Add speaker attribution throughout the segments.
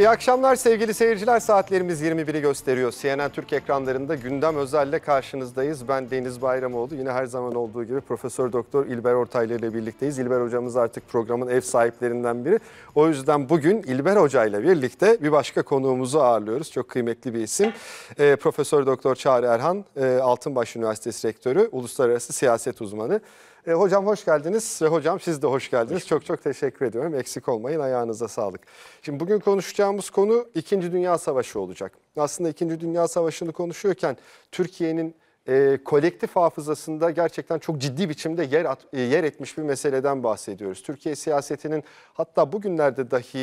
Speaker 1: İyi akşamlar sevgili seyirciler. Saatlerimiz 21'i gösteriyor. CNN Türk ekranlarında gündem özelle karşınızdayız. Ben Deniz Bayramoğlu. Yine her zaman olduğu gibi Profesör Doktor İlber Ortaylı ile birlikteyiz. İlber hocamız artık programın ev sahiplerinden biri. O yüzden bugün İlber Hoca ile birlikte bir başka konuğumuzu ağırlıyoruz. Çok kıymetli bir isim. E, Profesör Doktor Çağrı Erhan, e, Altınbaş Üniversitesi Rektörü, Uluslararası Siyaset Uzmanı. E, hocam hoş geldiniz. ve hocam siz de hoş geldiniz. çok çok teşekkür ediyorum. Eksik olmayın. Ayağınıza sağlık. Şimdi bugün konuşacağımız konu 2. Dünya Savaşı olacak. Aslında 2. Dünya Savaşı'nı konuşuyorken Türkiye'nin e, kolektif hafızasında gerçekten çok ciddi biçimde yer at, e, yer etmiş bir meseleden bahsediyoruz. Türkiye siyasetinin hatta bugünlerde dahi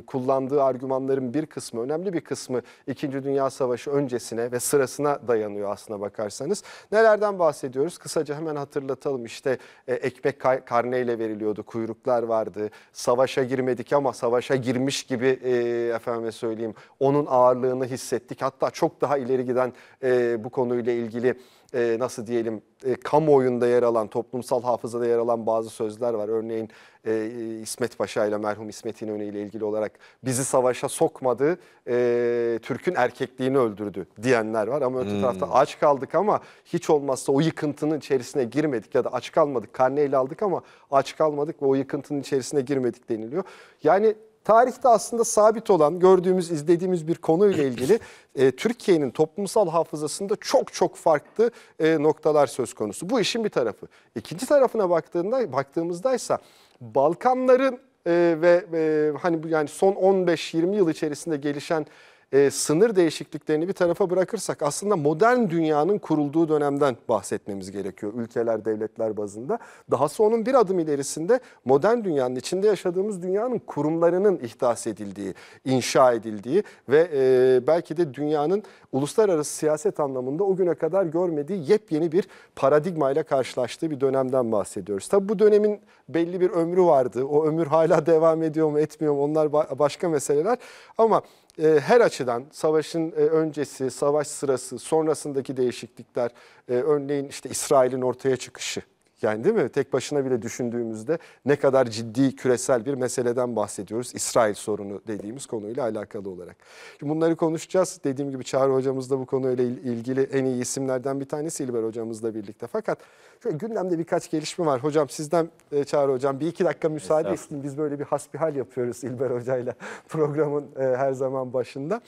Speaker 1: e, kullandığı argümanların bir kısmı, önemli bir kısmı 2. Dünya Savaşı öncesine ve sırasına dayanıyor aslına bakarsanız. Nelerden bahsediyoruz? Kısaca hemen hatırlatalım. işte e, ekmek kar karneyle veriliyordu, kuyruklar vardı. Savaşa girmedik ama savaşa girmiş gibi e, efendime söyleyeyim onun ağırlığını hissettik. Hatta çok daha ileri giden e, bu konuyla ilgili e, nasıl diyelim e, kamuoyunda yer alan, toplumsal hafızada yer alan bazı sözler var. Örneğin e, e, İsmet Paşa ile merhum İsmet İnönü ile ilgili olarak bizi savaşa sokmadı, e, Türk'ün erkekliğini öldürdü diyenler var. Ama öte hmm. tarafta aç kaldık ama hiç olmazsa o yıkıntının içerisine girmedik ya da aç kalmadık, karneyle aldık ama aç kalmadık ve o yıkıntının içerisine girmedik deniliyor. Yani Tarihte aslında sabit olan gördüğümüz, izlediğimiz bir konuyla ilgili e, Türkiye'nin toplumsal hafızasında çok çok farklı e, noktalar söz konusu. Bu işin bir tarafı. İkinci tarafına baktığında baktığımızdaysa Balkanların e, ve e, hani bu yani son 15-20 yıl içerisinde gelişen e, sınır değişikliklerini bir tarafa bırakırsak aslında modern dünyanın kurulduğu dönemden bahsetmemiz gerekiyor. Ülkeler, devletler bazında. Dahası onun bir adım ilerisinde modern dünyanın içinde yaşadığımız dünyanın kurumlarının ihdas edildiği, inşa edildiği ve e, belki de dünyanın uluslararası siyaset anlamında o güne kadar görmediği yepyeni bir paradigma ile karşılaştığı bir dönemden bahsediyoruz. Tabi bu dönemin belli bir ömrü vardı. O ömür hala devam ediyor mu etmiyor mu onlar başka meseleler. Ama e, her açıdan savaşın e, öncesi, savaş sırası, sonrasındaki değişiklikler, e, örneğin işte İsrail'in ortaya çıkışı yani değil mi? Tek başına bile düşündüğümüzde ne kadar ciddi küresel bir meseleden bahsediyoruz. İsrail sorunu dediğimiz konuyla alakalı olarak. Şimdi bunları konuşacağız. Dediğim gibi Çağrı hocamız da bu konuyla ilgili en iyi isimlerden bir tanesi İlber hocamızla birlikte. Fakat şöyle gündemde birkaç gelişme var. Hocam sizden e, Çağrı hocam bir iki dakika müsaade isteyin. Biz böyle bir hasbihal yapıyoruz İlber hocayla programın e, her zaman başında.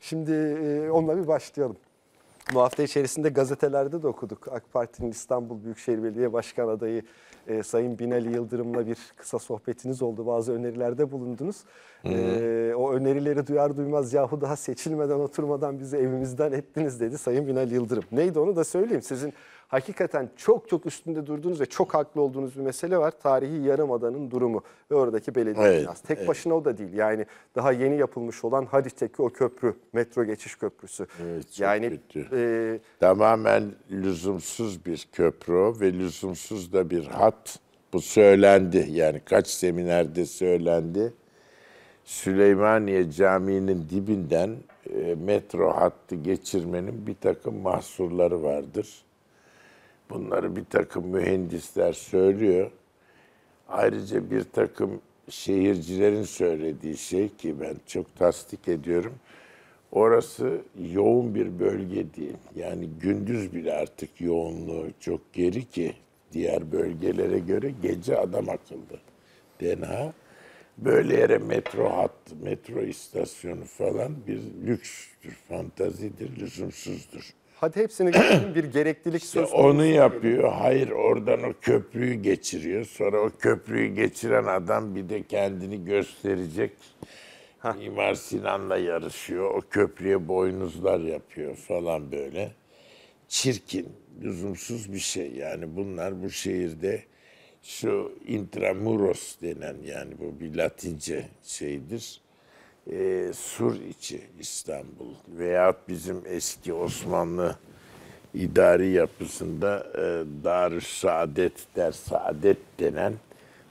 Speaker 1: Şimdi e, onunla bir başlayalım. Bu hafta içerisinde gazetelerde de okuduk. AK Parti'nin İstanbul Büyükşehir Belediye Başkan adayı e, Sayın Binali Yıldırım'la bir kısa sohbetiniz oldu. Bazı önerilerde bulundunuz. E, o önerileri duyar duymaz yahu daha seçilmeden oturmadan bizi evimizden ettiniz dedi Sayın Binali Yıldırım. Neydi onu da söyleyeyim. Sizin hakikaten çok çok üstünde durduğunuz ve çok haklı olduğunuz bir mesele var. Tarihi Yarımada'nın durumu ve oradaki belediye evet, binası. Tek evet. başına o da değil. Yani daha yeni yapılmış olan Haliç'teki o köprü, metro geçiş köprüsü. Evet, yani kötü. E,
Speaker 2: tamamen lüzumsuz bir köprü ve lüzumsuz da bir hat fakat bu söylendi. Yani kaç seminerde söylendi. Süleymaniye Camii'nin dibinden e, metro hattı geçirmenin bir takım mahsurları vardır. Bunları bir takım mühendisler söylüyor. Ayrıca bir takım şehircilerin söylediği şey ki ben çok tasdik ediyorum. Orası yoğun bir bölge değil. Yani gündüz bile artık yoğunluğu çok geri ki diğer bölgelere göre gece adam akıllı. DNA böyle yere metro hat, metro istasyonu falan bir lükstür, fantazidir, lüzumsuzdur.
Speaker 1: Hadi hepsini geçelim bir gereklilik işte söz konusu. Onu yapıyor.
Speaker 2: Hayır oradan o köprüyü geçiriyor. Sonra o köprüyü geçiren adam bir de kendini gösterecek. Heh. Sinan'la yarışıyor. O köprüye boynuzlar yapıyor falan böyle. Çirkin lüzumsuz bir şey. Yani bunlar bu şehirde şu intramuros denen yani bu bir latince şeydir. E, sur içi İstanbul veya bizim eski Osmanlı idari yapısında e, Darü Saadet der Saadet denen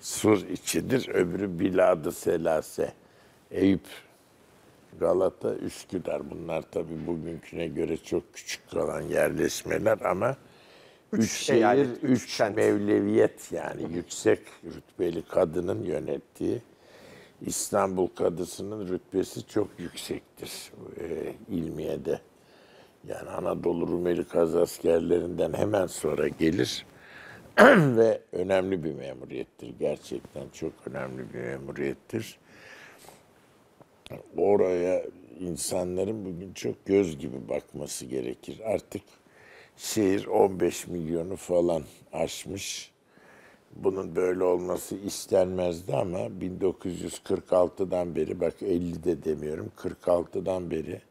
Speaker 2: sur içidir. Öbürü Bilad-ı Selase, Eyüp Galata, Üsküdar. Bunlar tabii bugünküne göre çok küçük kalan yerleşmeler ama
Speaker 1: üç, üç şey şehir,
Speaker 2: üç, üç mevleviyet yani yüksek rütbeli kadının yönettiği İstanbul Kadısı'nın rütbesi çok yüksektir e, ilmiyede. Yani Anadolu Rumeli Kaz askerlerinden hemen sonra gelir ve önemli bir memuriyettir. Gerçekten çok önemli bir memuriyettir oraya insanların bugün çok göz gibi bakması gerekir. Artık şehir 15 milyonu falan aşmış. Bunun böyle olması istenmezdi ama 1946'dan beri bak 50 de demiyorum 46'dan beri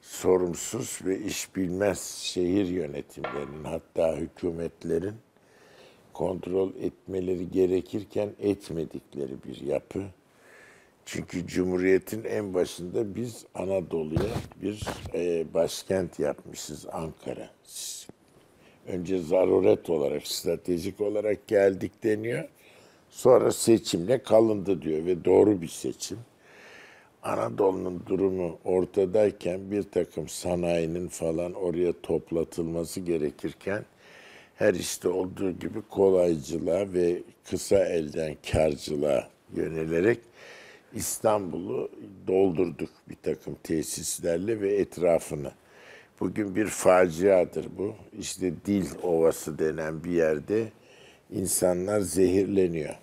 Speaker 2: sorumsuz ve iş bilmez şehir yönetimlerinin hatta hükümetlerin kontrol etmeleri gerekirken etmedikleri bir yapı çünkü Cumhuriyet'in en başında biz Anadolu'ya bir e, başkent yapmışız Ankara. Önce zaruret olarak, stratejik olarak geldik deniyor. Sonra seçimle kalındı diyor ve doğru bir seçim. Anadolu'nun durumu ortadayken bir takım sanayinin falan oraya toplatılması gerekirken her işte olduğu gibi kolaycılığa ve kısa elden karcılığa yönelerek İstanbul'u doldurduk bir takım tesislerle ve etrafını. Bugün bir faciadır bu. İşte dil ovası denen bir yerde insanlar zehirleniyor.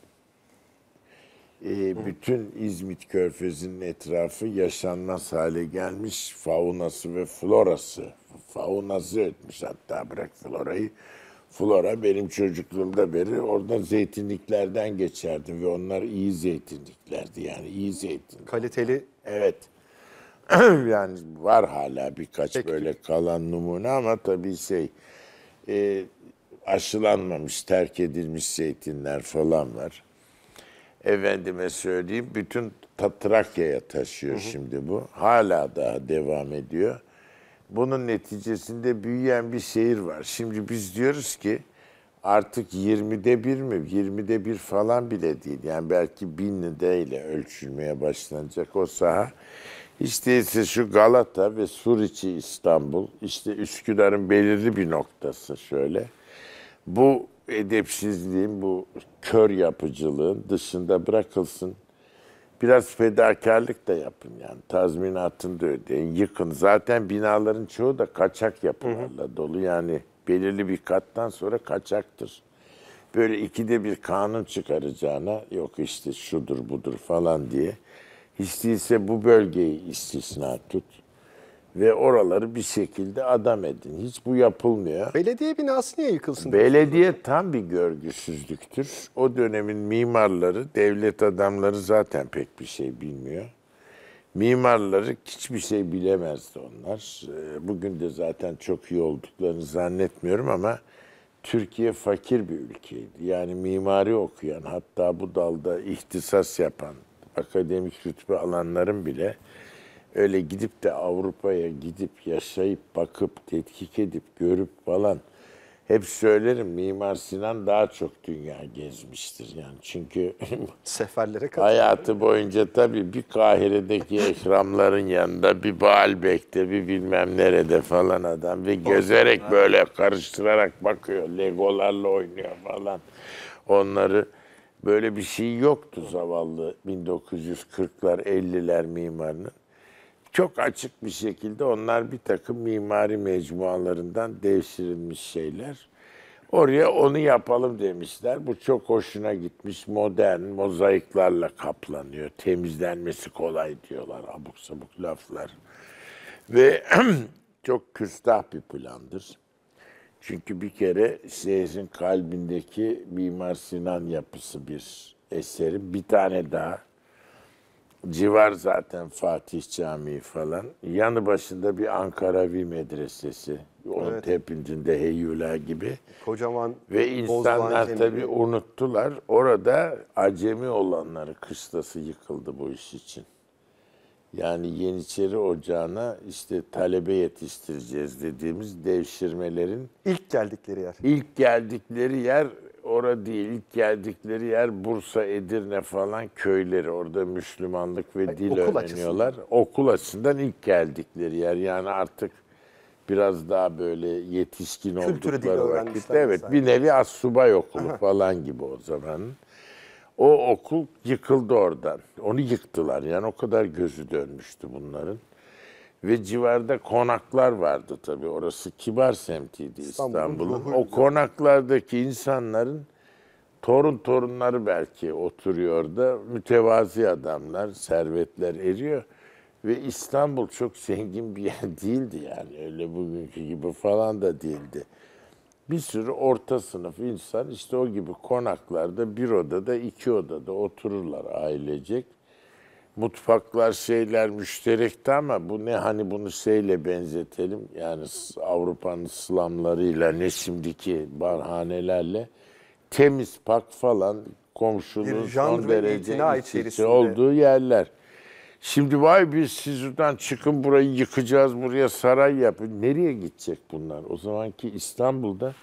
Speaker 2: E, bütün İzmit Körfezi'nin etrafı yaşanmaz hale gelmiş faunası ve florası. Faunası ötmüş hatta bırak florayı Flora benim çocukluğumda beri orada zeytinliklerden geçerdim ve onlar iyi zeytinliklerdi yani iyi zeytin. Kaliteli. Evet. yani var hala birkaç Peki. böyle kalan numune ama tabii şey e, aşılanmamış, terk edilmiş zeytinler falan var. Efendime söyleyeyim bütün Trakya'ya taşıyor hı hı. şimdi bu. Hala daha devam ediyor. Bunun neticesinde büyüyen bir şehir var. Şimdi biz diyoruz ki artık 20'de bir mi? 20'de bir falan bile değil. Yani belki binlide ile ölçülmeye başlanacak o saha. Hiç değilse şu Galata ve Suriçi İstanbul, işte Üsküdar'ın belirli bir noktası şöyle. Bu edepsizliğin, bu kör yapıcılığın dışında bırakılsın Biraz fedakarlık da yapın yani. Tazminatını da ödeyin, yıkın. Zaten binaların çoğu da kaçak yapılarla dolu. Yani belirli bir kattan sonra kaçaktır. Böyle ikide bir kanun çıkaracağına yok işte şudur budur falan diye. Hiç değilse bu bölgeyi istisna tut ve oraları bir şekilde adam edin. Hiç bu yapılmıyor.
Speaker 1: Belediye binası niye yıkılsın?
Speaker 2: Belediye tam bir görgüsüzlüktür. O dönemin mimarları, devlet adamları zaten pek bir şey bilmiyor. Mimarları hiçbir şey bilemezdi onlar. Ee, bugün de zaten çok iyi olduklarını zannetmiyorum ama Türkiye fakir bir ülkeydi. Yani mimari okuyan, hatta bu dalda ihtisas yapan, akademik rütbe alanların bile öyle gidip de Avrupa'ya gidip yaşayıp bakıp tetkik edip görüp falan hep söylerim Mimar Sinan daha çok dünya gezmiştir yani çünkü seferlere kadar hayatı boyunca tabii bir Kahire'deki ekramların yanında bir Baalbek'te bir bilmem nerede falan adam ve gözerek böyle karıştırarak bakıyor legolarla oynuyor falan onları böyle bir şey yoktu zavallı 1940'lar 50'ler mimarının çok açık bir şekilde onlar bir takım mimari mecmualarından devşirilmiş şeyler. Oraya onu yapalım demişler. Bu çok hoşuna gitmiş. Modern mozaiklerle kaplanıyor. Temizlenmesi kolay diyorlar. Abuk sabuk laflar. Ve çok küstah bir plandır. Çünkü bir kere şehrin kalbindeki Mimar Sinan yapısı bir eseri. Bir tane daha civar zaten Fatih Camii falan. Yanı başında bir Ankaravi medresesi. Onun evet. tepincinde Heyyula gibi. Kocaman Ve insanlar tabii unuttular. Orada acemi olanları kışlası yıkıldı bu iş için. Yani Yeniçeri Ocağı'na işte talebe yetiştireceğiz dediğimiz devşirmelerin...
Speaker 1: ilk geldikleri yer.
Speaker 2: İlk geldikleri yer Orada değil. İlk geldikleri yer Bursa, Edirne falan köyleri. Orada Müslümanlık ve Ay, dil okul öğreniyorlar. Açısından. Okul açısından ilk geldikleri yer. Yani artık biraz daha böyle yetişkin Kültürü oldukları vakitte. Evet bir nevi assubay okulu Aha. falan gibi o zaman. O okul yıkıldı oradan. Onu yıktılar. Yani o kadar gözü dönmüştü bunların ve civarda konaklar vardı tabii. Orası kibar semtiydi İstanbul'un. İstanbul o konaklardaki insanların torun torunları belki oturuyor da mütevazi adamlar, servetler eriyor. Ve İstanbul çok zengin bir yer değildi yani. Öyle bugünkü gibi falan da değildi. Bir sürü orta sınıf insan işte o gibi konaklarda bir odada, iki odada otururlar ailecek mutfaklar şeyler müşterekti ama bu ne hani bunu şeyle benzetelim yani Avrupa'nın slamlarıyla ne şimdiki barhanelerle temiz pak falan komşunun son derece olduğu yerler. Şimdi vay biz siz buradan çıkın burayı yıkacağız, buraya saray yapın. Nereye gidecek bunlar? O zamanki İstanbul'da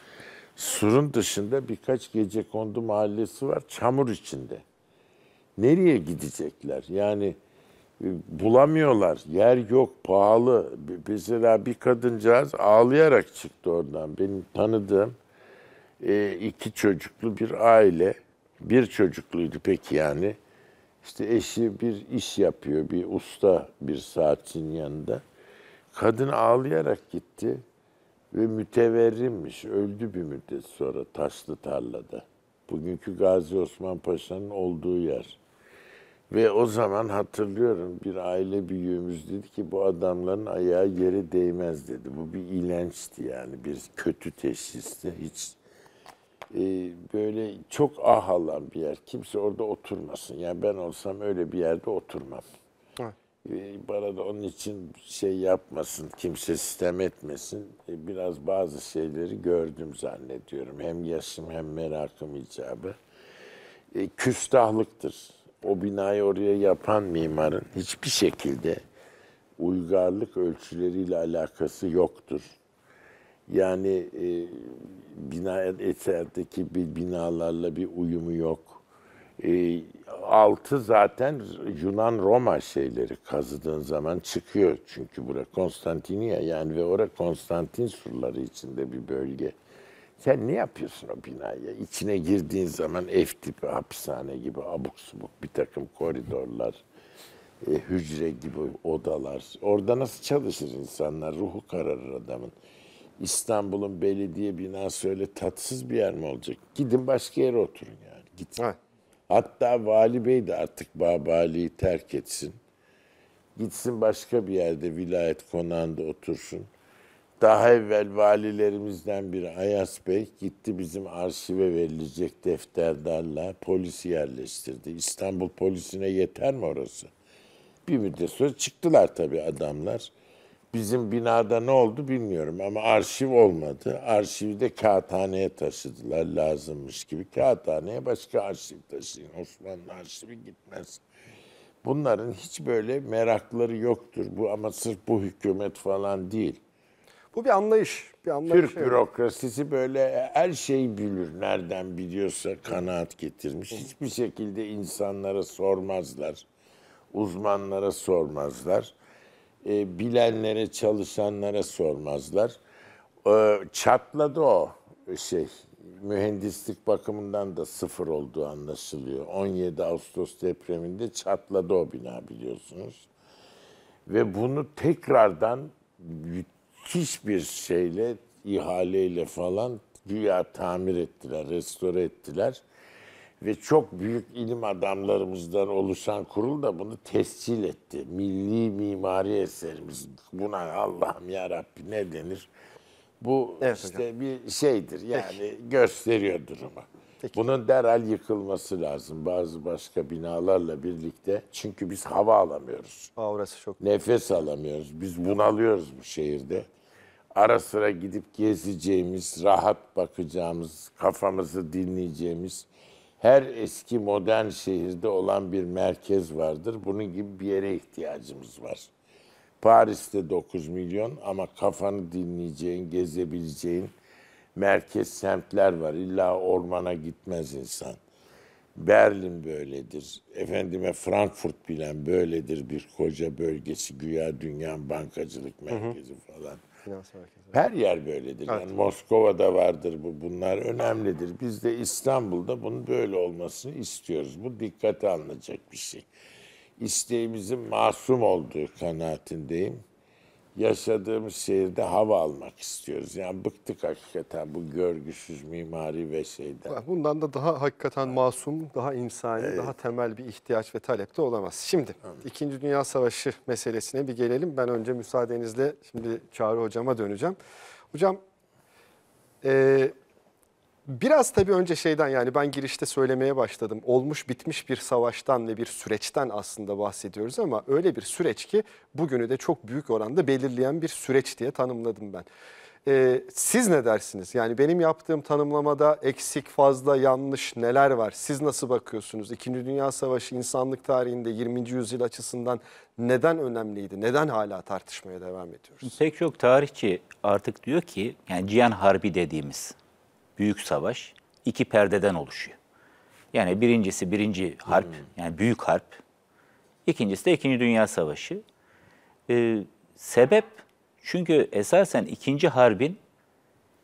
Speaker 2: surun dışında birkaç gece kondu mahallesi var çamur içinde nereye gidecekler? Yani e, bulamıyorlar. Yer yok, pahalı. Mesela bir kadıncağız ağlayarak çıktı oradan. Benim tanıdığım e, iki çocuklu bir aile. Bir çocukluydu peki yani. İşte eşi bir iş yapıyor, bir usta, bir saatçinin yanında. Kadın ağlayarak gitti ve müteverrimmiş. Öldü bir müddet sonra taşlı tarlada. Bugünkü Gazi Osman Paşa'nın olduğu yer. Ve o zaman hatırlıyorum bir aile büyüğümüz dedi ki bu adamların ayağı yere değmez dedi. Bu bir iğrençti yani bir kötü teşhisti. Hiç e, böyle çok ah alan bir yer. Kimse orada oturmasın. Yani ben olsam öyle bir yerde oturmam. Hı. E, bana da onun için şey yapmasın, kimse sistem etmesin. E, biraz bazı şeyleri gördüm zannediyorum. Hem yaşım hem merakım icabı. E, küstahlıktır o binayı oraya yapan mimarın hiçbir şekilde uygarlık ölçüleriyle alakası yoktur. Yani e, bina eserdeki bir binalarla bir uyumu yok. E, altı zaten Yunan Roma şeyleri kazıdığın zaman çıkıyor çünkü bura Konstantiniye yani ve ora Konstantin surları içinde bir bölge. Sen ne yapıyorsun o binaya? İçine girdiğin zaman ev tipi hapishane gibi abuk subuk bir takım koridorlar, e, hücre gibi odalar. Orada nasıl çalışır insanlar? Ruhu kararır adamın. İstanbul'un belediye binası öyle tatsız bir yer mi olacak? Gidin başka yere oturun yani. Git. Ha. Hatta vali bey de artık Babali'yi terk etsin. Gitsin başka bir yerde vilayet konağında otursun. Daha evvel valilerimizden biri Ayas Bey gitti bizim arşive verilecek defterdarla polisi yerleştirdi. İstanbul polisine yeter mi orası? Bir müddet sonra çıktılar tabii adamlar. Bizim binada ne oldu bilmiyorum ama arşiv olmadı. Arşivi de kağıthaneye taşıdılar lazımmış gibi. Kağıthaneye başka arşiv taşıyın. Osmanlı arşivi gitmez. Bunların hiç böyle merakları yoktur. Bu ama sırf bu hükümet falan değil.
Speaker 1: Bu bir anlayış. Bir anlayış Türk şey.
Speaker 2: bürokrasisi böyle her şeyi bilir. Nereden biliyorsa kanaat getirmiş. Hiçbir şekilde insanlara sormazlar. Uzmanlara sormazlar. E, bilenlere, çalışanlara sormazlar. E, çatladı o şey. Mühendislik bakımından da sıfır olduğu anlaşılıyor. 17 Ağustos depreminde çatladı o bina biliyorsunuz. Ve bunu tekrardan hiçbir şeyle, ihaleyle falan güya tamir ettiler, restore ettiler. Ve çok büyük ilim adamlarımızdan oluşan kurul da bunu tescil etti. Milli mimari eserimiz. Buna Allah'ım ya Rabbi ne denir? Bu evet, işte hocam. bir şeydir. Yani Peki. gösteriyor durumu. Peki. Bunun derhal yıkılması lazım bazı başka binalarla birlikte. Çünkü biz hava alamıyoruz. orası çok. Nefes alamıyoruz. Biz bunalıyoruz bu şehirde. Ara sıra gidip gezeceğimiz, rahat bakacağımız, kafamızı dinleyeceğimiz her eski modern şehirde olan bir merkez vardır. Bunun gibi bir yere ihtiyacımız var. Paris'te 9 milyon ama kafanı dinleyeceğin, gezebileceğin, merkez semtler var. İlla ormana gitmez insan. Berlin böyledir. Efendime Frankfurt bilen böyledir bir koca bölgesi güya dünya bankacılık merkezi hı hı. falan. Her yer böyledir. Evet. Yani Moskova'da vardır bu. Bunlar önemlidir. Biz de İstanbul'da bunun böyle olmasını istiyoruz. Bu dikkate alınacak bir şey. İsteğimizin masum olduğu kanaatindeyim yaşadığımız şehirde hava almak istiyoruz. Yani bıktık hakikaten bu görgüsüz mimari ve şeyden.
Speaker 1: Bundan da daha hakikaten masum, daha insani, evet. daha temel bir ihtiyaç ve talep de olamaz. Şimdi evet. İkinci Dünya Savaşı meselesine bir gelelim. Ben önce müsaadenizle şimdi Çağrı Hocam'a döneceğim. Hocam Biraz tabii önce şeyden yani ben girişte söylemeye başladım. Olmuş bitmiş bir savaştan ve bir süreçten aslında bahsediyoruz ama öyle bir süreç ki bugünü de çok büyük oranda belirleyen bir süreç diye tanımladım ben. Ee, siz ne dersiniz? Yani benim yaptığım tanımlamada eksik, fazla, yanlış neler var? Siz nasıl bakıyorsunuz? İkinci Dünya Savaşı insanlık tarihinde 20. yüzyıl açısından neden önemliydi? Neden hala tartışmaya devam ediyoruz?
Speaker 3: Pek çok tarihçi artık diyor ki yani Cihan Harbi dediğimiz büyük savaş iki perdeden oluşuyor. Yani birincisi birinci harp, hmm. yani büyük harp. İkincisi de İkinci Dünya Savaşı. Ee, sebep, çünkü esasen ikinci harbin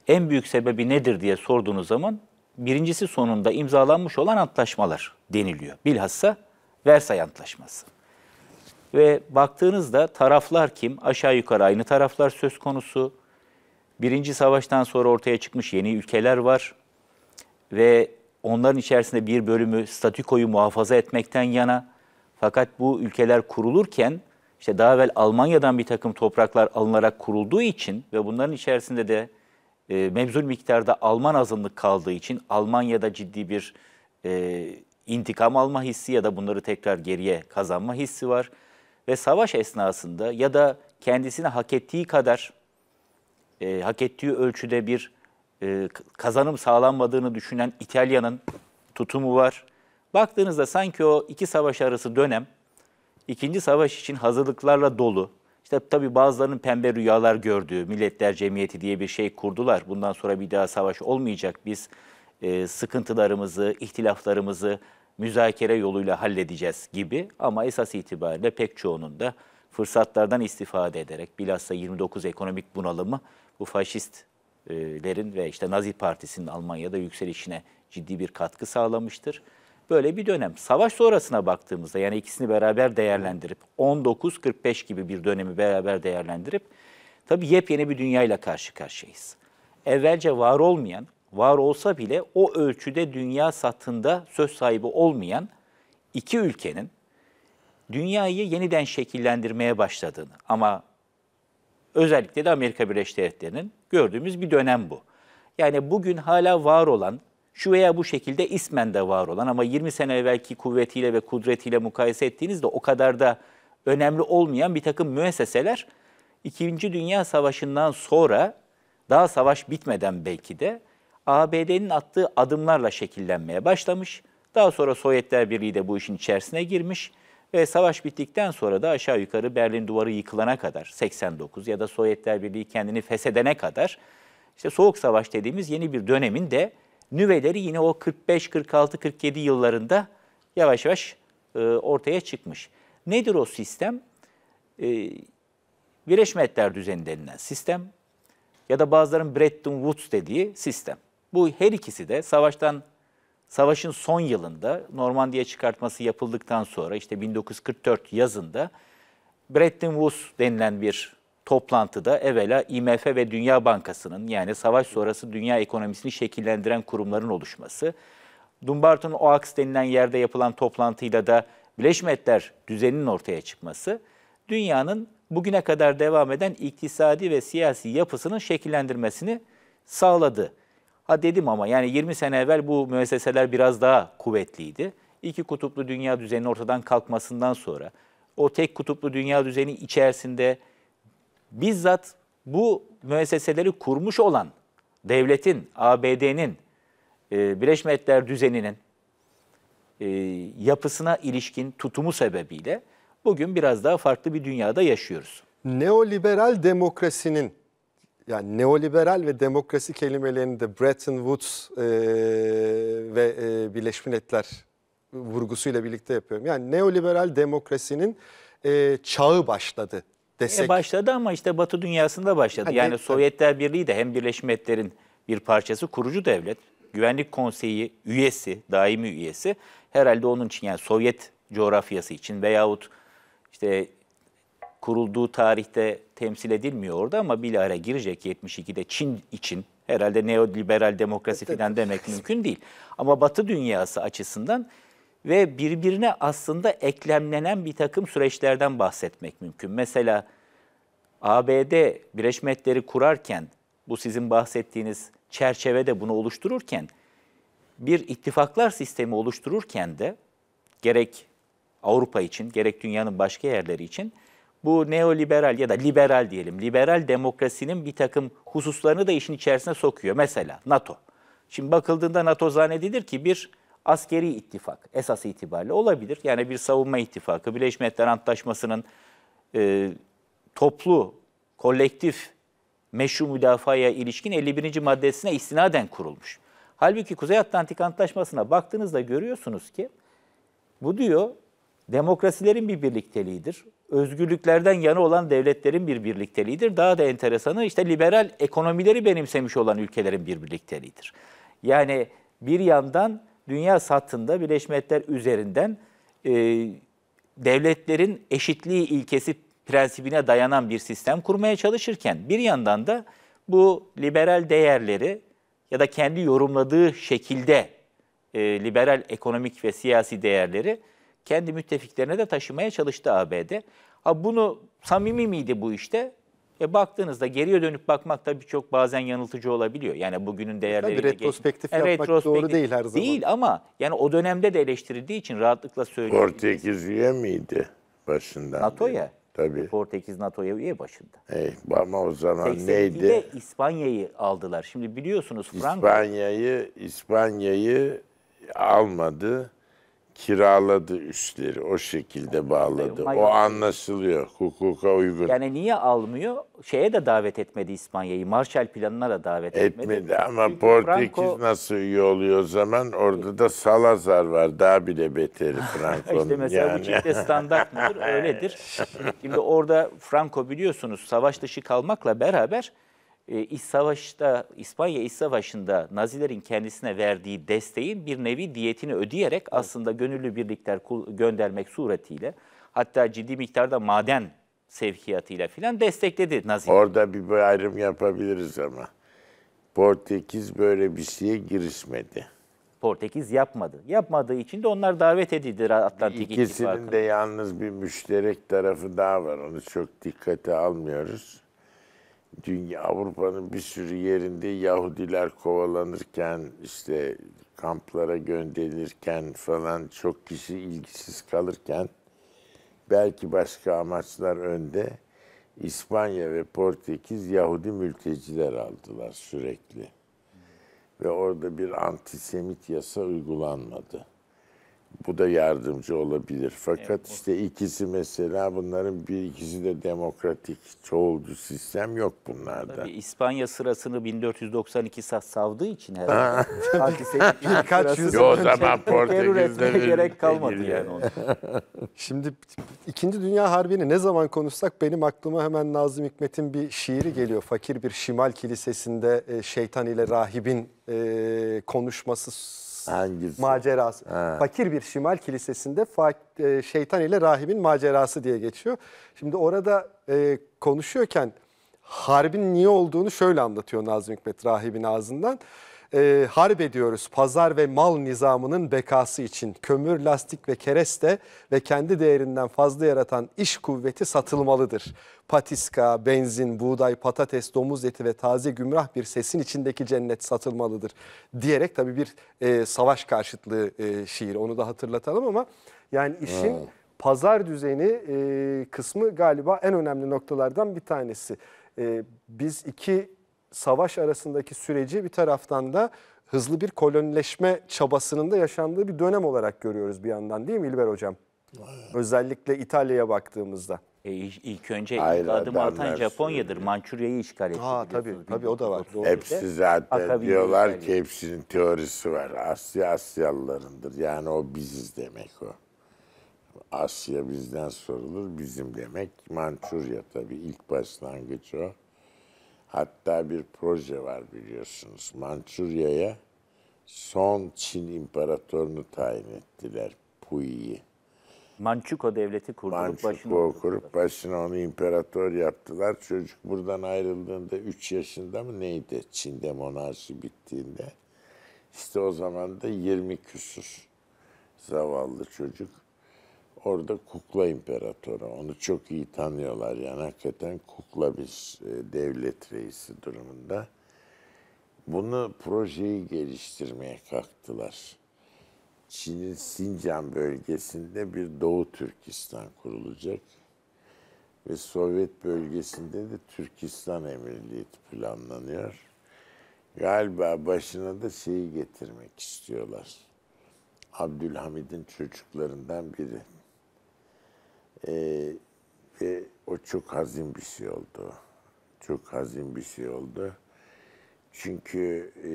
Speaker 3: en büyük sebebi nedir diye sorduğunuz zaman birincisi sonunda imzalanmış olan antlaşmalar deniliyor. Bilhassa Versay Antlaşması. Ve baktığınızda taraflar kim? Aşağı yukarı aynı taraflar söz konusu. Birinci savaştan sonra ortaya çıkmış yeni ülkeler var ve onların içerisinde bir bölümü statükoyu muhafaza etmekten yana fakat bu ülkeler kurulurken işte daha evvel Almanya'dan bir takım topraklar alınarak kurulduğu için ve bunların içerisinde de e, mevzul miktarda Alman azınlık kaldığı için Almanya'da ciddi bir e, intikam alma hissi ya da bunları tekrar geriye kazanma hissi var. Ve savaş esnasında ya da kendisine hak ettiği kadar e, hak ettiği ölçüde bir e, kazanım sağlanmadığını düşünen İtalya'nın tutumu var. Baktığınızda sanki o iki savaş arası dönem ikinci savaş için hazırlıklarla dolu. İşte tabii bazılarının pembe rüyalar gördüğü, milletler cemiyeti diye bir şey kurdular. Bundan sonra bir daha savaş olmayacak. Biz e, sıkıntılarımızı, ihtilaflarımızı müzakere yoluyla halledeceğiz gibi. Ama esas itibariyle pek çoğunun da fırsatlardan istifade ederek bilhassa 29 ekonomik bunalımı bu faşistlerin ve işte Nazi Partisi'nin Almanya'da yükselişine ciddi bir katkı sağlamıştır. Böyle bir dönem. Savaş sonrasına baktığımızda yani ikisini beraber değerlendirip 19-45 gibi bir dönemi beraber değerlendirip tabii yepyeni bir dünyayla karşı karşıyayız. Evvelce var olmayan, var olsa bile o ölçüde dünya satında söz sahibi olmayan iki ülkenin dünyayı yeniden şekillendirmeye başladığını ama Özellikle de Amerika Birleşik Devletleri'nin gördüğümüz bir dönem bu. Yani bugün hala var olan, şu veya bu şekilde ismen de var olan ama 20 sene evvelki kuvvetiyle ve kudretiyle mukayese ettiğinizde o kadar da önemli olmayan bir takım müesseseler İkinci Dünya Savaşı'ndan sonra daha savaş bitmeden belki de ABD'nin attığı adımlarla şekillenmeye başlamış. Daha sonra Sovyetler Birliği de bu işin içerisine girmiş. Ve savaş bittikten sonra da aşağı yukarı Berlin duvarı yıkılana kadar 89 ya da Sovyetler Birliği kendini feshedene kadar işte Soğuk Savaş dediğimiz yeni bir dönemin de nüveleri yine o 45, 46, 47 yıllarında yavaş yavaş e, ortaya çıkmış. Nedir o sistem? E, Birleşmiş Milletler düzeni denilen sistem ya da bazıların Bretton Woods dediği sistem. Bu her ikisi de savaştan savaşın son yılında Normandiya çıkartması yapıldıktan sonra işte 1944 yazında Bretton Woods denilen bir toplantıda evvela IMF ve Dünya Bankası'nın yani savaş sonrası dünya ekonomisini şekillendiren kurumların oluşması, Dumbarton Oaks denilen yerde yapılan toplantıyla da Birleşmiş Milletler düzeninin ortaya çıkması, dünyanın bugüne kadar devam eden iktisadi ve siyasi yapısının şekillendirmesini sağladı. Ha dedim ama yani 20 sene evvel bu müesseseler biraz daha kuvvetliydi. İki kutuplu dünya düzeninin ortadan kalkmasından sonra o tek kutuplu dünya düzeni içerisinde bizzat bu müesseseleri kurmuş olan devletin, ABD'nin, e, Birleşmiş Milletler düzeninin e, yapısına ilişkin tutumu sebebiyle bugün biraz daha farklı bir dünyada yaşıyoruz.
Speaker 1: Neoliberal demokrasinin yani neoliberal ve demokrasi kelimelerini de Bretton Woods e, ve e, Birleşmiş Milletler vurgusuyla birlikte yapıyorum. Yani neoliberal demokrasinin e, çağı
Speaker 3: başladı desek. E başladı ama işte Batı dünyasında başladı. Ha, yani de, Sovyetler Birliği de hem Birleşmiş Milletler'in bir parçası kurucu devlet, Güvenlik Konseyi üyesi, daimi üyesi. Herhalde onun için yani Sovyet coğrafyası için veyahut işte kurulduğu tarihte temsil edilmiyor orada ama bir ara girecek 72'de Çin için herhalde neoliberal demokrasi evet, falan demek mümkün değil. Ama Batı dünyası açısından ve birbirine aslında eklemlenen bir takım süreçlerden bahsetmek mümkün. Mesela ABD Birleşmiş kurarken bu sizin bahsettiğiniz çerçevede bunu oluştururken bir ittifaklar sistemi oluştururken de gerek Avrupa için gerek dünyanın başka yerleri için bu neoliberal ya da liberal diyelim, liberal demokrasinin bir takım hususlarını da işin içerisine sokuyor. Mesela NATO. Şimdi bakıldığında NATO zannedilir ki bir askeri ittifak esas itibariyle olabilir. Yani bir savunma ittifakı, Birleşmiş Milletler Antlaşması'nın e, toplu, kolektif, meşru müdafaya ilişkin 51. maddesine istinaden kurulmuş. Halbuki Kuzey Atlantik Antlaşması'na baktığınızda görüyorsunuz ki bu diyor demokrasilerin bir birlikteliğidir özgürlüklerden yana olan devletlerin bir birlikteliğidir. Daha da enteresanı işte liberal ekonomileri benimsemiş olan ülkelerin bir birlikteliğidir. Yani bir yandan dünya sattında birleşmetler üzerinden e, devletlerin eşitliği ilkesi prensibine dayanan bir sistem kurmaya çalışırken bir yandan da bu liberal değerleri ya da kendi yorumladığı şekilde e, liberal ekonomik ve siyasi değerleri kendi müttefiklerine de taşımaya çalıştı ABD. Ha bunu samimi miydi bu işte? E baktığınızda geriye dönüp bakmak tabii çok bazen yanıltıcı olabiliyor. Yani bugünün değerleri tabii retrospektif geç... yapmak retrospektif doğru değil her zaman. Değil ama yani o dönemde de eleştirildiği için rahatlıkla söylüyorum.
Speaker 2: Portekiz üye miydi başından? NATO'ya. Tabii.
Speaker 3: Portekiz NATO'ya üye başında. E, ama o zaman neydi? İspanya'yı aldılar. Şimdi biliyorsunuz Frank.
Speaker 2: İspanya'yı İspanya'yı almadı kiraladı üstleri o şekilde bağladı. O anlaşılıyor hukuka uygun.
Speaker 3: Yani niye almıyor? Şeye de davet etmedi İspanya'yı. Marshall planına da davet etmedi. Etmedi ama Çünkü Portekiz Franco...
Speaker 2: nasıl iyi oluyor o zaman? Orada da Salazar var. Daha bile beteri Franco'nun. İşte mesela yani. bu çifte standart
Speaker 3: mıdır? Öyledir. Şimdi orada Franco biliyorsunuz savaş dışı kalmakla beraber e, Savaş'ta, İspanya İç Savaşı'nda Nazilerin kendisine verdiği desteğin bir nevi diyetini ödeyerek aslında gönüllü birlikler göndermek suretiyle hatta ciddi miktarda maden sevkiyatıyla filan destekledi Nazi.
Speaker 2: Orada bir ayrım yapabiliriz ama. Portekiz böyle bir şeye girişmedi.
Speaker 3: Portekiz yapmadı. Yapmadığı için de onlar davet edildi Atlantik İkisinin İttifakı'na. İkisinin de yalnız bir müşterek tarafı daha var. Onu
Speaker 2: çok dikkate almıyoruz dünya Avrupa'nın bir sürü yerinde Yahudiler kovalanırken işte kamplara gönderilirken falan çok kişi ilgisiz kalırken belki başka amaçlar önde İspanya ve Portekiz Yahudi mülteciler aldılar sürekli. Ve orada bir antisemit yasa uygulanmadı bu da yardımcı olabilir. Fakat evet, işte ikisi mesela bunların bir ikisi de demokratik çoğulcu sistem yok bunlarda. Tabii
Speaker 3: İspanya sırasını 1492 saat savdığı için herhalde. Sanki senin birkaç yüz o zaman Portekiz'de gerek kalmadı yani. yani
Speaker 1: Şimdi İkinci Dünya Harbi'ni ne zaman konuşsak benim aklıma hemen Nazım Hikmet'in bir şiiri geliyor. Fakir bir şimal kilisesinde e, şeytan ile rahibin e, konuşması Hangisi? macerası. Ha. Fakir bir şimal kilisesinde e, şeytan ile rahibin macerası diye geçiyor. Şimdi orada e, konuşuyorken harbin niye olduğunu şöyle anlatıyor Nazım Hikmet rahibin ağzından e, harp ediyoruz. Pazar ve mal nizamının bekası için kömür, lastik ve kereste ve kendi değerinden fazla yaratan iş kuvveti satılmalıdır. Patiska, benzin, buğday, patates, domuz eti ve taze gümrah bir sesin içindeki cennet satılmalıdır diyerek tabii bir e, savaş karşıtlığı e, şiir onu da hatırlatalım ama yani işin... Hmm. pazar düzeni e, kısmı galiba en önemli noktalardan bir tanesi. E, biz iki savaş arasındaki süreci bir taraftan da hızlı bir kolonileşme çabasının da yaşandığı bir dönem olarak görüyoruz bir yandan değil mi İlber Hocam? Özellikle İtalya'ya baktığımızda.
Speaker 3: E, ilk önce ilk adım atan Japonya'dır. Mançurya'yı işgal etti. Aa, tabii, tabii, o da var. Doğru. Hepsi zaten Akabinde diyorlar ki
Speaker 2: hepsinin teorisi var. Asya Asyalılarındır. Yani o biziz demek o. Asya bizden sorulur, bizim demek. Mançurya tabii ilk başlangıç o. Hatta bir proje var biliyorsunuz. Mançurya'ya son Çin imparatorunu tayin ettiler. Puyi'yi.
Speaker 3: Mançuko devleti kurdurup Mançuko başına
Speaker 2: oturdu. kurup başına onu imparator yaptılar. Çocuk buradan ayrıldığında 3 yaşında mı neydi? Çin'de monarşi bittiğinde. İşte o zaman da 20 küsur zavallı çocuk Orada kukla imparatoru. Onu çok iyi tanıyorlar. Yani hakikaten kukla bir e, devlet reisi durumunda. Bunu projeyi geliştirmeye kalktılar. Çin'in Sincan bölgesinde bir Doğu Türkistan kurulacak. Ve Sovyet bölgesinde de Türkistan Emirliği planlanıyor. Galiba başına da şeyi getirmek istiyorlar. Abdülhamid'in çocuklarından biri e, ve o çok hazin bir şey oldu. Çok hazin bir şey oldu. Çünkü e,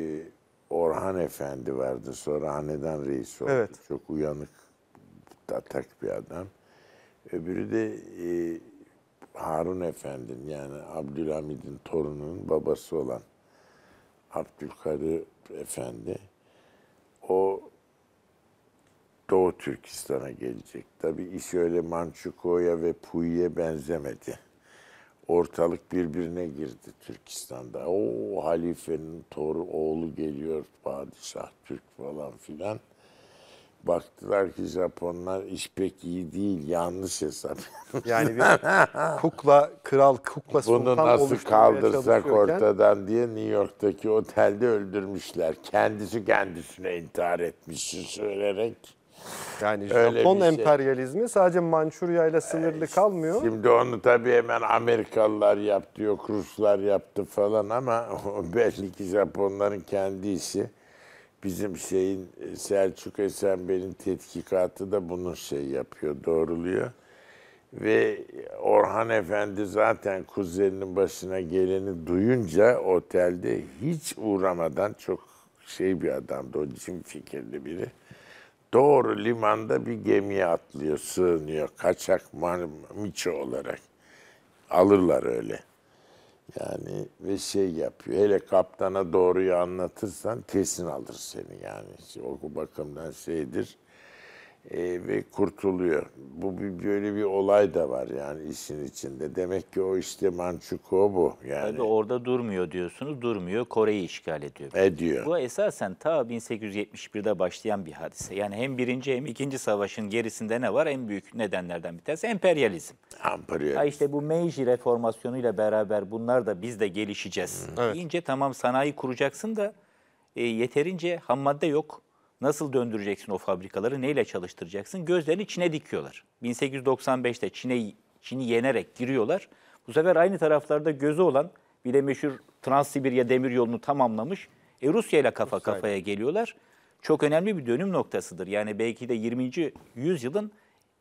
Speaker 2: Orhan Efendi vardı. Sonra hanedan reisi oldu. Evet. Çok uyanık, atak bir adam. Öbürü de e, Harun Efendi'nin yani Abdülhamid'in torununun babası olan Abdülkadir Efendi. O Doğu Türkistan'a gelecek. Tabi iş öyle Mançukoya ve Puy'e benzemedi. Ortalık birbirine girdi Türkistan'da. O halifenin toru oğlu geliyor padişah Türk falan filan. Baktılar ki Japonlar iş pek iyi değil, yanlış hesap. Yani bir
Speaker 1: kukla, kral kukla Bunu nasıl kaldırsak ortadan
Speaker 2: diye New York'taki otelde öldürmüşler. Kendisi kendisine intihar etmişti söylerek. Yani Öyle Japon şey. emperyalizmi
Speaker 1: sadece Mançurya ile sınırlı kalmıyor.
Speaker 2: Şimdi onu tabii hemen Amerikalılar yaptı, yok Ruslar yaptı falan ama o belki Japonların kendi işi. Bizim şeyin e, Selçuk Esenber'in tetkikatı da bunun şey yapıyor, doğruluyor. Ve Orhan Efendi zaten kuzeninin başına geleni duyunca otelde hiç uğramadan çok şey bir adamdı, o cim fikirli biri doğru limanda bir gemiye atlıyor, sığınıyor. Kaçak miço olarak. Alırlar öyle. Yani ve şey yapıyor. Hele kaptana doğruyu anlatırsan kesin alır seni yani. O bakımdan şeydir e, ve kurtuluyor. Bu bir, böyle bir olay da var yani işin içinde. Demek ki o işte Manchukuo bu yani. Tabii
Speaker 3: orada durmuyor diyorsunuz, durmuyor. Kore'yi işgal ediyor. Ediyor. Bu esasen ta 1871'de başlayan bir hadise. Yani hem birinci hem ikinci savaşın gerisinde ne var? En büyük nedenlerden bir tanesi emperyalizm. Emperyalizm. Ha işte bu Meiji reformasyonu ile beraber bunlar da biz de gelişeceğiz. Evet. Deyince tamam sanayi kuracaksın da e, yeterince ham madde yok. Nasıl döndüreceksin o fabrikaları? Neyle çalıştıracaksın? Gözlerini Çin'e dikiyorlar. 1895'te Çin'e Çin'i yenerek giriyorlar. Bu sefer aynı taraflarda gözü olan bir de meşhur Transsibirya yolunu tamamlamış. E Rusya ile kafa Rusya. kafaya geliyorlar. Çok önemli bir dönüm noktasıdır. Yani belki de 20. yüzyılın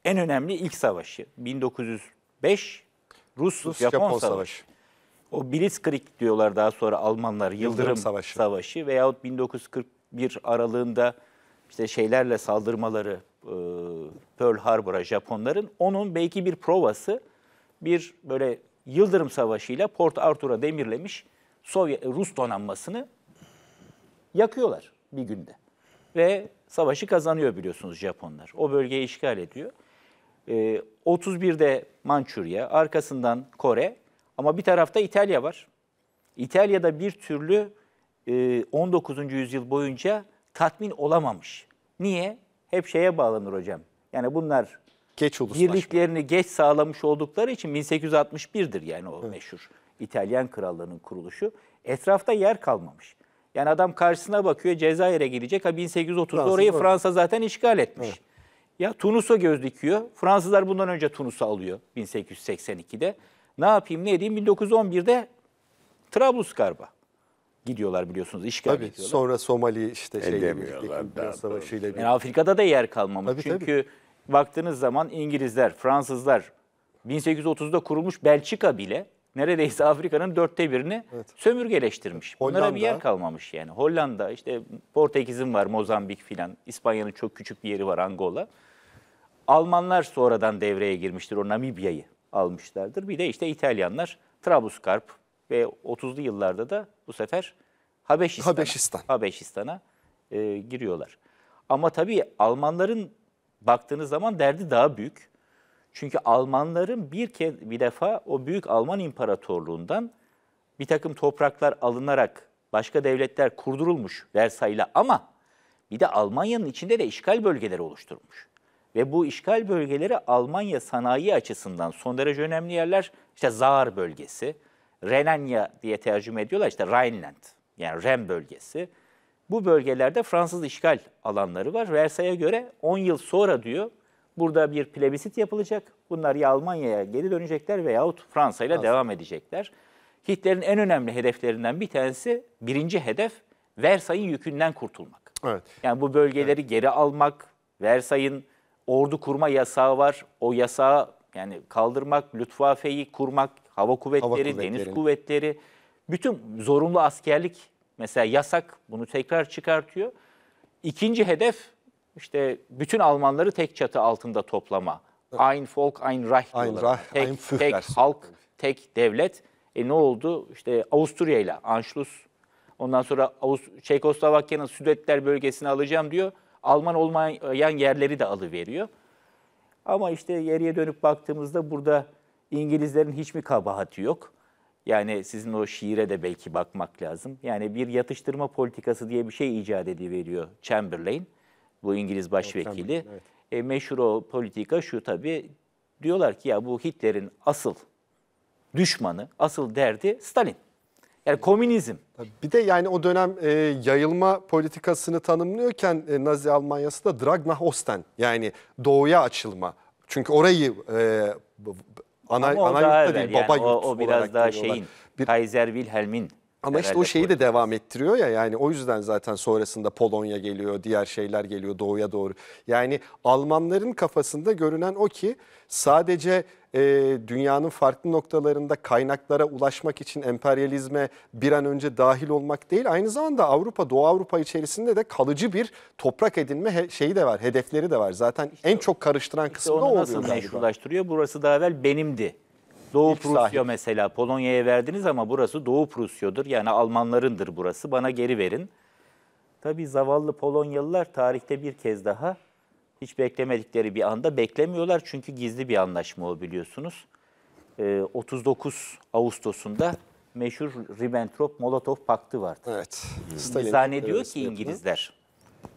Speaker 3: en önemli ilk savaşı. 1905 Rus-Japon Rus, savaşı. savaşı. O Blitzkrieg diyorlar daha sonra Almanlar Yıldırım, Yıldırım Savaşı. Savaşı veyahut 1941 aralığında işte şeylerle saldırmaları e, Pearl Harbor'a Japonların onun belki bir provası bir böyle Yıldırım Savaşı'yla Port Arthur'a demirlemiş Sovyet Rus donanmasını yakıyorlar bir günde. Ve savaşı kazanıyor biliyorsunuz Japonlar. O bölgeyi işgal ediyor. E, 31'de Mançurya, arkasından Kore ama bir tarafta İtalya var. İtalya'da bir türlü e, 19. yüzyıl boyunca tatmin olamamış. Niye? Hep şeye bağlanır hocam. Yani bunlar geç birliklerini geç sağlamış oldukları için 1861'dir yani o Hı. meşhur İtalyan krallığının kuruluşu. Etrafta yer kalmamış. Yani adam karşısına bakıyor Cezayir'e gidecek. Ha 1830'da orayı Fransa zaten işgal etmiş. Evet. Ya Tunus'a göz dikiyor. Fransızlar bundan önce Tunus'u alıyor 1882'de. Ne yapayım ne edeyim 1911'de Trablusgarp'a gidiyorlar biliyorsunuz işgal tabii, ediyorlar. Sonra Somali işte şeyle birlikte savaşıyla birlikte. Yani Afrika'da da yer kalmamış. Tabii, Çünkü tabii. baktığınız zaman İngilizler, Fransızlar 1830'da kurulmuş Belçika bile neredeyse Afrika'nın dörtte birini evet. sömürgeleştirmiş. Hollanda, Bunlara bir yer kalmamış yani. Hollanda, işte Portekiz'in var, Mozambik filan. İspanya'nın çok küçük bir yeri var, Angola. Almanlar sonradan devreye girmiştir. O Namibya'yı almışlardır. Bir de işte İtalyanlar Trabluskarp, ve 30'lu yıllarda da bu sefer Habeşistan'a Habeşistan. Habeşistan'a e, giriyorlar. Ama tabii Almanların baktığınız zaman derdi daha büyük. Çünkü Almanların bir kez bir defa o büyük Alman İmparatorluğundan bir takım topraklar alınarak başka devletler kurdurulmuş Versay'la ama bir de Almanya'nın içinde de işgal bölgeleri oluşturmuş. Ve bu işgal bölgeleri Almanya sanayi açısından son derece önemli yerler. İşte Zaar bölgesi, Renania diye tercüme ediyorlar işte Rhineland yani Ren bölgesi. Bu bölgelerde Fransız işgal alanları var. Versay'a göre 10 yıl sonra diyor burada bir plebisit yapılacak. Bunlar ya Almanya'ya geri dönecekler veyahut Fransa ile devam edecekler. Hitler'in en önemli hedeflerinden bir tanesi birinci hedef Versay'ın yükünden kurtulmak. Evet. Yani bu bölgeleri evet. geri almak, Versay'ın ordu kurma yasağı var. O yasağı yani kaldırmak, Lütfafe'yi kurmak, hava kuvvetleri, hava kuvvetleri, deniz kuvvetleri, bütün zorunlu askerlik mesela yasak bunu tekrar çıkartıyor. İkinci hedef işte bütün Almanları tek çatı altında toplama. Evet. Ein Volk, ein Reich diyorlar. Ein tek, ein tek halk, tek devlet. E ne oldu? İşte Avusturya ile Anschluss. Ondan sonra Avust Çekoslovakya'nın Südetler bölgesini alacağım diyor. Alman olmayan yerleri de alıveriyor. Ama işte geriye dönüp baktığımızda burada İngilizlerin hiç mi kabahati yok? Yani sizin o şiire de belki bakmak lazım. Yani bir yatıştırma politikası diye bir şey icat ediveriyor Chamberlain, bu İngiliz başvekili. Evet, evet. E, meşhur o politika şu tabii, diyorlar ki ya bu Hitler'in asıl düşmanı, asıl derdi Stalin. Yani komünizm. Bir de yani o dönem
Speaker 1: e, yayılma politikasını tanımlıyorken e, Nazi Almanya'sı da Drag nach Osten yani doğuya açılma. Çünkü orayı e, ana, Ama ana o yurt da değil, yani baba yani yurt o, o biraz daha şeyin,
Speaker 3: bir, Kaiser Wilhelm'in ama işte o şeyi de devam ettiriyor
Speaker 1: ya yani o yüzden zaten sonrasında Polonya geliyor, diğer şeyler geliyor doğuya doğru. Yani Almanların kafasında görünen o ki sadece e, dünyanın farklı noktalarında kaynaklara ulaşmak için emperyalizme bir an önce dahil olmak değil aynı zamanda Avrupa Doğu Avrupa içerisinde de kalıcı bir toprak edinme şeyi de var hedefleri de var
Speaker 3: zaten işte, en çok karıştıran işte kısmı da oluyor. Nasıl meşrulaştırıyor burası daha evvel benimdi. Doğu Prusya mesela Polonya'ya verdiniz ama burası Doğu Prusya'dır. Yani Almanlarındır burası. Bana geri verin. Tabii zavallı Polonyalılar tarihte bir kez daha hiç beklemedikleri bir anda beklemiyorlar çünkü gizli bir anlaşma o biliyorsunuz. Ee, 39 Ağustos'unda meşhur Ribbentrop-Molotov paktı vardı. Evet. Stalin, Zannediyor ki İngilizler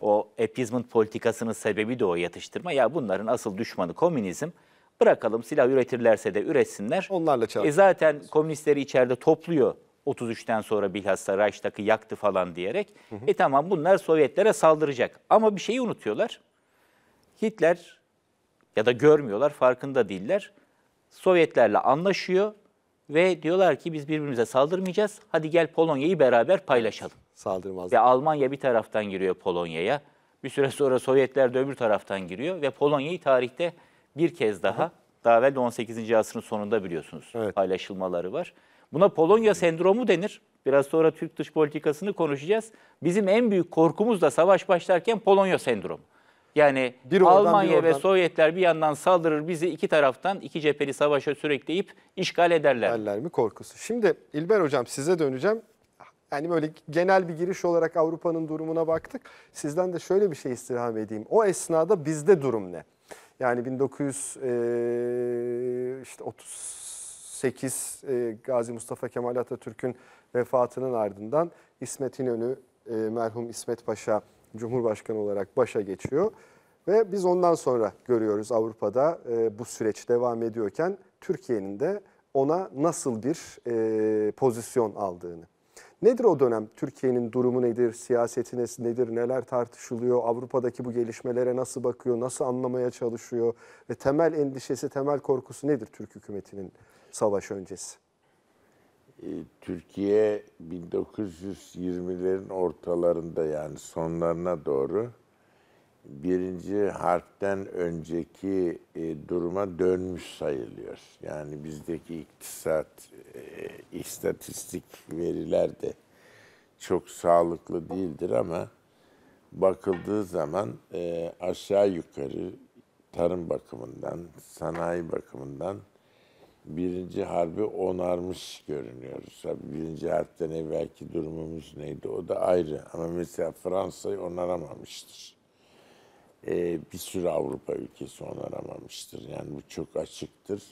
Speaker 3: o appeasement politikasının sebebi de o yatıştırma. Ya bunların asıl düşmanı komünizm. Bırakalım silah üretirlerse de üretsinler. Onlarla çarpıyor. E zaten komünistleri içeride topluyor. 33'ten sonra bilhassa Reichstag'ı yaktı falan diyerek. Hı hı. E tamam bunlar Sovyetlere saldıracak. Ama bir şeyi unutuyorlar. Hitler ya da görmüyorlar, farkında değiller. Sovyetlerle anlaşıyor ve diyorlar ki biz birbirimize saldırmayacağız. Hadi gel Polonya'yı beraber paylaşalım. Saldırmaz. Ve Almanya bir taraftan giriyor Polonya'ya. Bir süre sonra Sovyetler de öbür taraftan giriyor ve Polonya'yı tarihte bir kez daha Hı. daha evvel 18. asrın sonunda biliyorsunuz evet. paylaşılmaları var. Buna Polonya sendromu denir. Biraz sonra Türk dış politikasını konuşacağız. Bizim en büyük korkumuz da savaş başlarken Polonya sendromu. Yani bir oradan, Almanya bir ve Sovyetler bir yandan saldırır bizi iki taraftan iki cepheli savaşa sürükleyip işgal ederler. Derler mi korkusu.
Speaker 1: Şimdi İlber Hocam size döneceğim. Yani böyle genel bir giriş olarak Avrupa'nın durumuna baktık. Sizden de şöyle bir şey istirham edeyim. O esnada bizde durum ne? Yani 1938 e, e, Gazi Mustafa Kemal Atatürk'ün vefatının ardından İsmet İnönü, e, merhum İsmet Paşa Cumhurbaşkanı olarak başa geçiyor. Ve biz ondan sonra görüyoruz Avrupa'da e, bu süreç devam ediyorken Türkiye'nin de ona nasıl bir e, pozisyon aldığını. Nedir o dönem? Türkiye'nin durumu nedir? Siyaseti nedir? Neler tartışılıyor? Avrupa'daki bu gelişmelere nasıl bakıyor? Nasıl anlamaya çalışıyor? Ve temel endişesi, temel korkusu nedir Türk hükümetinin savaş öncesi?
Speaker 2: E, Türkiye 1920'lerin ortalarında yani sonlarına doğru birinci harpten önceki e, duruma dönmüş sayılıyor. Yani bizdeki iktisat, e, istatistik veriler de çok sağlıklı değildir ama bakıldığı zaman aşağı yukarı tarım bakımından, sanayi bakımından birinci harbi onarmış görünüyoruz. Tabii birinci harpten evvelki durumumuz neydi o da ayrı. Ama mesela Fransa'yı onaramamıştır. Ee, bir sürü Avrupa ülkesi onaramamıştır. Yani bu çok açıktır.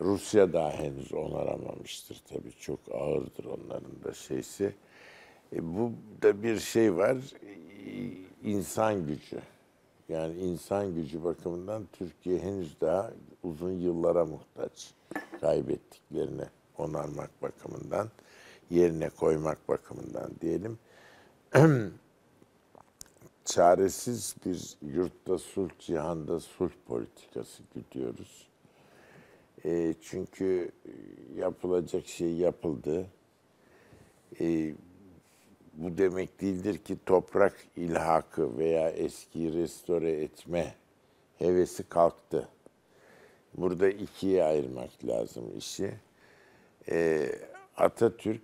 Speaker 2: Rusya daha henüz onaramamıştır tabii. Çok ağırdır onların da şeysi. E, bu da bir şey var. İnsan gücü. Yani insan gücü bakımından Türkiye henüz daha uzun yıllara muhtaç kaybettiklerini onarmak bakımından, yerine koymak bakımından diyelim. Çaresiz bir yurtta sulh, cihanda sulh politikası gidiyoruz. E, çünkü e, yapılacak şey yapıldı. E, bu demek değildir ki toprak ilhakı veya eskiyi restore etme hevesi kalktı. Burada ikiye ayırmak lazım işi. E, Atatürk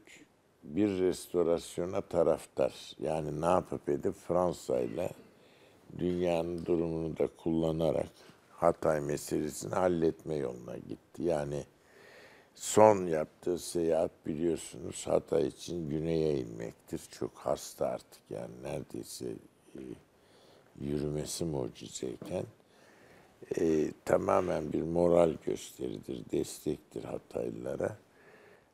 Speaker 2: bir restorasyona taraftar. Yani ne yapıp edip Fransa ile dünyanın durumunu da kullanarak Hatay meselesini halletme yoluna gitti. Yani son yaptığı seyahat biliyorsunuz Hatay için güneye inmektir. Çok hasta artık yani neredeyse e, yürümesi mucizeyken e, tamamen bir moral gösteridir, destektir Hataylılara.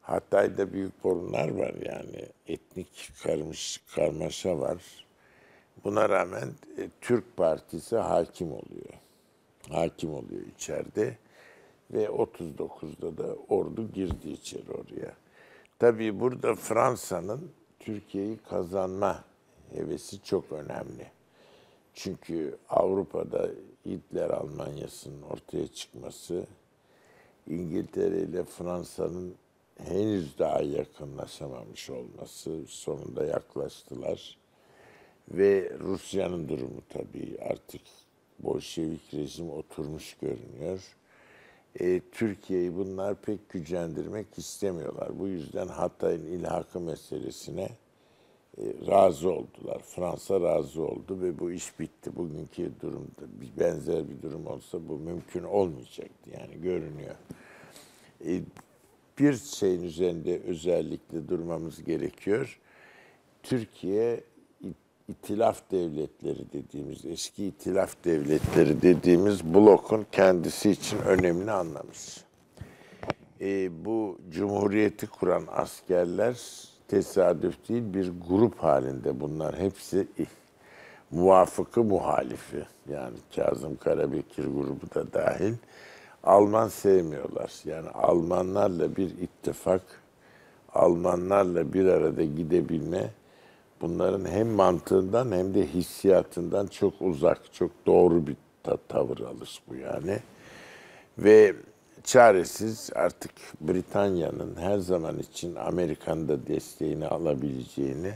Speaker 2: Hatay'da büyük sorunlar var yani. Etnik karmış, karmaşa var. Buna rağmen e, Türk Partisi hakim oluyor. Hakim oluyor içeride. Ve 39'da da ordu girdi içeri oraya. Tabii burada Fransa'nın Türkiye'yi kazanma hevesi çok önemli. Çünkü Avrupa'da Hitler Almanyası'nın ortaya çıkması İngiltere ile Fransa'nın henüz daha yakınlaşamamış olması sonunda yaklaştılar. Ve Rusya'nın durumu tabii artık Bolşevik rejim oturmuş görünüyor. E, Türkiye'yi bunlar pek gücendirmek istemiyorlar. Bu yüzden Hatay'ın ilhakı meselesine e, razı oldular. Fransa razı oldu ve bu iş bitti. Bugünkü durumda bir benzer bir durum olsa bu mümkün olmayacaktı yani görünüyor. E, bir şeyin üzerinde özellikle durmamız gerekiyor. Türkiye itilaf devletleri dediğimiz, eski itilaf devletleri dediğimiz blokun kendisi için önemini anlamış. E, bu cumhuriyeti kuran askerler tesadüf değil bir grup halinde bunlar hepsi muvafıkı muhalifi yani Kazım Karabekir grubu da dahil Alman sevmiyorlar. Yani Almanlarla bir ittifak, Almanlarla bir arada gidebilme bunların hem mantığından hem de hissiyatından çok uzak, çok doğru bir ta tavır alış bu yani. Ve çaresiz artık Britanya'nın her zaman için Amerika'nın da desteğini alabileceğini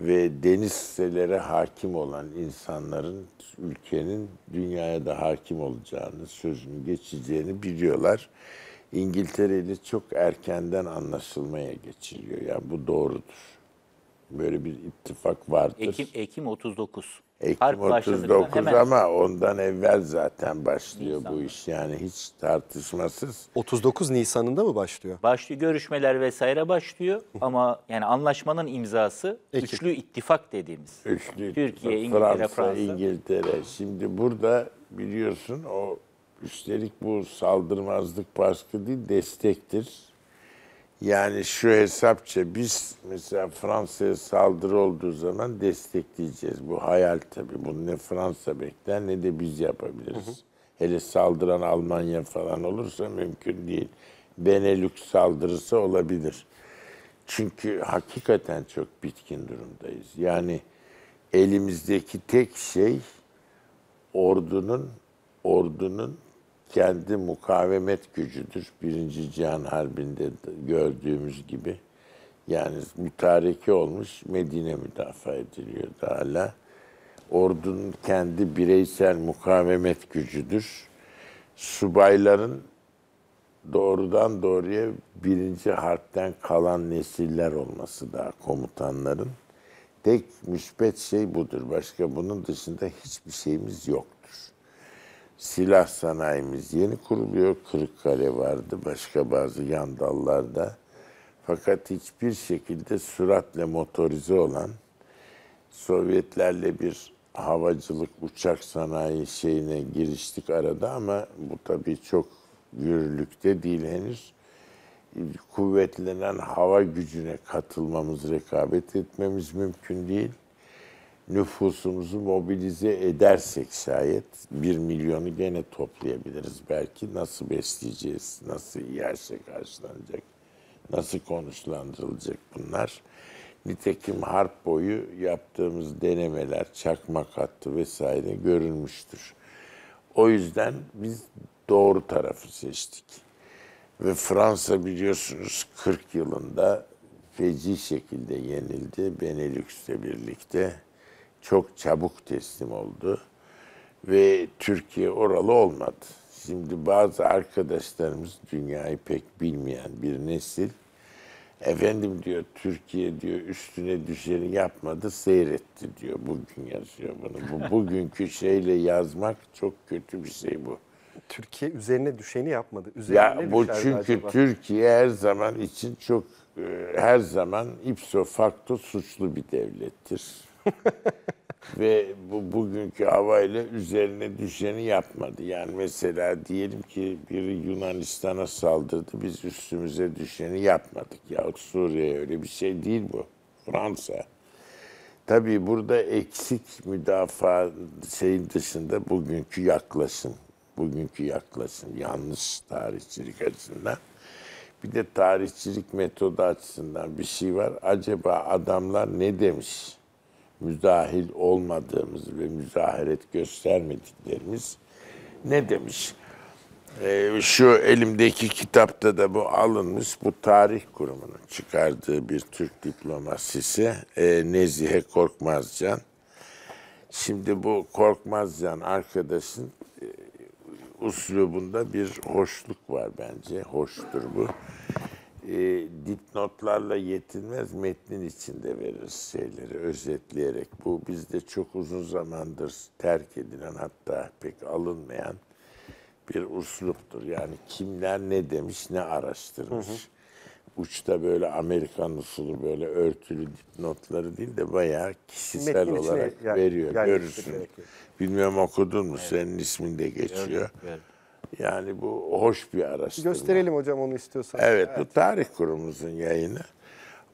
Speaker 2: ve deniz sitelere hakim olan insanların ülkenin dünyaya da hakim olacağını, sözünü geçeceğini biliyorlar. İngiltere ile çok erkenden anlaşılmaya geçiliyor. Yani bu doğrudur. Böyle bir ittifak vardır.
Speaker 3: Ekim, Ekim 39. Ekim 39 ama
Speaker 2: ondan evvel zaten başlıyor Nisan'da. bu iş yani hiç tartışmasız. 39 Nisan'ında mı başlıyor?
Speaker 3: Başlıyor görüşmeler vesaire başlıyor ama yani anlaşmanın imzası Ekim. üçlü ittifak dediğimiz. Üçlü Türkiye, İngiltere, Fransa, Fransa.
Speaker 2: İngiltere. Şimdi burada biliyorsun o üstelik bu saldırmazlık baskı değil destektir yani şu hesapça biz mesela Fransa'ya saldırı olduğu zaman destekleyeceğiz. Bu hayal tabii. Bunu ne Fransa bekler ne de biz yapabiliriz. Hı hı. Hele saldıran Almanya falan olursa mümkün değil. Benelux saldırısı olabilir. Çünkü hakikaten çok bitkin durumdayız. Yani elimizdeki tek şey ordunun ordunun kendi mukavemet gücüdür. Birinci Cihan Harbi'nde gördüğümüz gibi. Yani mütareke olmuş Medine müdafaa ediliyordu hala. Ordunun kendi bireysel mukavemet gücüdür. Subayların doğrudan doğruya birinci harpten kalan nesiller olması daha komutanların. Tek müspet şey budur. Başka bunun dışında hiçbir şeyimiz yok silah sanayimiz yeni kuruluyor. Kırıkkale vardı, başka bazı yan dallarda. Fakat hiçbir şekilde süratle motorize olan Sovyetlerle bir havacılık, uçak sanayi şeyine giriştik arada ama bu tabii çok yürürlükte değil henüz. Kuvvetlenen hava gücüne katılmamız, rekabet etmemiz mümkün değil nüfusumuzu mobilize edersek şayet bir milyonu gene toplayabiliriz. Belki nasıl besleyeceğiz, nasıl yerse karşılanacak, nasıl konuşlandırılacak bunlar. Nitekim harp boyu yaptığımız denemeler, çakmak hattı vesaire görülmüştür. O yüzden biz doğru tarafı seçtik. Ve Fransa biliyorsunuz 40 yılında feci şekilde yenildi Benelüks'le birlikte çok çabuk teslim oldu ve Türkiye oralı olmadı. Şimdi bazı arkadaşlarımız dünyayı pek bilmeyen bir nesil efendim diyor Türkiye diyor üstüne düşeni yapmadı seyretti diyor. Bugün yazıyor bunu. Bu, bugünkü şeyle yazmak çok kötü bir şey bu.
Speaker 1: Türkiye üzerine düşeni yapmadı. Üzerine ya bu çünkü acaba? Türkiye
Speaker 2: her zaman için çok e, her zaman ipso facto suçlu bir devlettir Ve bu bugünkü havayla üzerine düşeni yapmadı. Yani mesela diyelim ki biri Yunanistan'a saldırdı. Biz üstümüze düşeni yapmadık. Ya Suriye öyle bir şey değil bu. Fransa. Tabii burada eksik müdafaa şeyin dışında bugünkü yaklaşım, bugünkü yaklaşım yanlış tarihçilik açısından. Bir de tarihçilik metodu açısından bir şey var. Acaba adamlar ne demiş? müdahil olmadığımız ve müzaharet göstermediklerimiz ne demiş? Ee, şu elimdeki kitapta da bu alınmış. Bu tarih kurumunun çıkardığı bir Türk diplomasisi e, Nezihe Korkmazcan. Şimdi bu Korkmazcan arkadaşın e, uslubunda bir hoşluk var bence. Hoştur bu e, dipnotlarla yetinmez metnin içinde verir şeyleri özetleyerek. Bu bizde çok uzun zamandır terk edilen hatta pek alınmayan bir usluptur. Yani kimler ne demiş ne araştırmış. Hı hı. Uçta böyle Amerikan usulü böyle örtülü dipnotları değil de bayağı kişisel Metnin olarak yani, veriyor. Görürsün. Bilmiyorum okudun mu? Evet. Senin ismin de geçiyor. Evet, evet. Yani bu hoş bir araştırma. Gösterelim
Speaker 1: hocam onu istiyorsan.
Speaker 2: Evet, evet. bu tarih kurumumuzun yayını.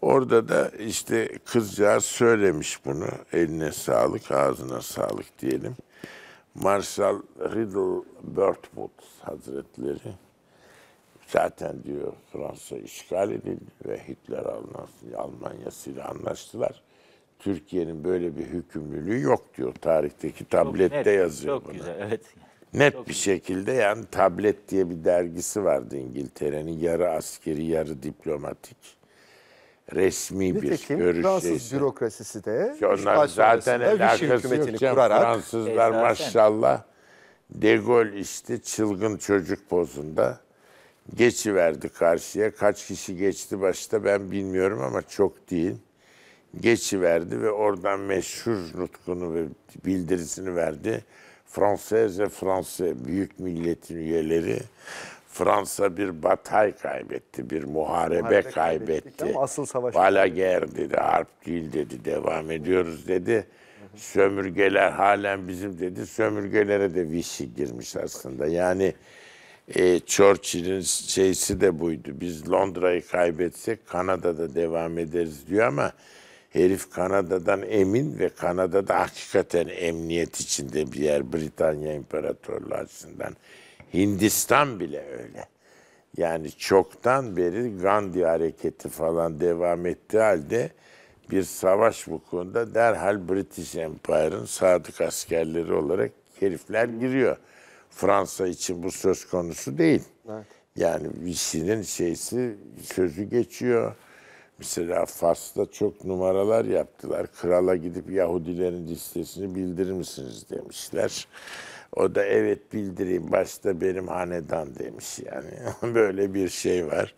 Speaker 2: Orada da işte kızcağız söylemiş bunu. Eline sağlık, ağzına sağlık diyelim. Marshal Riddle Birdwood Hazretleri zaten diyor Fransa işgal edildi ve Hitler Almanya ile anlaştılar. Türkiye'nin böyle bir hükümlülüğü yok diyor. Tarihteki tablette çok net, yazıyor
Speaker 3: çok bunu. Çok güzel evet net Çok bir
Speaker 2: şekilde yani tablet diye bir dergisi vardı İngiltere'nin yarı askeri yarı diplomatik resmi Nitekim, bir görüş. Fransız
Speaker 1: bürokrasisi de Ki onlar zaten alakası yok canım. Kurarak, Fransızlar e, maşallah
Speaker 2: De Gaulle işte çılgın çocuk pozunda geçi verdi karşıya. Kaç kişi geçti başta ben bilmiyorum ama çok değil. geçi verdi ve oradan meşhur nutkunu ve bildirisini verdi. Franseze Fransa büyük milletin üyeleri Fransa bir batay kaybetti, bir muharebe, muharebe kaybetti. Ama asıl savaş. ger dedi, harp değil dedi, devam ediyoruz dedi. Sömürgeler halen bizim dedi, sömürgelere de Vichy girmiş aslında. Yani e, Churchill'in şeysi de buydu. Biz Londra'yı kaybetsek Kanada'da devam ederiz diyor ama Herif Kanada'dan emin ve Kanada'da hakikaten emniyet içinde bir yer Britanya İmparatorluğu açısından. Hindistan bile öyle. Yani çoktan beri Gandhi hareketi falan devam ettiği halde bir savaş bu konuda derhal British Empire'ın sadık askerleri olarak herifler giriyor. Fransa için bu söz konusu değil. Evet. Yani işinin şeysi sözü geçiyor. Mesela Fas'ta çok numaralar yaptılar. Krala gidip Yahudilerin listesini bildirir misiniz demişler. O da evet bildireyim başta benim hanedan demiş yani. Böyle bir şey var.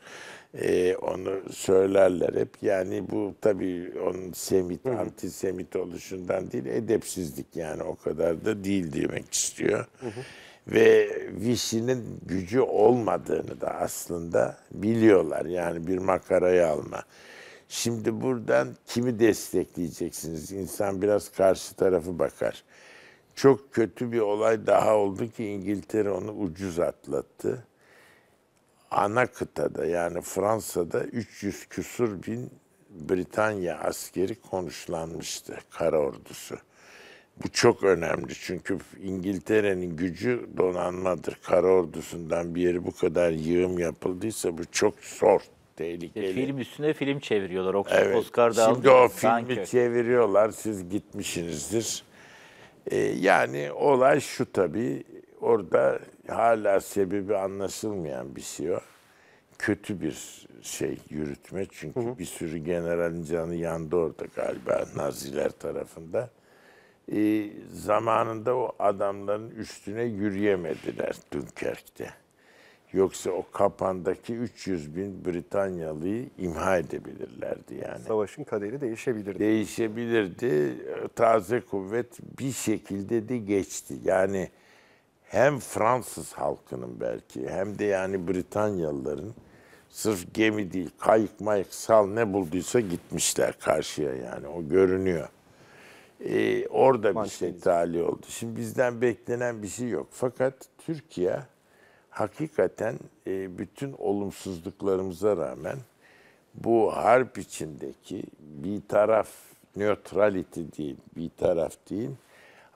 Speaker 2: Ee, onu söylerler hep. Yani bu tabii onun semit, Hı-hı. antisemit oluşundan değil, edepsizlik yani o kadar da değil demek istiyor. Ve Vichy'nin gücü olmadığını da aslında biliyorlar. Yani bir makarayı alma. Şimdi buradan kimi destekleyeceksiniz? İnsan biraz karşı tarafı bakar. Çok kötü bir olay daha oldu ki İngiltere onu ucuz atlattı. Ana kıtada yani Fransa'da 300 küsur bin Britanya askeri konuşlanmıştı, kara ordusu. Bu çok önemli çünkü İngiltere'nin gücü donanmadır. Kara ordusundan bir yeri bu kadar yığım yapıldıysa bu çok zor
Speaker 3: tehlikeli. E, film üstüne film çeviriyorlar. Oscar, evet. Oscar da Şimdi o filmi sanki.
Speaker 2: çeviriyorlar. Siz gitmişsinizdir. Ee, yani olay şu tabii. Orada hala sebebi anlaşılmayan bir şey o. Kötü bir şey yürütme. Çünkü hı hı. bir sürü generalin canı yandı orada galiba Naziler tarafında e, zamanında o adamların üstüne yürüyemediler Dünkerk'te. Yoksa o kapandaki 300 bin Britanyalıyı imha edebilirlerdi yani.
Speaker 1: Savaşın kaderi değişebilirdi.
Speaker 2: Değişebilirdi. Taze kuvvet bir şekilde de geçti. Yani hem Fransız halkının belki hem de yani Britanyalıların sırf gemi değil kayık mayık sal ne bulduysa gitmişler karşıya yani o görünüyor. Ee, orada Manşeniz. bir şey tali oldu. Şimdi bizden beklenen bir şey yok. Fakat Türkiye hakikaten e, bütün olumsuzluklarımıza rağmen bu harp içindeki bir taraf neutrality değil, bir taraf değil,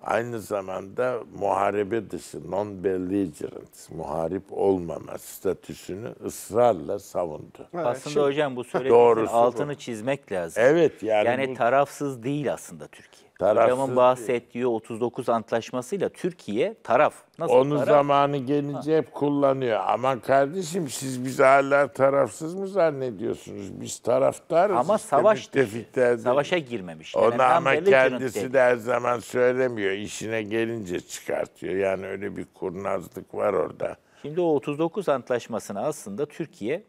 Speaker 2: aynı zamanda muharebe dışı, non-belligerent, muharip olmama statüsünü ısrarla savundu.
Speaker 3: Evet, aslında şimdi, hocam bu söylediğinizin altını bu. çizmek lazım. Evet yani. Yani bu, tarafsız değil aslında Türkiye. Tarafsız Hocamın bahsettiği 39 antlaşmasıyla Türkiye taraf. Nasıl Onun taraf? zamanı
Speaker 2: gelince hep kullanıyor. Ama kardeşim siz bizi hala tarafsız mı zannediyorsunuz? Biz taraftarız. Ama işte, savaş müttefikler savaşa girmemiş. Onu Önemli ama kendisi de her zaman söylemiyor. İşine gelince çıkartıyor. Yani öyle bir kurnazlık var orada.
Speaker 3: Şimdi o 39 antlaşmasına aslında Türkiye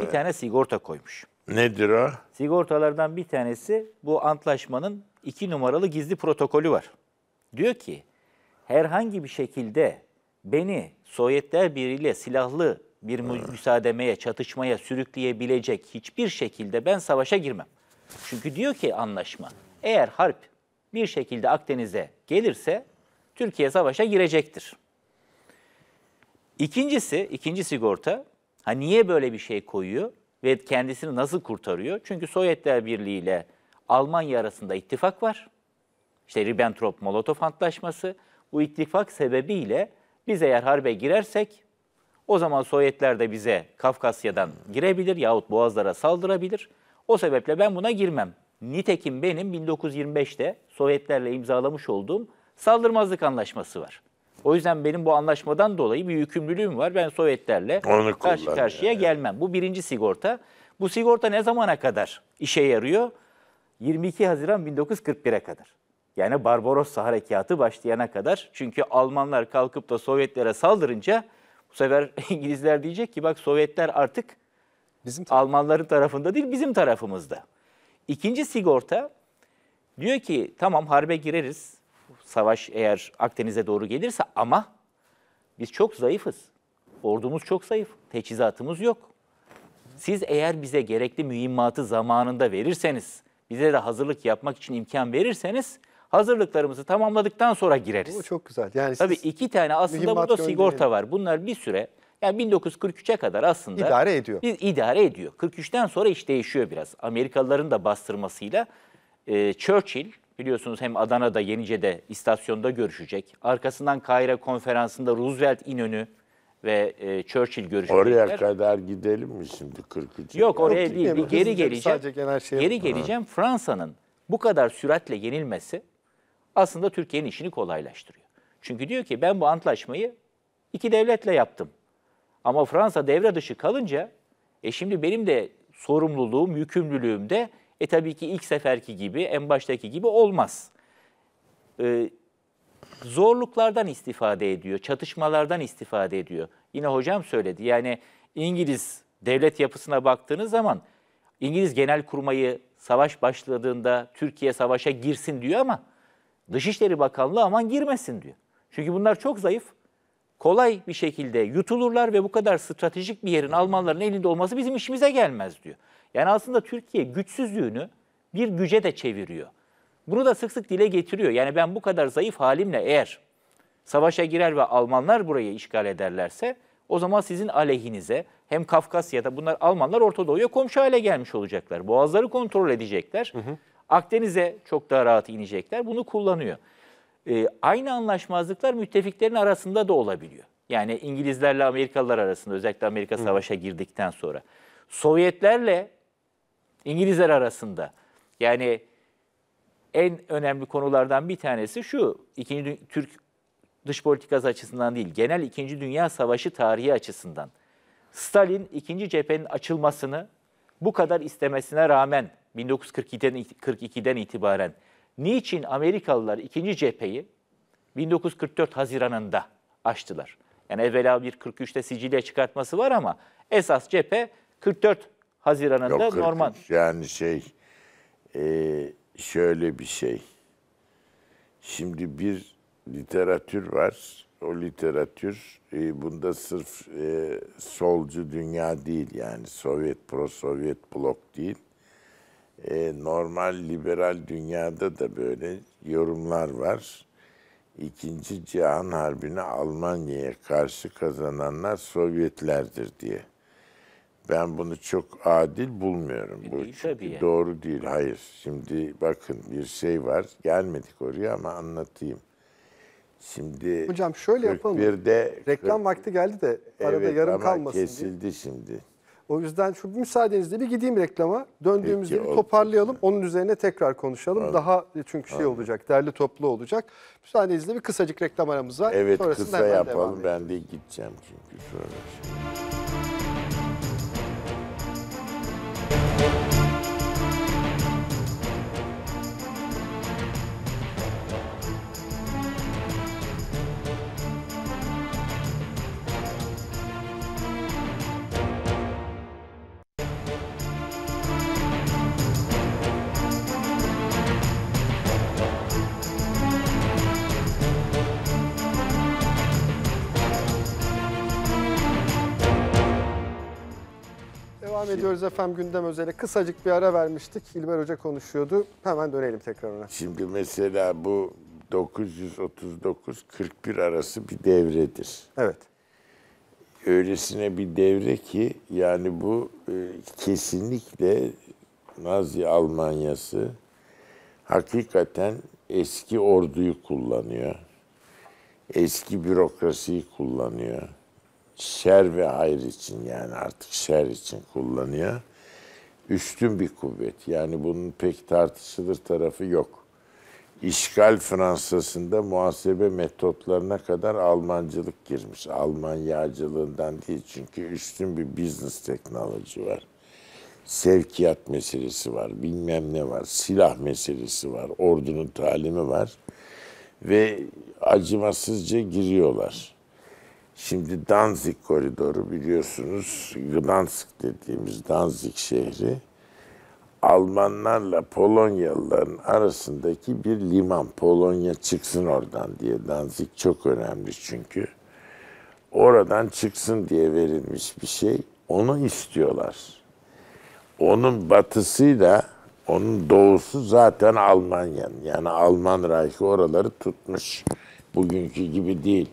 Speaker 3: bir tane sigorta koymuş.
Speaker 2: Nedir o?
Speaker 3: Sigortalardan bir tanesi bu antlaşmanın 2 numaralı gizli protokolü var. Diyor ki herhangi bir şekilde beni Sovyetler Birliği silahlı bir müsaademeye, çatışmaya sürükleyebilecek hiçbir şekilde ben savaşa girmem. Çünkü diyor ki anlaşma, eğer harp bir şekilde Akdeniz'e gelirse Türkiye savaşa girecektir. İkincisi, ikinci sigorta, ha niye böyle bir şey koyuyor ve kendisini nasıl kurtarıyor? Çünkü Sovyetler Birliği ile Almanya arasında ittifak var. İşte Ribbentrop-Molotov Antlaşması. Bu ittifak sebebiyle biz eğer harbe girersek o zaman Sovyetler de bize Kafkasya'dan girebilir yahut Boğazlara saldırabilir. O sebeple ben buna girmem. Nitekim benim 1925'te Sovyetlerle imzalamış olduğum saldırmazlık anlaşması var. O yüzden benim bu anlaşmadan dolayı bir yükümlülüğüm var. Ben Sovyetlerle karşı karşıya yani. gelmem. Bu birinci sigorta. Bu sigorta ne zamana kadar işe yarıyor? 22 Haziran 1941'e kadar. Yani Barbarossa harekatı başlayana kadar. Çünkü Almanlar kalkıp da Sovyetlere saldırınca bu sefer İngilizler diyecek ki bak Sovyetler artık bizim taraf. Almanların tarafında değil bizim tarafımızda. İkinci sigorta diyor ki tamam harbe gireriz. Savaş eğer Akdeniz'e doğru gelirse ama biz çok zayıfız. Ordumuz çok zayıf. Teçhizatımız yok. Siz eğer bize gerekli mühimmatı zamanında verirseniz, bize de hazırlık yapmak için imkan verirseniz hazırlıklarımızı tamamladıktan sonra gireriz. Bu
Speaker 1: çok güzel. Yani
Speaker 3: Tabii iki tane aslında burada sigorta var. Bunlar bir süre yani 1943'e kadar aslında idare ediyor. Biz idare ediyor. 43'ten sonra iş değişiyor biraz. Amerikalıların da bastırmasıyla e, Churchill biliyorsunuz hem Adana'da Yenice'de istasyonda görüşecek. Arkasından Kahire konferansında Roosevelt İnönü ve e, Churchill görüşecekler. Oraya kadar gidelim mi şimdi 43? Yok oraya değil. Bir geri geleceğim. Şey geri geleceğim. Fransa'nın bu kadar süratle yenilmesi aslında Türkiye'nin işini kolaylaştırıyor. Çünkü diyor ki ben bu antlaşmayı iki devletle yaptım. Ama Fransa devre dışı kalınca e şimdi benim de sorumluluğum, yükümlülüğüm de e tabii ki ilk seferki gibi, en baştaki gibi olmaz. Ee, zorluklardan istifade ediyor, çatışmalardan istifade ediyor. Yine hocam söyledi yani İngiliz devlet yapısına baktığınız zaman İngiliz genel kurmayı savaş başladığında Türkiye savaşa girsin diyor ama Dışişleri Bakanlığı aman girmesin diyor. Çünkü bunlar çok zayıf. Kolay bir şekilde yutulurlar ve bu kadar stratejik bir yerin Almanların elinde olması bizim işimize gelmez diyor. Yani aslında Türkiye güçsüzlüğünü bir güce de çeviriyor. Bunu da sık sık dile getiriyor. Yani ben bu kadar zayıf halimle eğer savaşa girer ve Almanlar burayı işgal ederlerse o zaman sizin aleyhinize hem Kafkasya'da bunlar Almanlar Orta Doğu'ya komşu hale gelmiş olacaklar. Boğazları kontrol edecekler. Hı hı. Akdeniz'e çok daha rahat inecekler. Bunu kullanıyor. Ee, aynı anlaşmazlıklar müttefiklerin arasında da olabiliyor. Yani İngilizlerle Amerikalılar arasında özellikle Amerika savaşa girdikten sonra. Sovyetlerle İngilizler arasında yani en önemli konulardan bir tanesi şu. İkinci Türk dış politikası açısından değil, genel İkinci Dünya Savaşı tarihi açısından. Stalin ikinci cephenin açılmasını bu kadar istemesine rağmen 1942'den 42'den itibaren niçin Amerikalılar ikinci cepheyi 1944 Haziran'ında açtılar? Yani evvela bir 43'te sicilye çıkartması var ama esas cephe 44 Haziran'ında Yok, 43, normal.
Speaker 2: Yani şey e, şöyle bir şey. Şimdi bir literatür var. O literatür e, bunda sırf e, solcu dünya değil yani Sovyet, pro-Sovyet blok değil. E, normal liberal dünyada da böyle yorumlar var. İkinci Cihan Harbi'ni Almanya'ya karşı kazananlar Sovyetlerdir diye. Ben bunu çok adil bulmuyorum. E, Bu değil çünkü tabii. doğru değil. Hayır. Şimdi bakın bir şey var. Gelmedik oraya ama anlatayım. Şimdi Hocam şöyle yapalım. Bir de reklam
Speaker 1: vakti geldi de arada evet, yarım ama kalmasın kesildi diye. şimdi. O yüzden şu müsaadenizle bir gideyim reklama. Döndüğümüzde Peki, bir toparlayalım. Oldu. Onun üzerine tekrar konuşalım. Anladım. Daha çünkü şey Anladım. olacak. Derli toplu olacak. Müsaadenizle bir kısacık reklam aramız var. Evet Sonrasında kısa yapalım.
Speaker 2: Ben de gideceğim çünkü. Şöyle.
Speaker 1: Söz efem gündem özeli kısacık bir ara vermiştik. İlber Hoca konuşuyordu. Hemen dönelim tekrar ona. Şimdi
Speaker 2: mesela bu 939-41 arası bir devredir. Evet. Öylesine bir devre ki yani bu e, kesinlikle Nazi Almanyası hakikaten eski orduyu kullanıyor. Eski bürokrasiyi kullanıyor şer ve hayır için yani artık şer için kullanıyor. Üstün bir kuvvet. Yani bunun pek tartışılır tarafı yok. İşgal Fransa'sında muhasebe metotlarına kadar Almancılık girmiş. Almanyacılığından değil çünkü üstün bir business teknoloji var. Sevkiyat meselesi var, bilmem ne var, silah meselesi var, ordunun talimi var. Ve acımasızca giriyorlar. Şimdi Danzig koridoru biliyorsunuz Danzig dediğimiz Danzig şehri Almanlarla Polonyalıların arasındaki bir liman. Polonya çıksın oradan diye. Danzig çok önemli çünkü. Oradan çıksın diye verilmiş bir şey. Onu istiyorlar. Onun batısıyla onun doğusu zaten Almanya'nın. Yani Alman Reich'i oraları tutmuş. Bugünkü gibi değil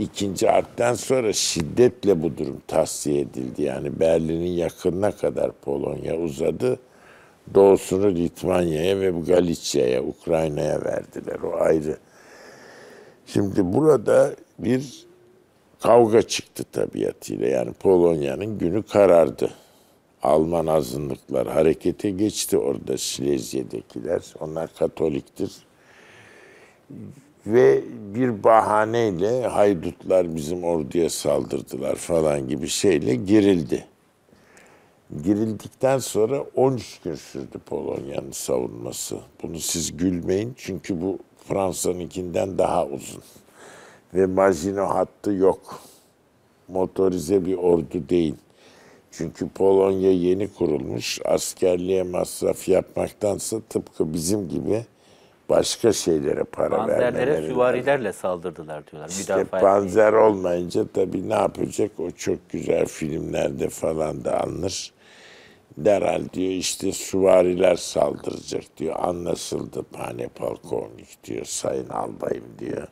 Speaker 2: ikinci arttan sonra şiddetle bu durum tavsiye edildi. Yani Berlin'in yakınına kadar Polonya uzadı. Doğusunu Litvanya'ya ve Galicia'ya, Ukrayna'ya verdiler. O ayrı. Şimdi burada bir kavga çıktı tabiatıyla. Yani Polonya'nın günü karardı. Alman azınlıklar harekete geçti orada Şilezya'dakiler. Onlar Katoliktir ve bir bahaneyle haydutlar bizim orduya saldırdılar falan gibi şeyle girildi. Girildikten sonra 13 gün sürdü Polonya'nın savunması. Bunu siz gülmeyin çünkü bu Fransa'nınkinden daha uzun. Ve Mazino hattı yok. Motorize bir ordu değil. Çünkü Polonya yeni kurulmuş. Askerliğe masraf yapmaktansa tıpkı bizim gibi başka şeylere para Panzerlere, vermeleri.
Speaker 3: süvarilerle saldırdılar diyorlar. İşte panzer etmeyi.
Speaker 2: olmayınca tabii ne yapacak? O çok güzel filmlerde falan da anılır. Derhal diyor işte süvariler saldıracak diyor. Anlaşıldı pane polkovnik diyor. Sayın albayım diyor.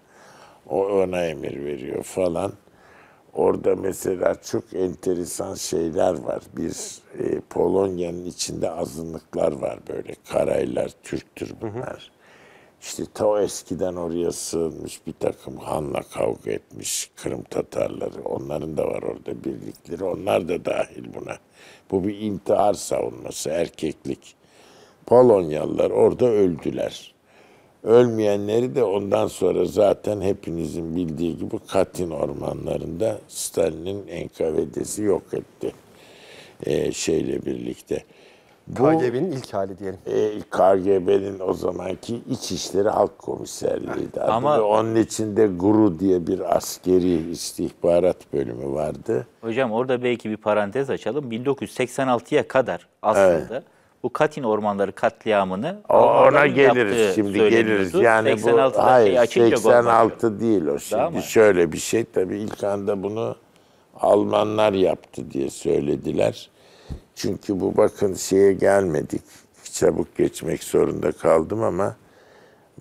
Speaker 2: O ona emir veriyor falan. Orada mesela çok enteresan şeyler var. Bir e, Polonya'nın içinde azınlıklar var böyle. Karaylar, Türktür bunlar. Hı hı. İşte ta eskiden oraya sığınmış bir takım Han'la kavga etmiş Kırım Tatarları. Onların da var orada birlikleri. Onlar da dahil buna. Bu bir intihar savunması, erkeklik. Polonyalılar orada öldüler. Ölmeyenleri de ondan sonra zaten hepinizin bildiği gibi Katin ormanlarında Stalin'in enkavadesi yok etti. Ee, şeyle birlikte. KGB'nin ilk hali diyelim. E, KGB'nin o zamanki İçişleri Halk Komiserliği'ydi. Ama Adı. onun içinde GURU diye bir askeri istihbarat bölümü vardı.
Speaker 3: Hocam orada belki bir parantez açalım. 1986'ya kadar aslında evet. bu Katin Ormanları katliamını o, ona geliriz şimdi geliriz. Yani bu hayır 86
Speaker 2: şey değil o şimdi. Şöyle bir şey tabii ilk anda bunu Almanlar yaptı diye söylediler. Çünkü bu bakın şeye gelmedik. Çabuk geçmek zorunda kaldım ama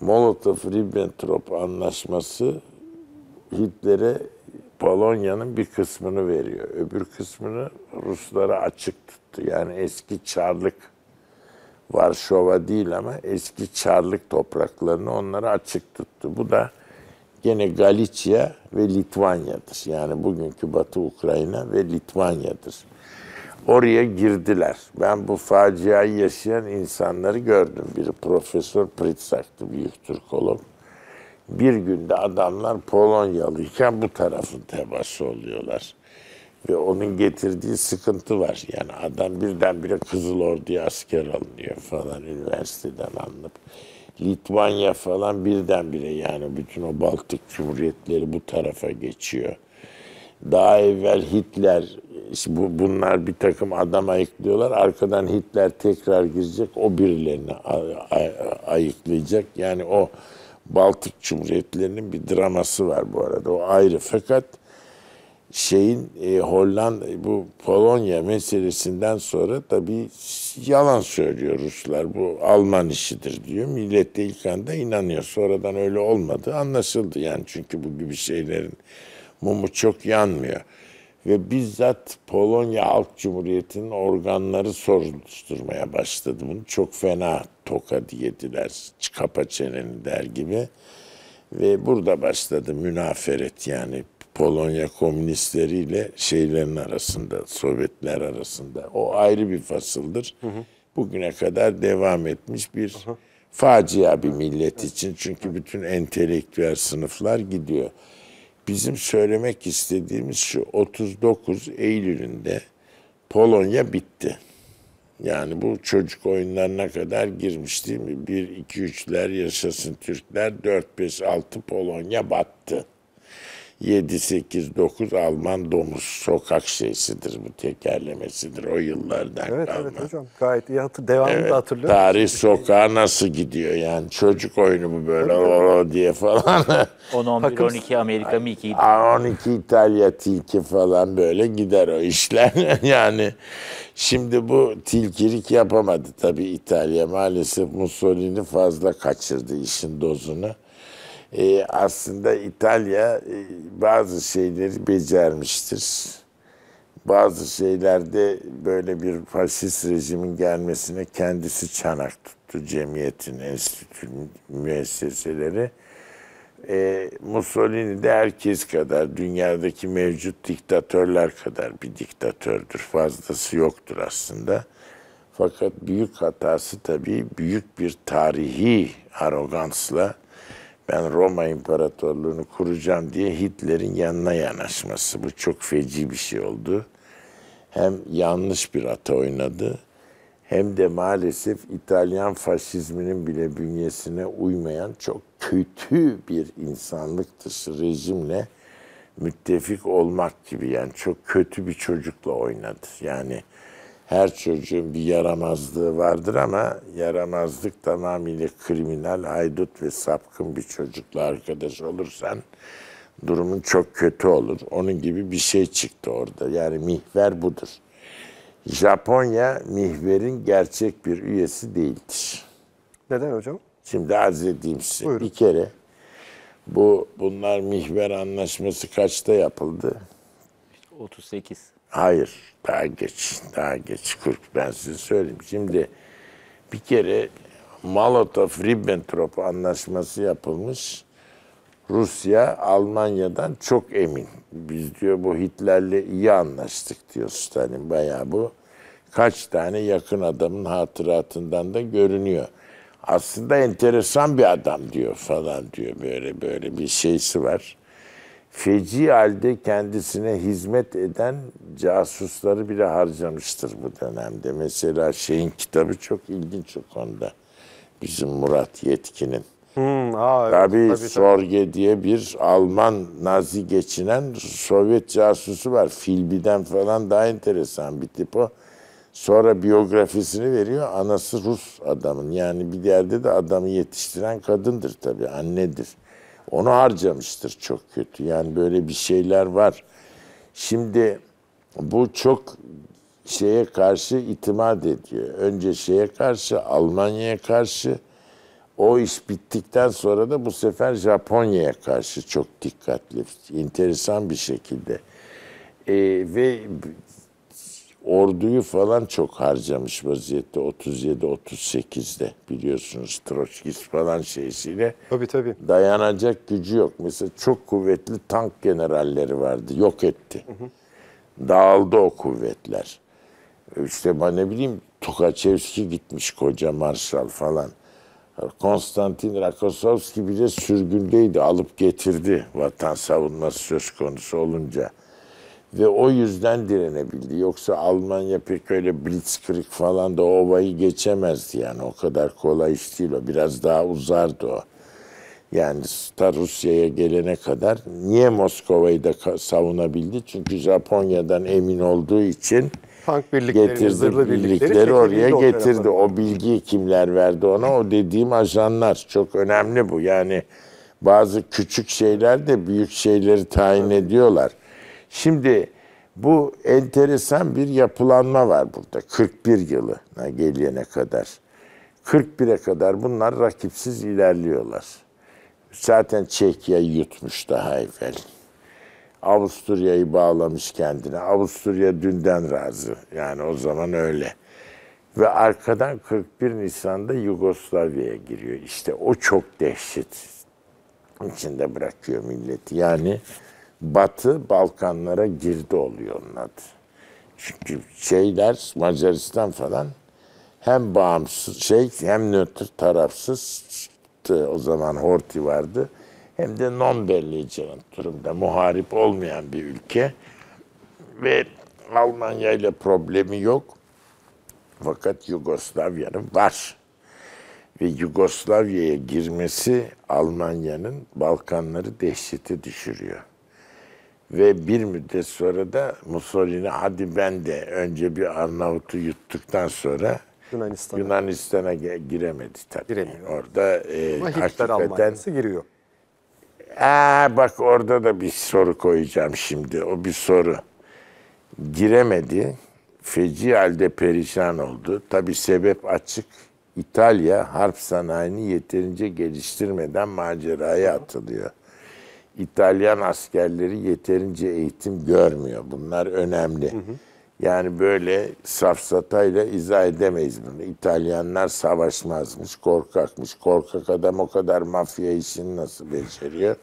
Speaker 2: Molotov-Ribbentrop anlaşması Hitler'e Polonya'nın bir kısmını veriyor. Öbür kısmını Ruslara açık tuttu. Yani eski Çarlık Varşova değil ama eski Çarlık topraklarını onlara açık tuttu. Bu da gene Galicia ve Litvanya'dır. Yani bugünkü Batı Ukrayna ve Litvanya'dır. Oraya girdiler. Ben bu faciayı yaşayan insanları gördüm. Biri Profesör Pritzak'tı, büyük Türkolog. Bir günde adamlar Polonyalıyken bu tarafın tebası oluyorlar. Ve onun getirdiği sıkıntı var. Yani adam birdenbire Kızıl Ordu'ya asker alınıyor falan üniversiteden anlıp. Litvanya falan birdenbire yani bütün o Baltık Cumhuriyetleri bu tarafa geçiyor. Daha evvel Hitler işte bu, bunlar bir takım adama ayıklıyorlar. Arkadan Hitler tekrar girecek. O birilerini ayıklayacak. Yani o Baltık Cumhuriyetlerinin bir draması var bu arada. O ayrı. Fakat şeyin e, Hollanda bu Polonya meselesinden sonra tabii yalan söylüyor Ruslar. Bu Alman işidir diyor. Millet de ilk anda inanıyor. Sonradan öyle olmadı. Anlaşıldı yani çünkü bu gibi şeylerin mumu çok yanmıyor ve bizzat Polonya Halk Cumhuriyeti'nin organları soruşturmaya başladı. Bunu çok fena toka diyediler, kapa çeneni der gibi. Ve burada başladı münaferet yani Polonya komünistleriyle şeylerin arasında, Sovyetler arasında. O ayrı bir fasıldır. Hı hı. Bugüne kadar devam etmiş bir hı hı. facia bir millet için. Çünkü bütün entelektüel sınıflar gidiyor. Bizim söylemek istediğimiz şu 39 Eylül'ünde Polonya bitti. Yani bu çocuk oyunlarına kadar girmiş değil mi? 1, 2, 3'ler yaşasın Türkler, 4, 5, 6 Polonya battı. 7, 8, 9 Alman domuz sokak şeysidir bu tekerlemesidir o yıllardan
Speaker 1: evet, kalma. Evet hocam gayet iyi hatır, devamını evet, da hatırlıyorum.
Speaker 2: Tarih sokağa nasıl gidiyor yani çocuk oyunu bu böyle o, o diye falan.
Speaker 1: 10, 11, Bakın, 12
Speaker 3: Amerika mı 2 12
Speaker 2: İtalya tilki falan böyle gider o işler. yani şimdi bu tilkilik yapamadı tabii İtalya maalesef Mussolini fazla kaçırdı işin dozunu e, aslında İtalya e, bazı şeyleri becermiştir. Bazı şeylerde böyle bir faşist rejimin gelmesine kendisi çanak tuttu cemiyetin, enstitünün müesseseleri. E, Mussolini de herkes kadar, dünyadaki mevcut diktatörler kadar bir diktatördür. Fazlası yoktur aslında. Fakat büyük hatası tabii büyük bir tarihi arogansla ben Roma İmparatorluğunu kuracağım diye Hitler'in yanına yanaşması. Bu çok feci bir şey oldu. Hem yanlış bir ata oynadı hem de maalesef İtalyan faşizminin bile bünyesine uymayan çok kötü bir insanlık dışı rejimle müttefik olmak gibi yani çok kötü bir çocukla oynadı. Yani her çocuğun bir yaramazlığı vardır ama yaramazlık tamamıyla kriminal, aydut ve sapkın bir çocukla arkadaş olursan durumun çok kötü olur. Onun gibi bir şey çıktı orada. Yani mihver budur. Japonya mihverin gerçek bir üyesi değildir. Neden hocam? Şimdi arz edeyim size. Buyurun. Bir kere bu bunlar mihver anlaşması kaçta yapıldı?
Speaker 3: 38.
Speaker 2: Hayır, daha geç, daha geç. 40 ben size söyleyeyim. Şimdi bir kere Molotov-Ribbentrop anlaşması yapılmış. Rusya Almanya'dan çok emin. Biz diyor bu Hitler'le iyi anlaştık diyor Stalin. Bayağı bu kaç tane yakın adamın hatıratından da görünüyor. Aslında enteresan bir adam diyor falan diyor böyle böyle bir şeysi var feci halde kendisine hizmet eden casusları bile harcamıştır bu dönemde. Mesela şeyin kitabı çok ilginç o konuda. Bizim Murat Yetkin'in.
Speaker 1: Hmm, evet, tabii, tabii Sorge
Speaker 2: tabii. diye bir Alman Nazi geçinen Sovyet casusu var. Filbi'den falan daha enteresan bir tip o. Sonra biyografisini veriyor. Anası Rus adamın. Yani bir yerde de adamı yetiştiren kadındır tabii, annedir. Onu harcamıştır çok kötü. Yani böyle bir şeyler var. Şimdi bu çok şeye karşı itimat ediyor. Önce şeye karşı, Almanya'ya karşı. O iş bittikten sonra da bu sefer Japonya'ya karşı çok dikkatli. Enteresan bir şekilde. Ee, ve orduyu falan çok harcamış vaziyette 37-38'de biliyorsunuz Troçkis falan şeysiyle. Tabii tabii. Dayanacak gücü yok. Mesela çok kuvvetli tank generalleri vardı. Yok etti. Hı hı. Dağıldı o kuvvetler. İşte ben ne bileyim Tukaçevski gitmiş koca marşal falan. Konstantin Rakosovski bile sürgündeydi. Alıp getirdi vatan savunması söz konusu olunca. Ve o yüzden direnebildi. Yoksa Almanya pek öyle blitzkrieg falan da ovayı geçemezdi yani. O kadar kolay iş değil o. Biraz daha uzardı o. Yani Star Rusya'ya gelene kadar niye Moskova'yı da savunabildi? Çünkü Japonya'dan emin olduğu için
Speaker 1: tank birlikleri, getirdi, birlikleri,
Speaker 2: birlikleri oraya getirdi. O bilgiyi kimler verdi ona? O dediğim ajanlar. Çok önemli bu. Yani bazı küçük şeyler de büyük şeyleri tayin evet. ediyorlar. Şimdi bu enteresan bir yapılanma var burada. 41 yılına gelene kadar. 41'e kadar bunlar rakipsiz ilerliyorlar. Zaten Çekya yutmuş daha evvel. Avusturya'yı bağlamış kendine. Avusturya dünden razı. Yani o zaman öyle. Ve arkadan 41 Nisan'da Yugoslavya'ya giriyor. İşte o çok dehşet içinde bırakıyor milleti. Yani Batı Balkanlara girdi oluyor onun adı. Çünkü şeyler Macaristan falan hem bağımsız şey hem nötr tarafsız o zaman Horti vardı hem de non bellici durumda muharip olmayan bir ülke ve Almanya ile problemi yok. Fakat Yugoslavya'nın var. Ve Yugoslavya'ya girmesi Almanya'nın Balkanları dehşete düşürüyor. Ve bir müddet sonra da Mussolini hadi ben de önce bir Arnavut'u yuttuktan sonra Yunanistan'a Yunanistan'a giremedi tabii. Giremiyor. Orada e, hakikaten Almanya'sı giriyor. Aa, e, bak orada da bir soru koyacağım şimdi. O bir soru. Giremedi. Feci halde perişan oldu. tabi sebep açık. İtalya harp sanayini yeterince geliştirmeden maceraya atılıyor. İtalyan askerleri yeterince eğitim görmüyor. Bunlar önemli. Hı hı. Yani böyle safsatayla izah edemeyiz bunu. İtalyanlar savaşmazmış, korkakmış. Korkak adam o kadar mafya işini nasıl beceriyor?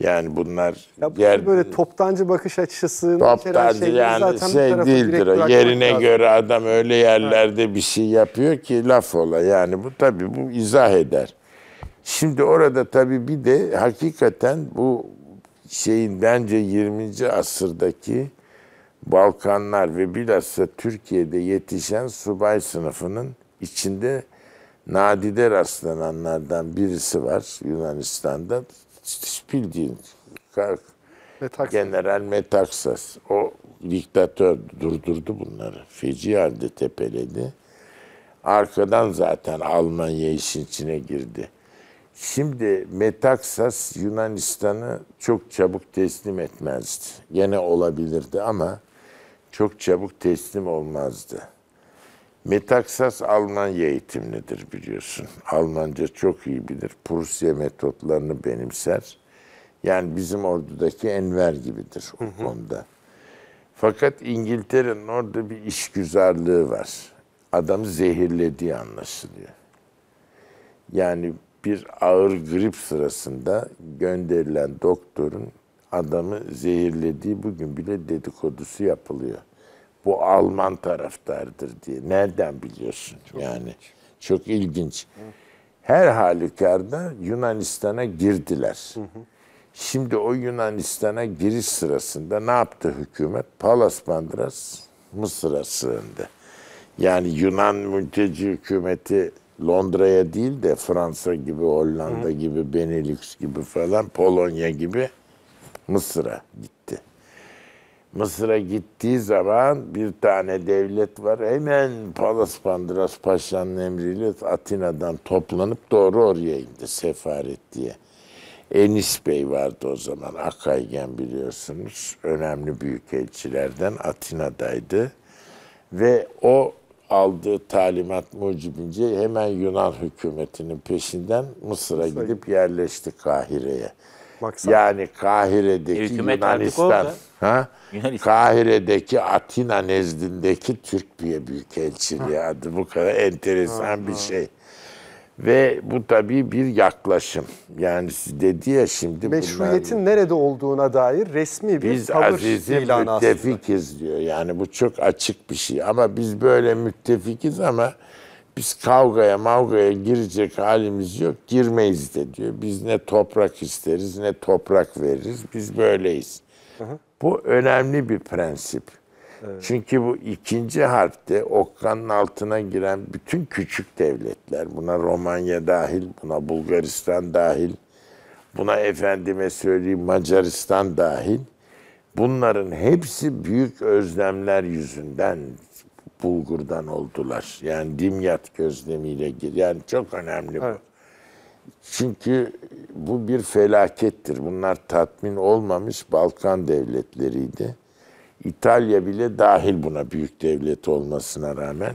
Speaker 2: Yani bunlar ya bu yer, böyle toptancı
Speaker 1: bakış açısı. toptancı şey yani zaten şey değildir. O.
Speaker 2: Yerine lazım. göre adam öyle yerlerde bir şey yapıyor ki laf ola. Yani bu tabii bu izah eder. Şimdi orada tabii bir de hakikaten bu şeyin bence 20. asırdaki Balkanlar ve bilhassa Türkiye'de yetişen subay sınıfının içinde nadide rastlananlardan birisi var Yunanistan'da. Bildiğin
Speaker 1: Metaksas. General
Speaker 2: Metaksas. O diktatör durdurdu bunları. Feci halde tepeledi. Arkadan zaten Almanya işin içine girdi. Şimdi Metaksas Yunanistan'ı çok çabuk teslim etmezdi. Yine olabilirdi ama çok çabuk teslim olmazdı. Metaksas Almanya eğitimlidir biliyorsun. Almanca çok iyi bilir. Prusya metotlarını benimser. Yani bizim ordudaki Enver gibidir o konuda. Fakat İngiltere'nin orada bir işgüzarlığı var. Adamı zehirlediği anlaşılıyor. Yani bir ağır grip sırasında gönderilen doktorun adamı zehirlediği bugün bile dedikodusu yapılıyor. Bu Alman taraftardır diye. Nereden biliyorsun? Çok yani ilginç. çok ilginç. Hı. Her halükarda Yunanistan'a girdiler. Hı hı. Şimdi o Yunanistan'a giriş sırasında ne yaptı hükümet? Palas Bandras Mısır'a sığındı. Yani Yunan mülteci hükümeti Londra'ya değil de Fransa gibi, Hollanda Hı. gibi, Benelux gibi falan, Polonya gibi Mısır'a gitti. Mısır'a gittiği zaman bir tane devlet var. Hemen Palas Pandiras Paşa'nın emriyle Atina'dan toplanıp doğru oraya indi sefaret diye. Enis Bey vardı o zaman Akaygen biliyorsunuz. Önemli büyükelçilerden Atina'daydı. Ve o aldığı talimat mucibince hemen Yunan hükümetinin peşinden Mısır'a Mısır. gidip yerleşti Kahire'ye. Baksana. Yani Kahire'deki Hükümet Yunanistan, ha? Yunanistan, Kahire'deki Atina nezdindeki Türk diye büyük elçiliği adı bu kadar enteresan ha, bir ha. şey. Ve bu tabii bir yaklaşım. Yani dedi ya şimdi Meşruiyetin
Speaker 1: bunlar... nerede olduğuna dair resmi bir biz tavır Aziz'i müttefikiz
Speaker 2: diyor. Yani bu çok açık bir şey. Ama biz böyle müttefikiz ama biz kavgaya mavgaya girecek halimiz yok. Girmeyiz de diyor. Biz ne toprak isteriz ne toprak veririz. Biz böyleyiz. Hı hı. Bu önemli bir prensip. Evet. Çünkü bu ikinci harfte okkanın altına giren bütün küçük devletler, buna Romanya dahil, buna Bulgaristan dahil, buna efendime söyleyeyim Macaristan dahil, bunların hepsi büyük özlemler yüzünden bulgurdan oldular. Yani dimyat gözlemiyle gir. Yani çok önemli bu. Evet. Çünkü bu bir felakettir. Bunlar tatmin olmamış Balkan devletleriydi. İtalya bile dahil buna büyük devlet olmasına rağmen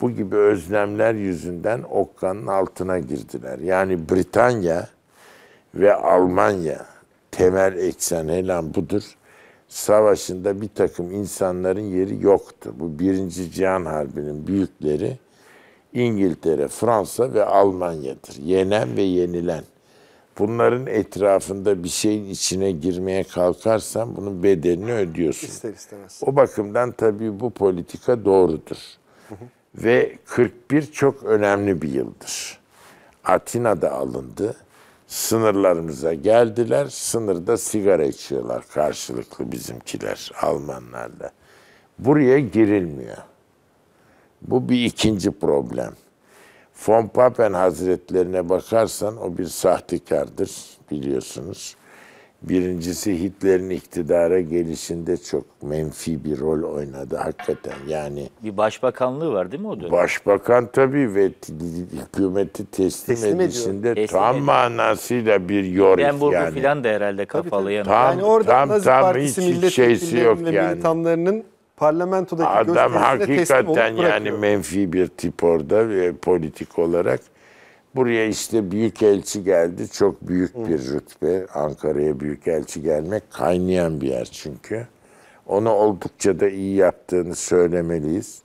Speaker 2: bu gibi özlemler yüzünden okkanın altına girdiler. Yani Britanya ve Almanya temel eksen helan budur. Savaşında bir takım insanların yeri yoktu. Bu Birinci Cihan Harbi'nin büyükleri İngiltere, Fransa ve Almanya'dır. Yenen ve yenilen bunların etrafında bir şeyin içine girmeye kalkarsan bunun bedelini ödüyorsun. İster istemez. O bakımdan tabii bu politika doğrudur. Ve 41 çok önemli bir yıldır. Atina'da alındı. Sınırlarımıza geldiler. Sınırda sigara içiyorlar karşılıklı bizimkiler Almanlarla. Buraya girilmiyor. Bu bir ikinci problem. Von Papen Hazretlerine bakarsan o bir sahtekardır biliyorsunuz. Birincisi Hitler'in iktidara gelişinde çok menfi bir rol oynadı hakikaten. Yani
Speaker 3: bir başbakanlığı var değil mi o dönem?
Speaker 2: Başbakan tabii ve hükümeti teslim, teslim edişinde ediyor. tam manasıyla bir yorik Denburg'u yani.
Speaker 3: falan da herhalde kafalayan. Tam, yani oradan tam, Nazi tam Partisi hiç
Speaker 2: Milletvekillerinin şeysi yok yani.
Speaker 1: militanlarının parlamentodaki Adam hakikaten yani
Speaker 2: menfi bir tip orada e, politik olarak. Buraya işte büyük elçi geldi. Çok büyük Hı. bir rütbe. Ankara'ya büyük elçi gelmek kaynayan bir yer çünkü. Onu oldukça da iyi yaptığını söylemeliyiz.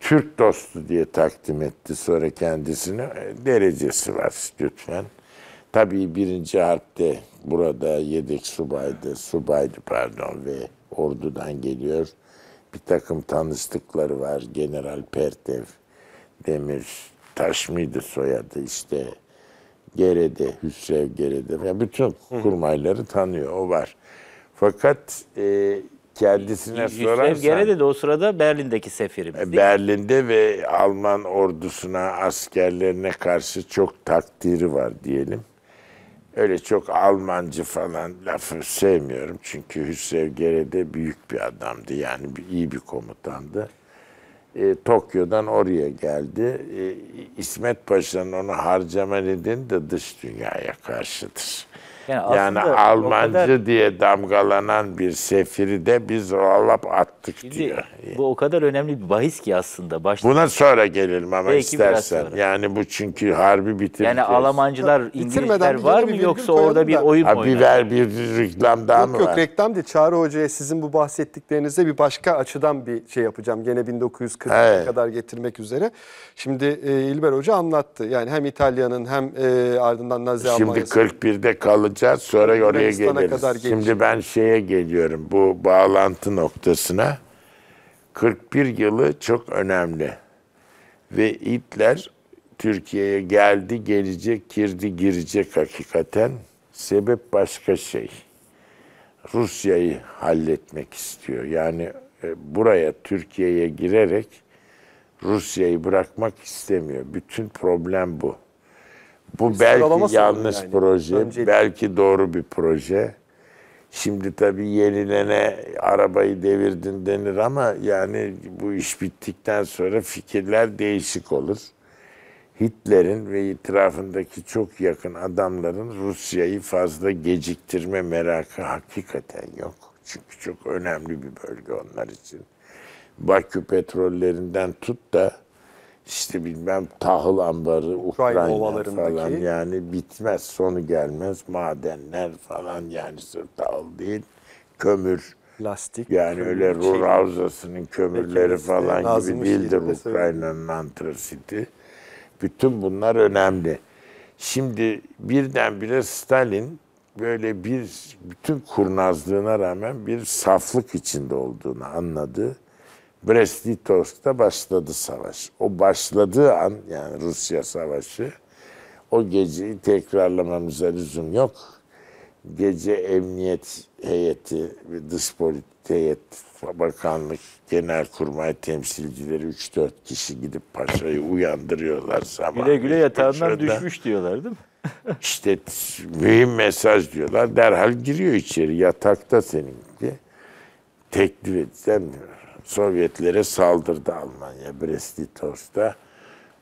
Speaker 2: Türk dostu diye takdim etti sonra kendisine Derecesi var lütfen. Tabii birinci harpte burada yedek subaydı, subaydı pardon ve ordudan geliyor bir takım tanıştıkları var. General Pertev Demir Taş mıydı soyadı işte Gerede, Hüsrev Gerede. Yani bütün kurmayları tanıyor, o var. Fakat e, kendisine Hüsrev sorarsan... Gerede
Speaker 3: de o sırada Berlin'deki sefirimiz e, Berlin'de
Speaker 2: ve Alman ordusuna, askerlerine karşı çok takdiri var diyelim. Öyle çok Almancı falan lafı sevmiyorum. Çünkü Hüseyin Gere de büyük bir adamdı. Yani bir, iyi bir komutandı. E, Tokyo'dan oraya geldi. E, İsmet Paşa'nın onu harcama nedeni de dış dünyaya karşıdır.
Speaker 3: Yani, yani Almancı kadar,
Speaker 2: diye damgalanan bir sefiri de biz rolap attık şimdi, diyor. Bu o kadar önemli bir bahis ki aslında. Başta Buna sonra gelelim ama Belki istersen. Yani bu çünkü harbi bitireceğiz. Yani Almancılar,
Speaker 1: İngilizler var mı yoksa orada bir oyun mu Bir ver
Speaker 2: bir reklam daha yok, mı yok, var? Yok
Speaker 1: reklam değil. Çağrı Hoca'ya sizin bu bahsettiklerinizde bir başka açıdan bir şey yapacağım. Gene 1940'a evet. kadar getirmek üzere. Şimdi e, İlber Hoca anlattı. Yani hem İtalya'nın hem e, ardından Nazi Şimdi Almanya'sı.
Speaker 2: Şimdi 41'de kalı olacağız. Sonra oraya geliriz. kadar Şimdi ben şeye geliyorum bu bağlantı noktasına. 41 yılı çok önemli. Ve İtler Türkiye'ye geldi, gelecek, girdi, girecek hakikaten. Sebep başka şey. Rusya'yı halletmek istiyor. Yani e, buraya Türkiye'ye girerek Rusya'yı bırakmak istemiyor. Bütün problem bu. Bu belki yanlış yani. proje, Öncelik. belki doğru bir proje. Şimdi tabii yenilene arabayı devirdin denir ama yani bu iş bittikten sonra fikirler değişik olur. Hitler'in ve etrafındaki çok yakın adamların Rusya'yı fazla geciktirme merakı hakikaten yok. Çünkü çok önemli bir bölge onlar için. Bakü petrollerinden tut da işte bilmem tahıl ambarı, Ukrayna, Ukrayna falan yani bitmez, sonu gelmez madenler falan yani sırf tahıl değil, kömür. Plastik. Yani kömür, öyle Rur Havzası'nın kömürleri Peki, falan Nazım gibi değildir Ukrayna'nın antrasiti. Bütün bunlar önemli. Şimdi birdenbire Stalin böyle bir bütün kurnazlığına rağmen bir saflık içinde olduğunu anladı Brest-Litovsk'ta başladı savaş. O başladığı an yani Rusya savaşı o geceyi tekrarlamamıza lüzum yok. Gece emniyet heyeti ve dış politik heyet, bakanlık, genelkurmay temsilcileri 3-4 kişi gidip paşayı uyandırıyorlar sabah. Güle güle yatağından düşmüş
Speaker 3: diyorlar değil mi?
Speaker 1: İşte
Speaker 2: mühim mesaj diyorlar. Derhal giriyor içeri. Yatakta seninki diye. Teklif etsen Sovyetlere saldırdı Almanya Brest-Litovsk'ta.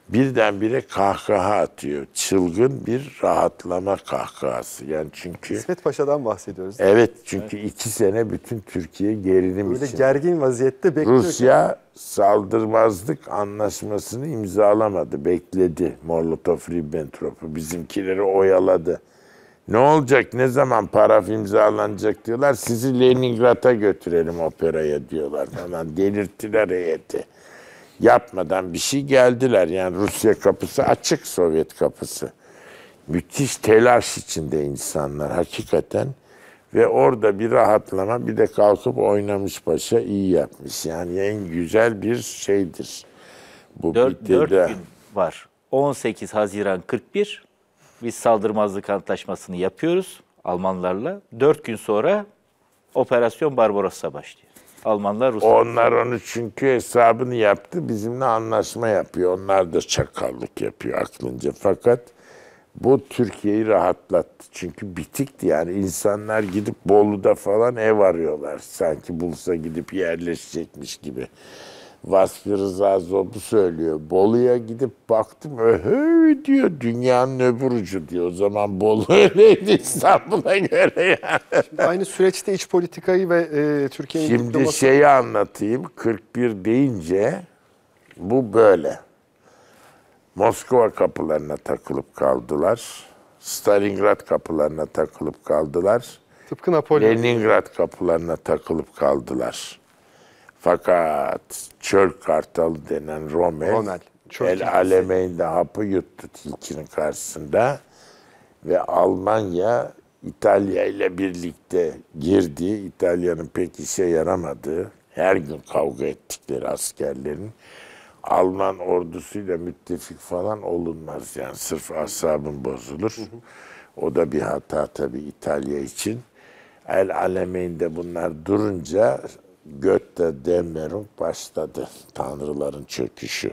Speaker 2: Birdenbire kahkaha atıyor. Çılgın bir rahatlama kahkahası. Yani çünkü İsmet
Speaker 1: Paşa'dan bahsediyoruz. Evet çünkü
Speaker 2: evet. iki sene bütün Türkiye gerilim Böyle içinde.
Speaker 1: gergin vaziyette bekliyor. Rusya
Speaker 2: saldırmazlık anlaşmasını imzalamadı. Bekledi Molotov-Ribbentrop'u. Bizimkileri oyaladı. Ne olacak? Ne zaman paraf imzalanacak diyorlar. Sizi Leningrad'a götürelim operaya diyorlar falan. Delirttiler heyeti. Yapmadan bir şey geldiler. Yani Rusya kapısı açık Sovyet kapısı. Müthiş telaş içinde insanlar hakikaten. Ve orada bir rahatlama bir de kalkıp oynamış paşa iyi yapmış. Yani en güzel bir şeydir. Bu 4, Dört gün
Speaker 3: var. 18 Haziran 41, biz saldırmazlık antlaşmasını yapıyoruz Almanlarla. Dört gün sonra Operasyon Barbarossa başlıyor. Almanlar Ruslar. Onlar onu çünkü hesabını yaptı. Bizimle anlaşma
Speaker 2: yapıyor. Onlar da çakallık yapıyor aklınca. Fakat bu Türkiye'yi rahatlattı. Çünkü bitikti yani. insanlar gidip Bolu'da falan ev arıyorlar. Sanki bulsa gidip yerleşecekmiş gibi. Vasfi Rıza Zobu söylüyor. Bolu'ya gidip baktım öhö diyor dünyanın öbür ucu diyor. O zaman Bolu öyleydi
Speaker 1: İstanbul'a göre yani. Şimdi aynı süreçte iç politikayı ve e, Türkiye'nin Şimdi diploması... şeyi
Speaker 2: anlatayım. 41 deyince bu böyle. Moskova kapılarına takılıp kaldılar. Stalingrad kapılarına takılıp kaldılar. Tıpkı Napolyon. Leningrad kapılarına takılıp kaldılar. Fakat çöl kartalı denen Rommel, el alemeyinde hapı yuttu tilkinin karşısında ve Almanya İtalya ile birlikte girdi. İtalya'nın pek işe yaramadığı, her gün kavga ettikleri askerlerin Alman ordusuyla müttefik falan olunmaz yani sırf asabın bozulur. O da bir hata tabii İtalya için. El Alemeyn bunlar durunca Götte Demerung başladı. Tanrıların çöküşü.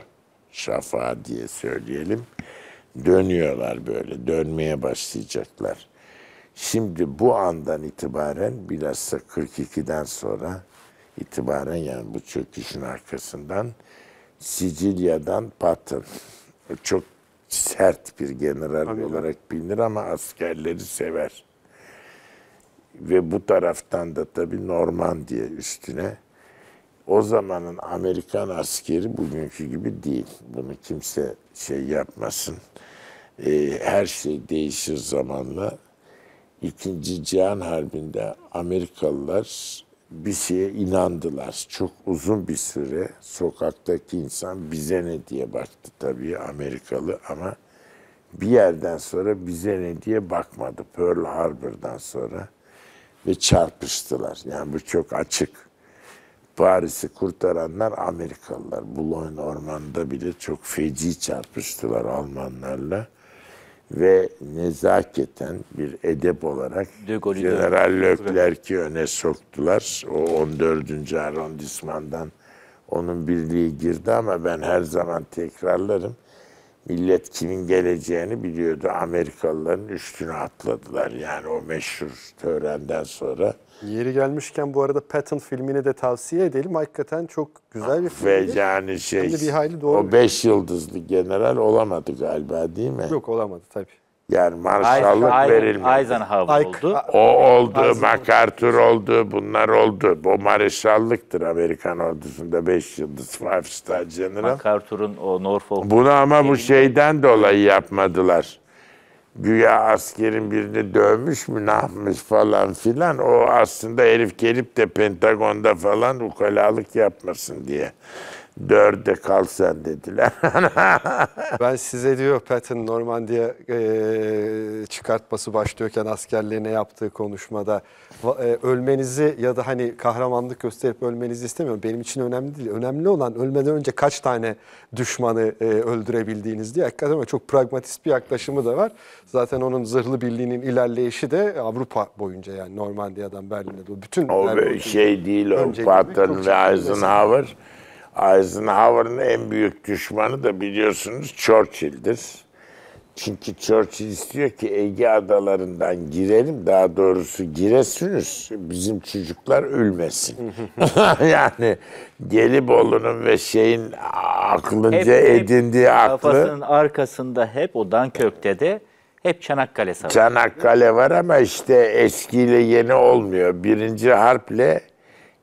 Speaker 2: Şafa diye söyleyelim. Dönüyorlar böyle. Dönmeye başlayacaklar. Şimdi bu andan itibaren bilhassa 42'den sonra itibaren yani bu çöküşün arkasından Sicilya'dan Patton çok sert bir general Tabii olarak bilinir ama askerleri sever ve bu taraftan da tabii diye üstüne. O zamanın Amerikan askeri bugünkü gibi değil. Bunu kimse şey yapmasın. Ee, her şey değişir zamanla. İkinci Cihan Harbi'nde Amerikalılar bir şeye inandılar. Çok uzun bir süre sokaktaki insan bize ne diye baktı tabii Amerikalı ama bir yerden sonra bize ne diye bakmadı Pearl Harbor'dan sonra ve çarpıştılar. Yani bu çok açık. Paris'i kurtaranlar Amerikalılar. Boulogne ormanında bile çok feci çarpıştılar Almanlarla. Ve nezaketen bir edep olarak General Leclerc'i öne soktular. O 14. arrondismandan onun birliği girdi ama ben her zaman tekrarlarım millet kimin geleceğini biliyordu. Amerikalıların üstüne
Speaker 1: atladılar. Yani o meşhur törenden sonra. Yeri gelmişken bu arada Patton filmini de tavsiye edelim. Hakikaten çok güzel bir film. Ve yani şey, bir hayli doğru o
Speaker 2: beş yıldızlı general olamadı galiba değil mi?
Speaker 1: Yok olamadı tabii.
Speaker 2: Yani marşallık verilmedi. Eisenhower oldu. O oldu, MacArthur oldu, bunlar oldu. Bu marşallıktır Amerikan ordusunda 5 yıldız Five Star General. MacArthur'un o Norfolk. Bunu ama bu şeyden dolayı yapmadılar. Güya askerin birini dövmüş mü, nahmış falan filan. O aslında herif gelip de Pentagon'da falan ukalalık yapmasın diye dörde kal sen dediler.
Speaker 1: ben size diyor Patton Normandiya e, çıkartması başlıyorken askerlerine yaptığı konuşmada e, ölmenizi ya da hani kahramanlık gösterip ölmenizi istemiyorum. Benim için önemli değil. Önemli olan ölmeden önce kaç tane düşmanı e, öldürebildiğiniz diye. Hakikaten çok pragmatist bir yaklaşımı da var. Zaten onun zırhlı birliğinin ilerleyişi de Avrupa boyunca yani Normandiya'dan Berlin'e doğru. Bütün o şey değil o Patton ve Eisenhower.
Speaker 2: Mesela Eisenhower'ın en büyük düşmanı da biliyorsunuz Churchill'dir. Çünkü Churchill istiyor ki Ege adalarından girelim, daha doğrusu giresiniz. bizim çocuklar ölmesin. yani Gelibolu'nun ve şeyin aklınca hep, edindiği hep, aklı... Kafasının
Speaker 3: arkasında hep o Dankök'te de hep Çanakkale Savaşı.
Speaker 2: Çanakkale var ama işte eskiyle yeni olmuyor. Birinci harple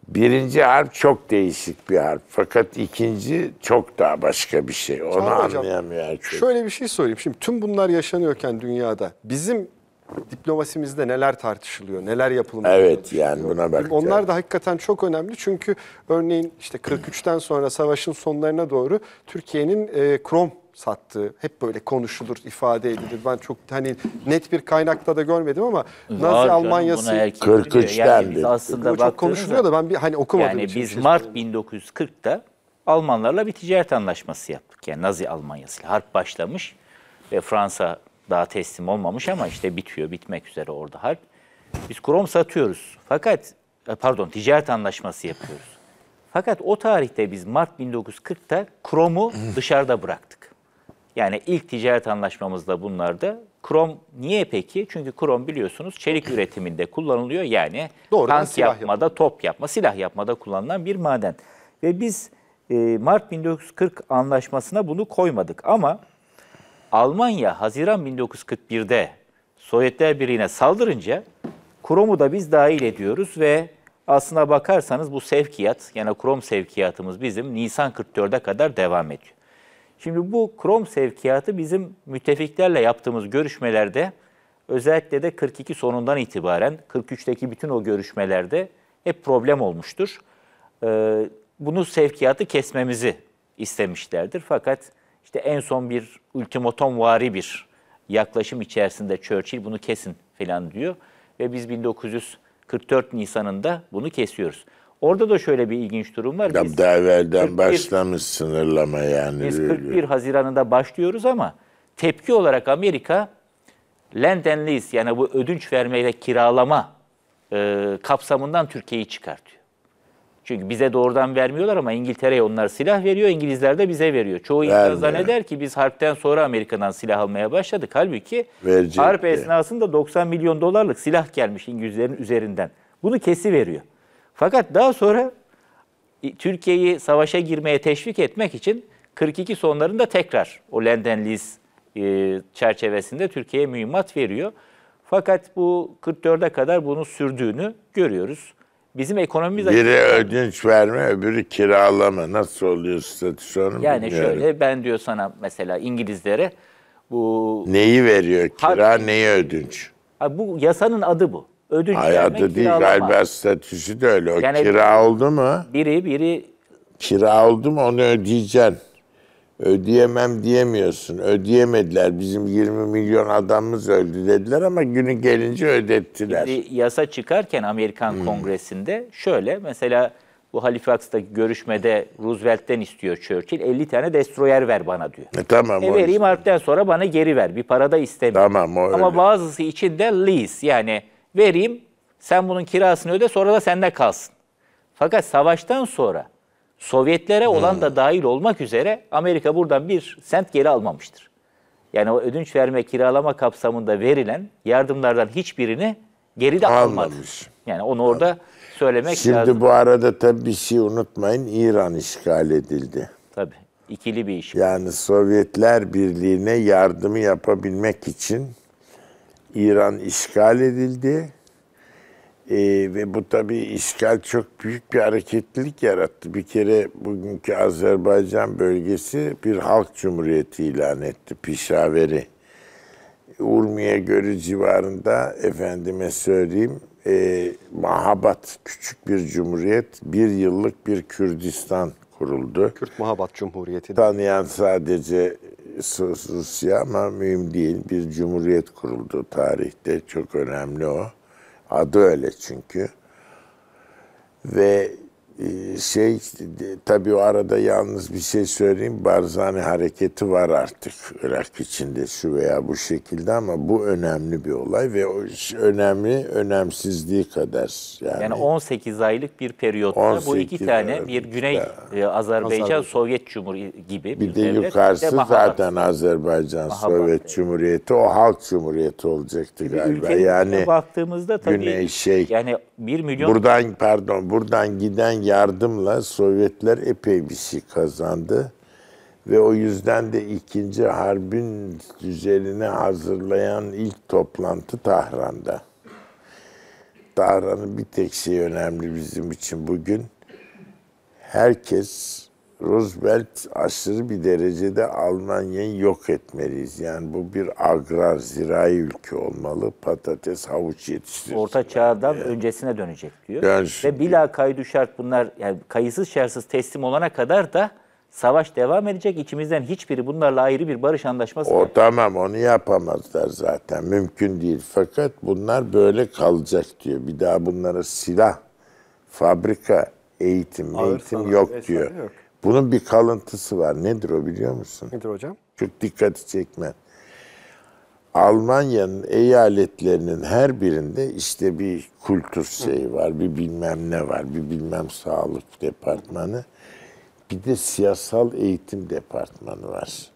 Speaker 2: Birinci harf çok değişik bir harf. Fakat ikinci çok daha başka bir şey. Onu tamam hocam. herkes.
Speaker 1: Şöyle bir şey sorayım. Şimdi tüm bunlar yaşanıyorken dünyada bizim diplomasimizde neler tartışılıyor, neler yapılmıyor Evet yani buna bakacağım. Onlar da hakikaten çok önemli çünkü örneğin işte 43'ten sonra savaşın sonlarına doğru Türkiye'nin e, krom Sattı. hep böyle konuşulur, ifade edilir. Ben çok hani net bir kaynakta da görmedim ama Nazi Var Almanyası 43'ten yani biz aslında çok konuşuluyor da ben bir hani okumadım. Yani biz şey Mart
Speaker 3: 1940'ta Almanlarla bir ticaret anlaşması yaptık. Yani Nazi Almanyası ile harp başlamış ve Fransa daha teslim olmamış ama işte bitiyor, bitmek üzere orada harp. Biz krom satıyoruz. Fakat e, pardon ticaret anlaşması yapıyoruz. Fakat o tarihte biz Mart 1940'ta kromu dışarıda bıraktık. Yani ilk ticaret anlaşmamızda bunlardı. Krom niye peki? Çünkü krom biliyorsunuz çelik üretiminde kullanılıyor. Yani Doğru, tank silah yapmada, yapma. top yapma, silah yapmada kullanılan bir maden. Ve biz e, Mart 1940 anlaşmasına bunu koymadık ama Almanya Haziran 1941'de Sovyetler Birliği'ne saldırınca kromu da biz dahil ediyoruz ve aslına bakarsanız bu sevkiyat yani krom sevkiyatımız bizim Nisan 44'e kadar devam ediyor. Şimdi bu krom sevkiyatı bizim müttefiklerle yaptığımız görüşmelerde özellikle de 42 sonundan itibaren 43'teki bütün o görüşmelerde hep problem olmuştur. Ee, bunu sevkiyatı kesmemizi istemişlerdir. Fakat işte en son bir ultimatom ultimatomvari bir yaklaşım içerisinde Churchill bunu kesin filan diyor. Ve biz 1944 Nisan'ında bunu kesiyoruz. Orada da şöyle bir ilginç durum var. Biz
Speaker 2: devreden başlamış sınırlama yani. Biz 41
Speaker 3: Haziran'ında başlıyoruz ama tepki olarak Amerika land lease yani bu ödünç vermeyle kiralama e, kapsamından Türkiye'yi çıkartıyor. Çünkü bize doğrudan vermiyorlar ama İngiltere'ye onlar silah veriyor, İngilizler de bize veriyor. Çoğu insan zanneder ki biz harpten sonra Amerika'dan silah almaya başladık. Halbuki Verecekti. harp esnasında 90 milyon dolarlık silah gelmiş İngilizlerin üzerinden. Bunu kesi veriyor. Fakat daha sonra Türkiye'yi savaşa girmeye teşvik etmek için 42 sonlarında tekrar o London Lease e, çerçevesinde Türkiye'ye mühimmat veriyor. Fakat bu 44'e kadar bunu sürdüğünü görüyoruz. Bizim ekonomimiz... Biri
Speaker 2: ödünç verme, öbürü kiralama. Nasıl oluyor statüsü onu Yani bilmiyorum. şöyle
Speaker 3: ben diyor sana mesela İngilizlere bu...
Speaker 2: Neyi veriyor? Kira, neyi ödünç?
Speaker 3: bu yasanın adı bu. Ödünç Hayatı değil galiba
Speaker 2: statüsü de öyle. O yani kira oldu mu? Biri biri kira oldu mu onu ödeyeceksin. Ödeyemem diyemiyorsun. Ödeyemediler. Bizim 20 milyon adamımız öldü dediler ama günü gelince
Speaker 3: ödettiler. Şimdi yasa çıkarken Amerikan hmm. Kongresi'nde şöyle mesela bu Halifax'taki görüşmede Roosevelt'ten istiyor Churchill 50 tane destroyer ver bana diyor. E, tamam. E, vereyim harpten sonra bana geri ver. Bir parada istemiyor. Tamam o Ama öyle. bazısı için de lease yani vereyim, sen bunun kirasını öde sonra da sende kalsın. Fakat savaştan sonra Sovyetlere olan hmm. da dahil olmak üzere Amerika buradan bir sent geri almamıştır. Yani o ödünç verme kiralama kapsamında verilen yardımlardan hiçbirini geri de almadı. Yani onu orada söylemek Şimdi lazım. Şimdi bu
Speaker 2: arada tabii bir şey unutmayın İran işgal edildi. Tabii ikili bir iş. Yani Sovyetler Birliği'ne yardımı yapabilmek için İran işgal edildi. E, ve bu tabii işgal çok büyük bir hareketlilik yarattı. Bir kere bugünkü Azerbaycan bölgesi bir halk cumhuriyeti ilan etti, Pişaveri. Urmiye Gölü civarında efendime söyleyeyim e, Mahabat küçük bir cumhuriyet, bir yıllık bir Kürdistan kuruldu. Kürt Mahabat Cumhuriyeti. Tanıyan sadece siyah ama mühim değil. Bir cumhuriyet kuruldu tarihte. Çok önemli o. Adı öyle çünkü. Ve ee, şey tabii o arada yalnız bir şey söyleyeyim. Barzani hareketi var artık Irak içinde şu veya bu şekilde ama bu önemli bir olay ve o önemli önemsizliği kadar. Yani, yani
Speaker 3: 18 aylık bir periyotta bu iki tane bir Güney ya, e, Azerbaycan Azerbaycan Sovyet Cumhuriyeti gibi bir, bir de devlet, yukarısı de zaten
Speaker 2: Azerbaycan Mahabak. Sovyet Cumhuriyeti o halk cumhuriyeti olacaktı galiba. Yani
Speaker 3: baktığımızda tabii Güney şey yani 1 milyon... Buradan
Speaker 2: pardon, buradan giden yardımla Sovyetler epey bir şey kazandı. Ve o yüzden de ikinci harbin üzerine hazırlayan ilk toplantı Tahran'da. Tahran'ın bir tek şey önemli bizim için bugün. Herkes Roosevelt aşırı bir derecede Almanya'yı yok etmeliyiz. Yani bu bir agrar, zirai ülke olmalı. Patates, havuç yetiştirir.
Speaker 3: Orta çağdan yani. öncesine dönecek diyor. Dönsün Ve bila kaydu şart bunlar yani kayısız şartsız teslim olana kadar da savaş devam edecek. İçimizden hiçbiri bunlarla ayrı bir barış anlaşması. O var.
Speaker 2: tamam onu yapamazlar zaten. Mümkün değil. Fakat bunlar böyle kalacak diyor. Bir daha bunlara silah, fabrika, eğitim, Ağır eğitim yok diyor. Yok. Bunun bir kalıntısı var. Nedir o biliyor musun? Nedir hocam? Çok dikkati çekmen. Almanya'nın eyaletlerinin her birinde işte bir kültür şeyi var, bir bilmem ne var, bir bilmem sağlık departmanı. Bir de siyasal eğitim departmanı var.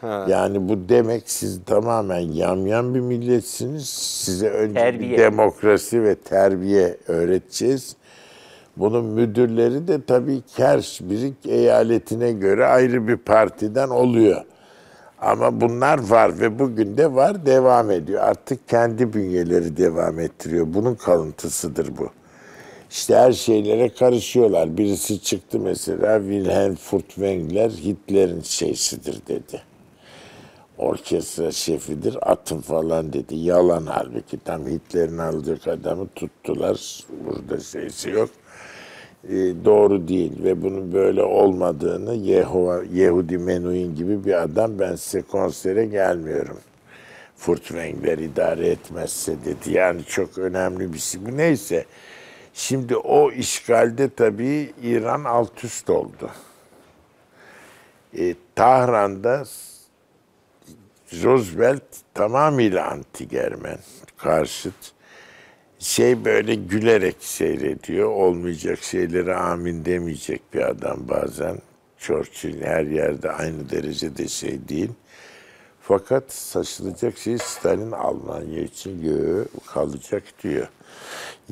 Speaker 2: Ha. Yani bu demek siz tamamen yamyam bir milletsiniz. Size önce terbiye. bir demokrasi ve terbiye öğreteceğiz. Bunun müdürleri de tabii kers Kerşbirik eyaletine göre ayrı bir partiden oluyor. Ama bunlar var ve bugün de var, devam ediyor. Artık kendi bünyeleri devam ettiriyor. Bunun kalıntısıdır bu. İşte her şeylere karışıyorlar. Birisi çıktı mesela Wilhelm Furtwängler Hitler'in şeysidir dedi. Orkestra şefidir, atın falan dedi. Yalan halbuki tam Hitler'in aldık adamı tuttular. Burada şeysi yok. E, doğru değil ve bunun böyle olmadığını Yehova, Yehudi Menuhin gibi bir adam ben size konsere gelmiyorum. Furtwängler idare etmezse dedi. Yani çok önemli bir şey. neyse. Şimdi o işgalde tabii İran alt üst oldu. E, Tahran'da Roosevelt tamamıyla anti-Germen, karşıt şey böyle gülerek seyrediyor. Olmayacak şeylere amin demeyecek bir adam bazen. Churchill her yerde aynı derecede şey değil. Fakat saçılacak şey Stalin Almanya için göğe kalacak diyor.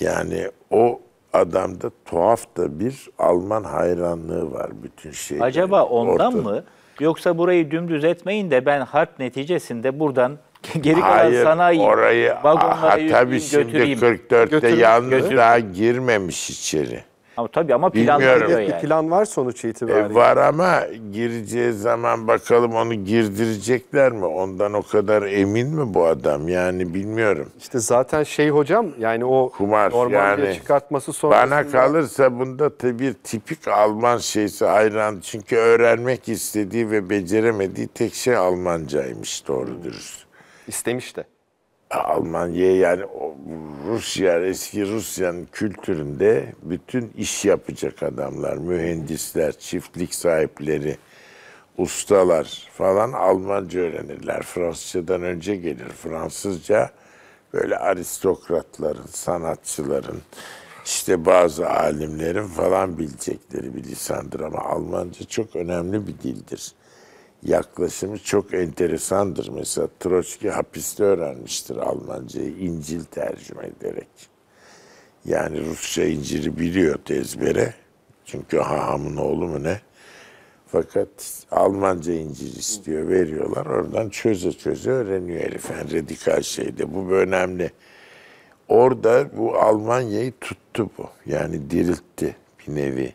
Speaker 2: Yani o adamda tuhaf da bir Alman hayranlığı var bütün şey. Acaba ondan Orta... mı?
Speaker 3: Yoksa burayı dümdüz etmeyin de ben harp neticesinde buradan Geri kalan Hayır, sanayi orayı vagonlara aha, tabii yükleyeyim, şimdi götüreyim. 44'te Götürün, yalnız götürün. daha
Speaker 2: girmemiş içeri.
Speaker 3: Ama
Speaker 1: tabii ama plan Bilmiyorum. Bir plan var sonuç itibariyle. E, var
Speaker 2: ama gireceği zaman bakalım onu girdirecekler mi? Ondan o kadar emin mi bu adam? Yani bilmiyorum. İşte zaten şey hocam yani o Kumar, normal yani,
Speaker 1: çıkartması sonrasında... Bana kalırsa
Speaker 2: bunda tabii tipik Alman şeysi hayran. Çünkü öğrenmek istediği ve beceremediği tek şey Almancaymış doğru dürüst. İstemiş de. Almanya yani Rusya, eski Rusya'nın kültüründe bütün iş yapacak adamlar, mühendisler, çiftlik sahipleri, ustalar falan Almanca öğrenirler. Fransızcadan önce gelir. Fransızca böyle aristokratların, sanatçıların, işte bazı alimlerin falan bilecekleri bir lisandır ama Almanca çok önemli bir dildir yaklaşımı çok enteresandır. Mesela Troçki hapiste öğrenmiştir Almancayı İncil tercüme ederek. Yani Rusça İncil'i biliyor tezbere. Çünkü hahamın oğlu mu ne? Fakat Almanca İncil istiyor, veriyorlar. Oradan çöze çöze öğreniyor herif. Yani radikal şeyde. Bu önemli. Orada bu Almanya'yı tuttu bu. Yani diriltti bir nevi.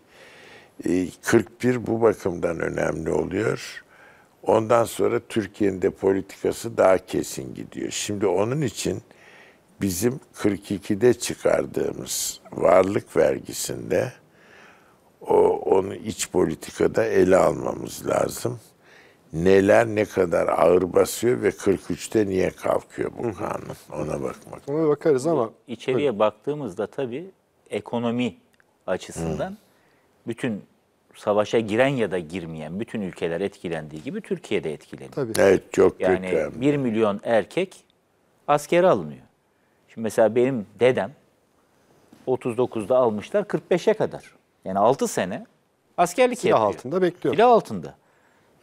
Speaker 2: 41 ee, bu bakımdan önemli oluyor. Ondan sonra Türkiye'nin de politikası daha kesin gidiyor. Şimdi onun için bizim 42'de çıkardığımız varlık vergisinde o onu iç politikada ele almamız lazım. Neler ne kadar ağır basıyor ve 43'te niye kalkıyor bu kanun
Speaker 3: ona bakmak. Ona bakarız ama içeriye baktığımızda tabii ekonomi açısından Hı. bütün savaşa giren ya da girmeyen bütün ülkeler etkilendiği gibi Türkiye de etkileniyor. Tabii.
Speaker 2: Evet çok yani kötü. Yani
Speaker 3: 1 milyon erkek askere alınıyor. Şimdi mesela benim dedem 39'da almışlar 45'e kadar. Yani 6 sene askerlik Silah yapıyor. altında bekliyor. Silah altında.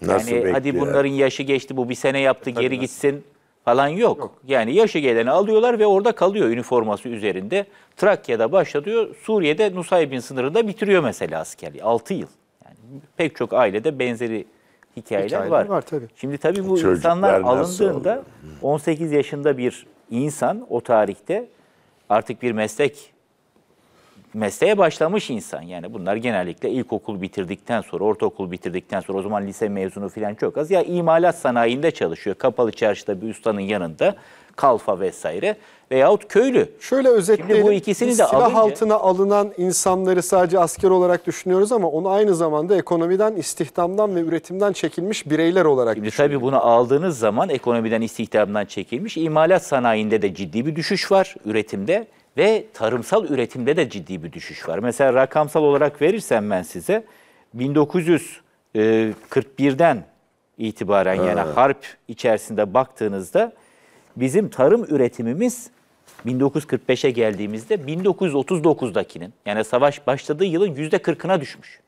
Speaker 3: Nasıl yani bekliyor? hadi bunların yaşı geçti bu bir sene yaptı e, geri gitsin falan yok. yok. Yani yaşı geleni alıyorlar ve orada kalıyor üniforması üzerinde. Trakya'da başlatıyor, Suriye'de Nusaybin sınırında bitiriyor mesela askerliği. 6 yıl. Yani pek çok ailede benzeri hikayeler, hikayeler var. var tabii. Şimdi tabii bu Çocuklar insanlar alındığında 18 yaşında bir insan o tarihte artık bir meslek mesleğe başlamış insan yani bunlar genellikle ilkokul bitirdikten sonra, ortaokul bitirdikten sonra o zaman lise mezunu falan çok az. Ya imalat sanayinde çalışıyor, kapalı çarşıda bir ustanın yanında, kalfa vesaire veyahut köylü. Şöyle özetleyelim. Şimdi bu ikisini de silah alınca... altına
Speaker 1: alınan insanları sadece asker olarak düşünüyoruz ama onu aynı zamanda ekonomiden, istihdamdan ve üretimden çekilmiş
Speaker 3: bireyler olarak Şimdi Tabii bunu aldığınız zaman ekonomiden, istihdamdan çekilmiş imalat sanayinde de ciddi bir düşüş var üretimde. Ve tarımsal üretimde de ciddi bir düşüş var. Mesela rakamsal olarak verirsem ben size 1941'den itibaren ha. yani harp içerisinde baktığınızda bizim tarım üretimimiz 1945'e geldiğimizde 1939'dakinin yani savaş başladığı yılın %40'ına düşmüş.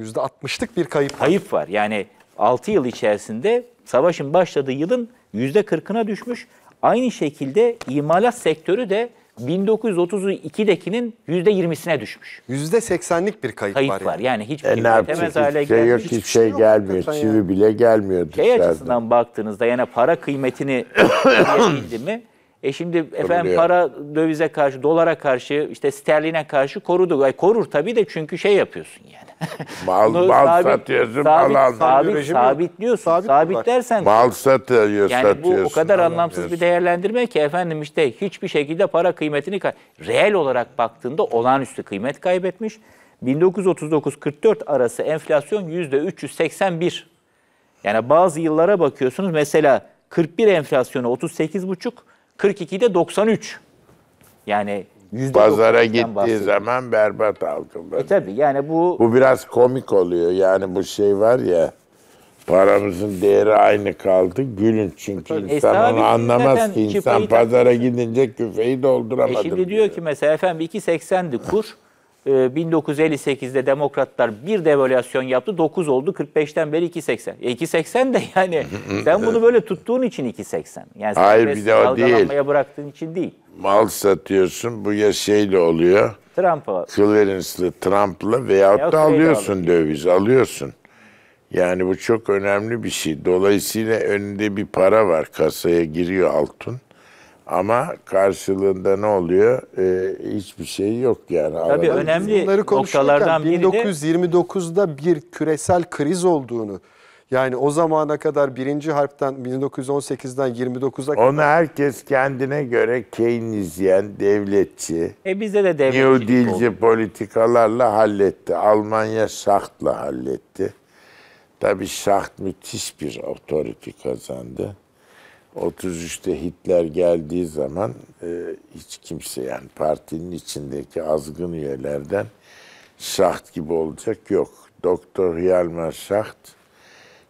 Speaker 3: %60'lık bir kayıp var. Kayıp var. Yani 6 yıl içerisinde savaşın başladığı yılın %40'ına düşmüş. Aynı şekilde imalat sektörü de 1932'dekinin %20'sine düşmüş. %80'lik bir kayıp, kayıp var. var. Yani, hiçbir e, yönetemez şey hale şey gelmiş.
Speaker 2: hiçbir şey, şey gelmiyor. Çivi bile gelmiyor. Şey dışarıdan. açısından
Speaker 3: baktığınızda yani para kıymetini bildi mi e şimdi efendim Koruluyor. para dövize karşı, dolara karşı, işte sterline karşı korudu. Ay e korur tabii de çünkü şey yapıyorsun yani. Mal, Bunu mal satıyorsun, sabit, mal sabit, Rejimi- sabitliyorsun. Sabit sabitlersen
Speaker 2: Mal satıyor, yani bu o kadar anlamsız bir diyorsun.
Speaker 3: değerlendirme ki efendim işte hiçbir şekilde para kıymetini kay- reel olarak baktığında olağanüstü kıymet kaybetmiş. 1939-44 arası enflasyon %381. Yani bazı yıllara bakıyorsunuz mesela 41 enflasyonu 38,5, 42'de 93. Yani %90 Pazara gittiği bahsediyor. zaman berbat halkımız. E tabii yani bu...
Speaker 2: Bu biraz komik oluyor. Yani bu şey var ya paramızın değeri aynı kaldı. Gülün çünkü e, insan onu anlamaz ki. insan pazara da... gidince küfeyi dolduramadı. E şimdi
Speaker 3: diyor ki mesela efendim 2.80'di kur. 1958'de ee, demokratlar bir devalüasyon yaptı. 9 oldu. 45'ten beri 2.80. E 2.80 de yani sen bunu böyle tuttuğun için 2.80. Yani Hayır bir de o değil. bıraktığın için değil.
Speaker 2: Mal satıyorsun. Bu ya şeyle oluyor. Trump'a. Clearance'lı Trump'la veyahut Yok, da alıyorsun döviz. Alıyorsun. Yani bu çok önemli bir şey. Dolayısıyla önünde bir para var. Kasaya giriyor altın. Ama karşılığında ne oluyor? Ee, hiçbir şey yok yani. Tabii Arada
Speaker 3: önemli Bunları noktalardan
Speaker 1: biri de... 1929'da bir küresel kriz olduğunu, yani o zamana kadar birinci harpten 1918'den 29'a kadar... Onu herkes kendine göre
Speaker 2: Keynesyen, devletçi,
Speaker 3: E bizde de New Deal'ci
Speaker 2: politikalarla halletti. Almanya şahtla halletti. Tabii şaht müthiş bir otorite kazandı. 33'te Hitler geldiği zaman e, hiç kimse yani partinin içindeki azgın üyelerden Şaht gibi olacak yok. Doktor Hjalmar Şaht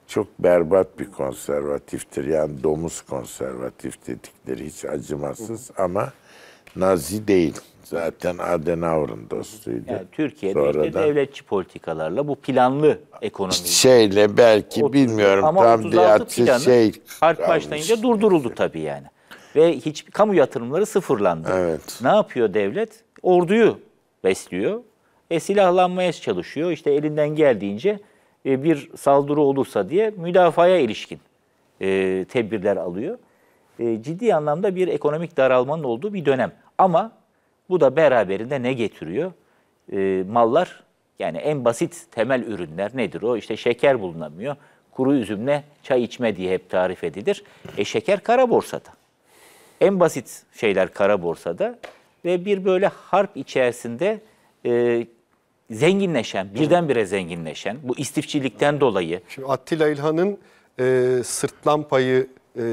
Speaker 2: çok berbat bir konservatiftir. Yani domuz konservatif dedikleri hiç acımasız ama Nazi değil. Zaten Adenauer'un dostuydu. Yani Türkiye'de işte
Speaker 3: devletçi politikalarla bu planlı ekonomi.
Speaker 2: Şeyle belki o, bilmiyorum ama tam diye şey harp başlayınca
Speaker 3: durduruldu tabii yani. Ve hiç kamu yatırımları sıfırlandı. Evet. Ne yapıyor devlet? Orduyu besliyor. E, silahlanmaya çalışıyor. İşte elinden geldiğince e, bir saldırı olursa diye müdafaya ilişkin e, tedbirler alıyor. E, ciddi anlamda bir ekonomik daralmanın olduğu bir dönem. Ama bu da beraberinde ne getiriyor? E, mallar yani en basit temel ürünler nedir o? İşte şeker bulunamıyor. Kuru üzümle çay içme diye hep tarif edilir. E şeker kara borsada. En basit şeyler kara borsada ve bir böyle harp içerisinde e, zenginleşen, birdenbire zenginleşen bu istifçilikten dolayı.
Speaker 1: Şimdi Attila İlhan'ın e, sırtlan payı e,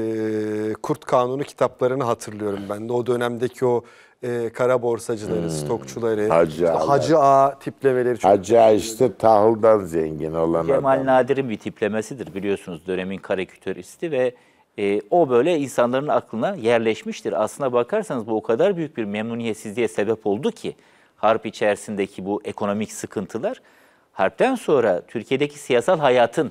Speaker 1: Kurt Kanunu kitaplarını hatırlıyorum ben de. O
Speaker 3: dönemdeki o e, kara borsacıları, hmm. stokçuları, hacı, işte hacı
Speaker 1: ağa tiplemeleri.
Speaker 2: Çok hacı ağa işte tahıldan zengin olan Kemal adam.
Speaker 3: Nadir'in bir tiplemesidir biliyorsunuz dönemin karikatüristi ve e, o böyle insanların aklına yerleşmiştir. Aslına bakarsanız bu o kadar büyük bir memnuniyetsizliğe sebep oldu ki harp içerisindeki bu ekonomik sıkıntılar harpten sonra Türkiye'deki siyasal hayatın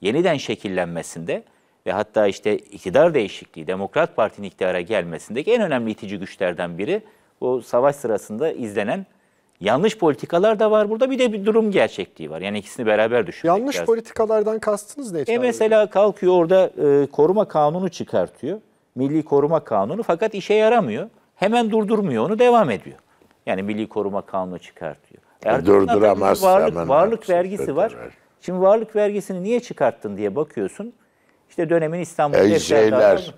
Speaker 3: yeniden şekillenmesinde ve hatta işte iktidar değişikliği, Demokrat Parti'nin iktidara gelmesindeki en önemli itici güçlerden biri bu savaş sırasında izlenen yanlış politikalar da var burada bir de bir durum gerçekliği var. Yani ikisini beraber düşünmek Yanlış lazım.
Speaker 1: politikalardan kastınız ne? E
Speaker 3: mesela kalkıyor orada e, koruma kanunu çıkartıyor. Milli koruma kanunu fakat işe yaramıyor. Hemen durdurmuyor onu devam ediyor. Yani milli koruma kanunu çıkartıyor. E, Erdoğan'ın Durduramaz. Varlık, varlık vergisi var. Şimdi varlık vergisini niye çıkarttın diye bakıyorsun. İşte dönemin İstanbul'da e, şeyler,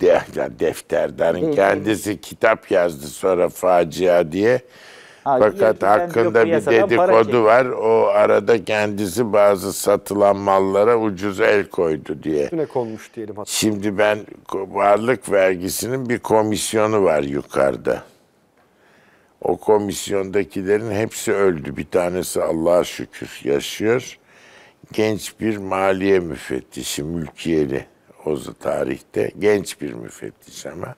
Speaker 2: de, defterden kendisi kitap yazdı sonra facia diye. Ha, Fakat hakkında bir dedikodu var. O arada kendisi bazı satılan mallara ucuz el koydu diye. Üstüne
Speaker 1: konmuş diyelim hatta.
Speaker 2: Şimdi ben varlık vergisinin bir komisyonu var yukarıda. O komisyondakilerin hepsi öldü. Bir tanesi Allah'a şükür yaşıyor genç bir maliye müfettişi, mülkiyeli o tarihte. Genç bir müfettiş ama.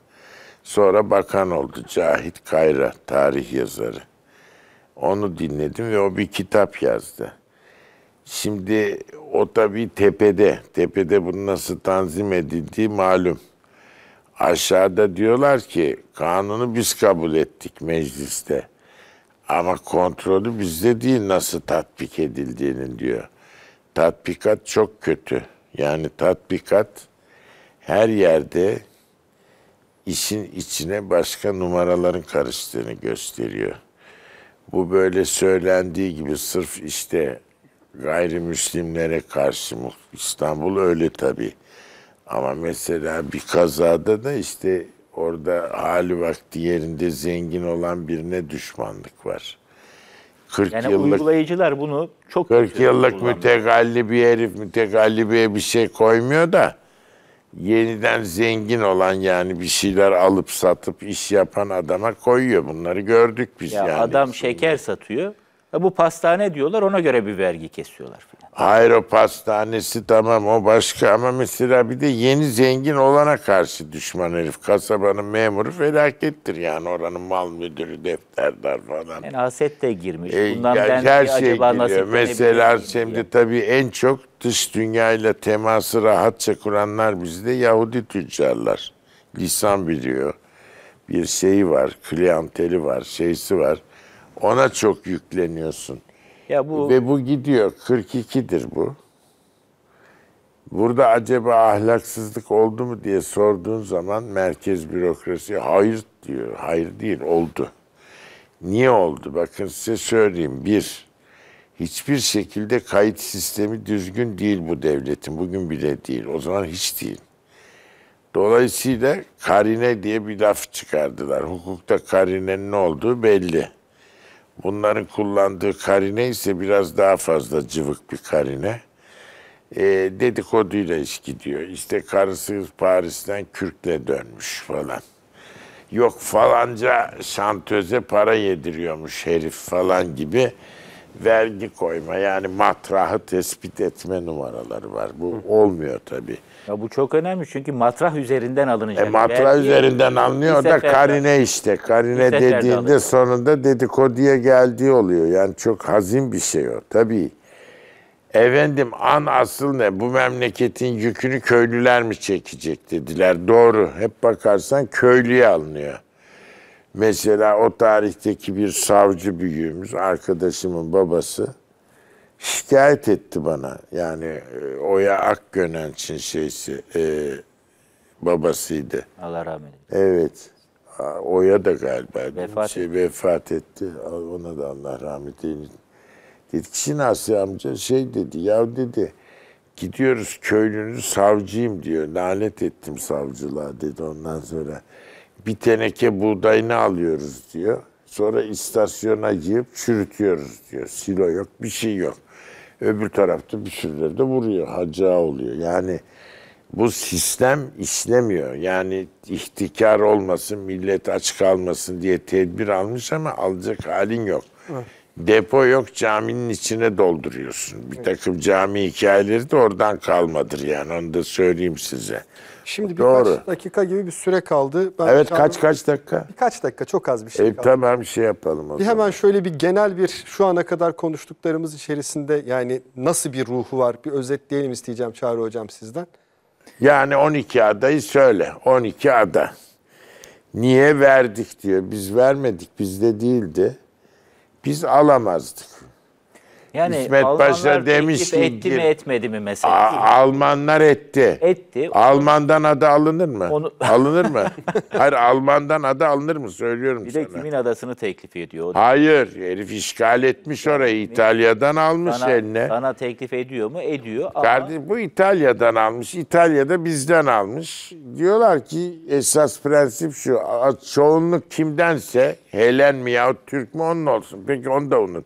Speaker 2: Sonra bakan oldu Cahit Kayra, tarih yazarı. Onu dinledim ve o bir kitap yazdı. Şimdi o tabii tepede. Tepede bunu nasıl tanzim edildiği malum. Aşağıda diyorlar ki kanunu biz kabul ettik mecliste. Ama kontrolü bizde değil nasıl tatbik edildiğini diyor tatbikat çok kötü. Yani tatbikat her yerde işin içine başka numaraların karıştığını gösteriyor. Bu böyle söylendiği gibi sırf işte gayrimüslimlere karşı mı İstanbul öyle tabii. Ama mesela bir kazada da işte orada hali vakti yerinde zengin olan birine düşmanlık var.
Speaker 3: 40 yani yıllık, uygulayıcılar bunu
Speaker 2: çok 40 yıllık kullanıyor. mütegalli bir herif mütegallibiye bir şey koymuyor da yeniden zengin olan yani bir şeyler alıp satıp iş yapan adama koyuyor. Bunları gördük biz ya yani. Adam
Speaker 3: içinde. şeker satıyor. E, bu pastane diyorlar ona göre bir vergi kesiyorlar.
Speaker 2: Hayır o pastanesi tamam o başka ama mesela bir de yeni zengin olana karşı düşman herif. Kasabanın memuru felakettir yani oranın mal müdürü defterdar falan. Yani aset de girmiş. E, Bundan ya, ben her şey acaba giriyor. Mesela şimdi diye. tabii en çok dış dünyayla teması rahatça kuranlar bizde Yahudi tüccarlar. Lisan biliyor. Bir şeyi var, klianteli var, şeysi var. Ona çok yükleniyorsun. Ya bu Ve bu gidiyor. 42'dir bu. Burada acaba ahlaksızlık oldu mu diye sorduğun zaman merkez bürokrasi hayır diyor. Hayır değil, oldu. Niye oldu? Bakın size söyleyeyim. Bir, hiçbir şekilde kayıt sistemi düzgün değil bu devletin. Bugün bile değil. O zaman hiç değil. Dolayısıyla karine diye bir laf çıkardılar. Hukukta karinenin ne olduğu belli. Bunların kullandığı karine ise biraz daha fazla cıvık bir karine. E, dedikoduyla iş gidiyor. İşte karısı Paris'ten Kürk'le dönmüş falan. Yok falanca şantöze para yediriyormuş herif falan gibi vergi koyma yani matrahı tespit etme numaraları var. Bu olmuyor tabii.
Speaker 3: Ya bu çok önemli çünkü matrah üzerinden alınacak. E, matrah Belki üzerinden alınıyor da karine
Speaker 2: işte. Karine dediğinde alınacak. sonunda dedikoduya geldiği oluyor. Yani çok hazin bir şey o tabii. Efendim an asıl ne? Bu memleketin yükünü köylüler mi çekecek dediler. Doğru. Hep bakarsan köylüye alınıyor. Mesela o tarihteki bir savcı büyüğümüz, arkadaşımın babası şikayet etti bana. Yani e, Oya Akgönenç'in şeysi e, babasıydı. Allah rahmet eylesin. Evet. Oya da galiba vefat, şey, etti. vefat etti. Ona da Allah rahmet eylesin. Dedi ki Şinasi amca şey dedi ya dedi gidiyoruz köylünün savcıyım diyor. Lanet ettim savcılığa dedi ondan sonra. Bir teneke buğdayını alıyoruz diyor. Sonra istasyona yiyip çürütüyoruz diyor. Silo yok, bir şey yok. Öbür tarafta bir sürüleri de vuruyor. Haca oluyor. Yani bu sistem işlemiyor. Yani ihtikar olmasın, millet aç kalmasın diye tedbir almış ama alacak halin yok. Evet depo yok caminin içine dolduruyorsun. Bir takım cami hikayeleri de oradan kalmadır yani onu da söyleyeyim size. Şimdi birkaç Doğru.
Speaker 1: dakika gibi bir süre kaldı. Ben evet kaç kaç dakika? Birkaç dakika çok az bir şey e, kaldı.
Speaker 2: Tamam şey yapalım o Bir
Speaker 1: zaman. hemen şöyle bir genel bir şu ana kadar konuştuklarımız içerisinde yani nasıl bir ruhu var bir özetleyelim isteyeceğim Çağrı Hocam sizden.
Speaker 2: Yani 12 adayı söyle 12 ada. Niye verdik diyor. Biz vermedik bizde değildi biz alamazdık.
Speaker 3: Yani İsmet Almanlar Paşa demiş ki etti mi etmedi mi mesela? A-
Speaker 2: Almanlar etti. Etti. Almandan adı alınır mı? Onu... alınır mı? Hayır Almandan
Speaker 3: adı alınır mı? Söylüyorum bir sana. Bir de kimin adasını teklif ediyor?
Speaker 2: Hayır herif işgal etmiş orayı. İtalya'dan almış sana, eline. Sana
Speaker 3: teklif ediyor mu? Ediyor ama... Kardeşim
Speaker 2: bu İtalya'dan almış. İtalya'da bizden almış. Diyorlar ki esas prensip şu. Çoğunluk kimdense Helen mi yahut Türk mü onun olsun. Peki onu da unut.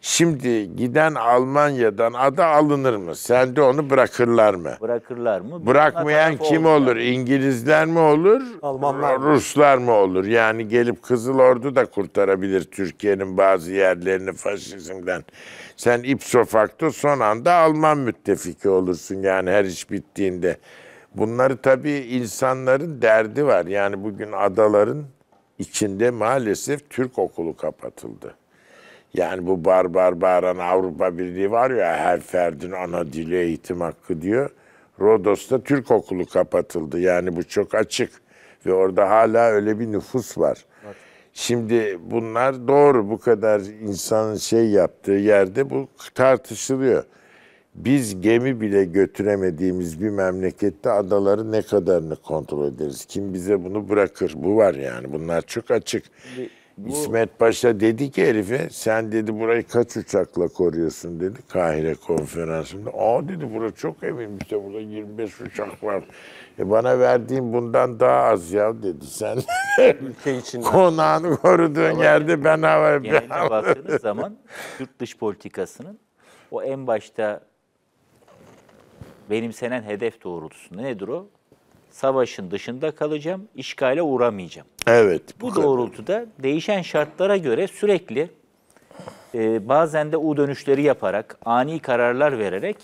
Speaker 2: Şimdi giden Almanya'dan ada alınır mı? Sen de onu bırakırlar mı?
Speaker 3: Bırakırlar mı?
Speaker 2: Bırakmayan kim olurlar. olur? İngilizler mi olur?
Speaker 3: Almanlar Ruslar
Speaker 2: mı olur? Yani gelip Kızıl Ordu da kurtarabilir Türkiye'nin bazı yerlerini faşizmden. Sen ipso facto son anda Alman müttefiki olursun yani her iş bittiğinde. Bunları tabii insanların derdi var. Yani bugün adaların içinde maalesef Türk okulu kapatıldı. Yani bu barbar bağıran Avrupa Birliği var ya her ferdin ana dili eğitim hakkı diyor. Rodos'ta Türk okulu kapatıldı. Yani bu çok açık ve orada hala öyle bir nüfus var. Şimdi bunlar doğru bu kadar insanın şey yaptığı yerde bu tartışılıyor. Biz gemi bile götüremediğimiz bir memlekette adaları ne kadarını kontrol ederiz? Kim bize bunu bırakır? Bu var yani bunlar çok açık. Bir bu... İsmet Paşa dedi ki herife sen dedi burayı kaç uçakla koruyorsun dedi Kahire konferansında. Aa dedi bura çok emin işte burada 25 uçak var. E bana verdiğin bundan daha az ya dedi sen. Ülke içinde. Konağını koruduğun Ama yerde ben hava Yani baktığınız zaman
Speaker 3: Türk dış politikasının o en başta benimsenen hedef doğrultusunda nedir o? savaşın dışında kalacağım, işgale uğramayacağım. Evet. Bu, bu doğrultuda kadar. değişen şartlara göre sürekli e, bazen de U dönüşleri yaparak, ani kararlar vererek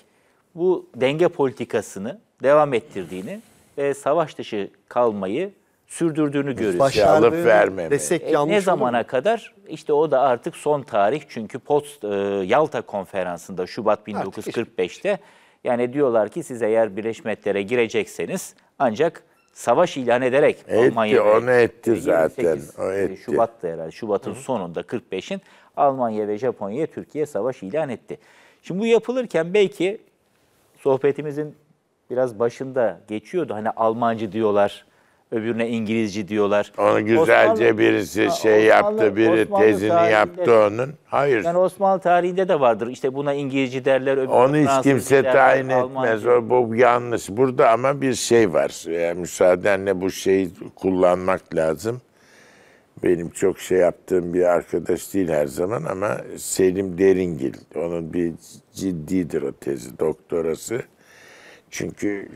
Speaker 3: bu denge politikasını devam ettirdiğini ve savaş dışı kalmayı sürdürdüğünü görüyoruz. Başlar alıp vermeme. Desek e, ne zamana olur. kadar? İşte o da artık son tarih çünkü post e, Yalta konferansında Şubat 1945'te artık yani diyorlar ki siz eğer Birleşmiş Milletler'e girecekseniz ancak savaş ilan ederek etti, onu etti zaten. O e, etti. Şubat'ta herhalde. Şubat'ın sonunda 45'in Almanya ve Japonya'ya Türkiye savaş ilan etti. Şimdi bu yapılırken belki sohbetimizin biraz başında geçiyordu. Hani Almancı diyorlar, öbürüne İngilizci diyorlar. Onu güzelce Osmanlı, birisi şey Osmanlı, yaptı, biri Osmanlı tezini tarihinde, yaptı onun. Hayır. Yani Osmanlı tarihinde de vardır. İşte buna İngilizci derler, öbürüne Onu hiç Fransız kimse derler, tayin Alman etmez. O,
Speaker 2: bu yanlış. Burada ama bir şey var. Yani e, müsaadenle bu şeyi kullanmak lazım. Benim çok şey yaptığım bir arkadaş değil her zaman ama Selim Deringil. Onun bir ciddidir o tezi, doktorası. Çünkü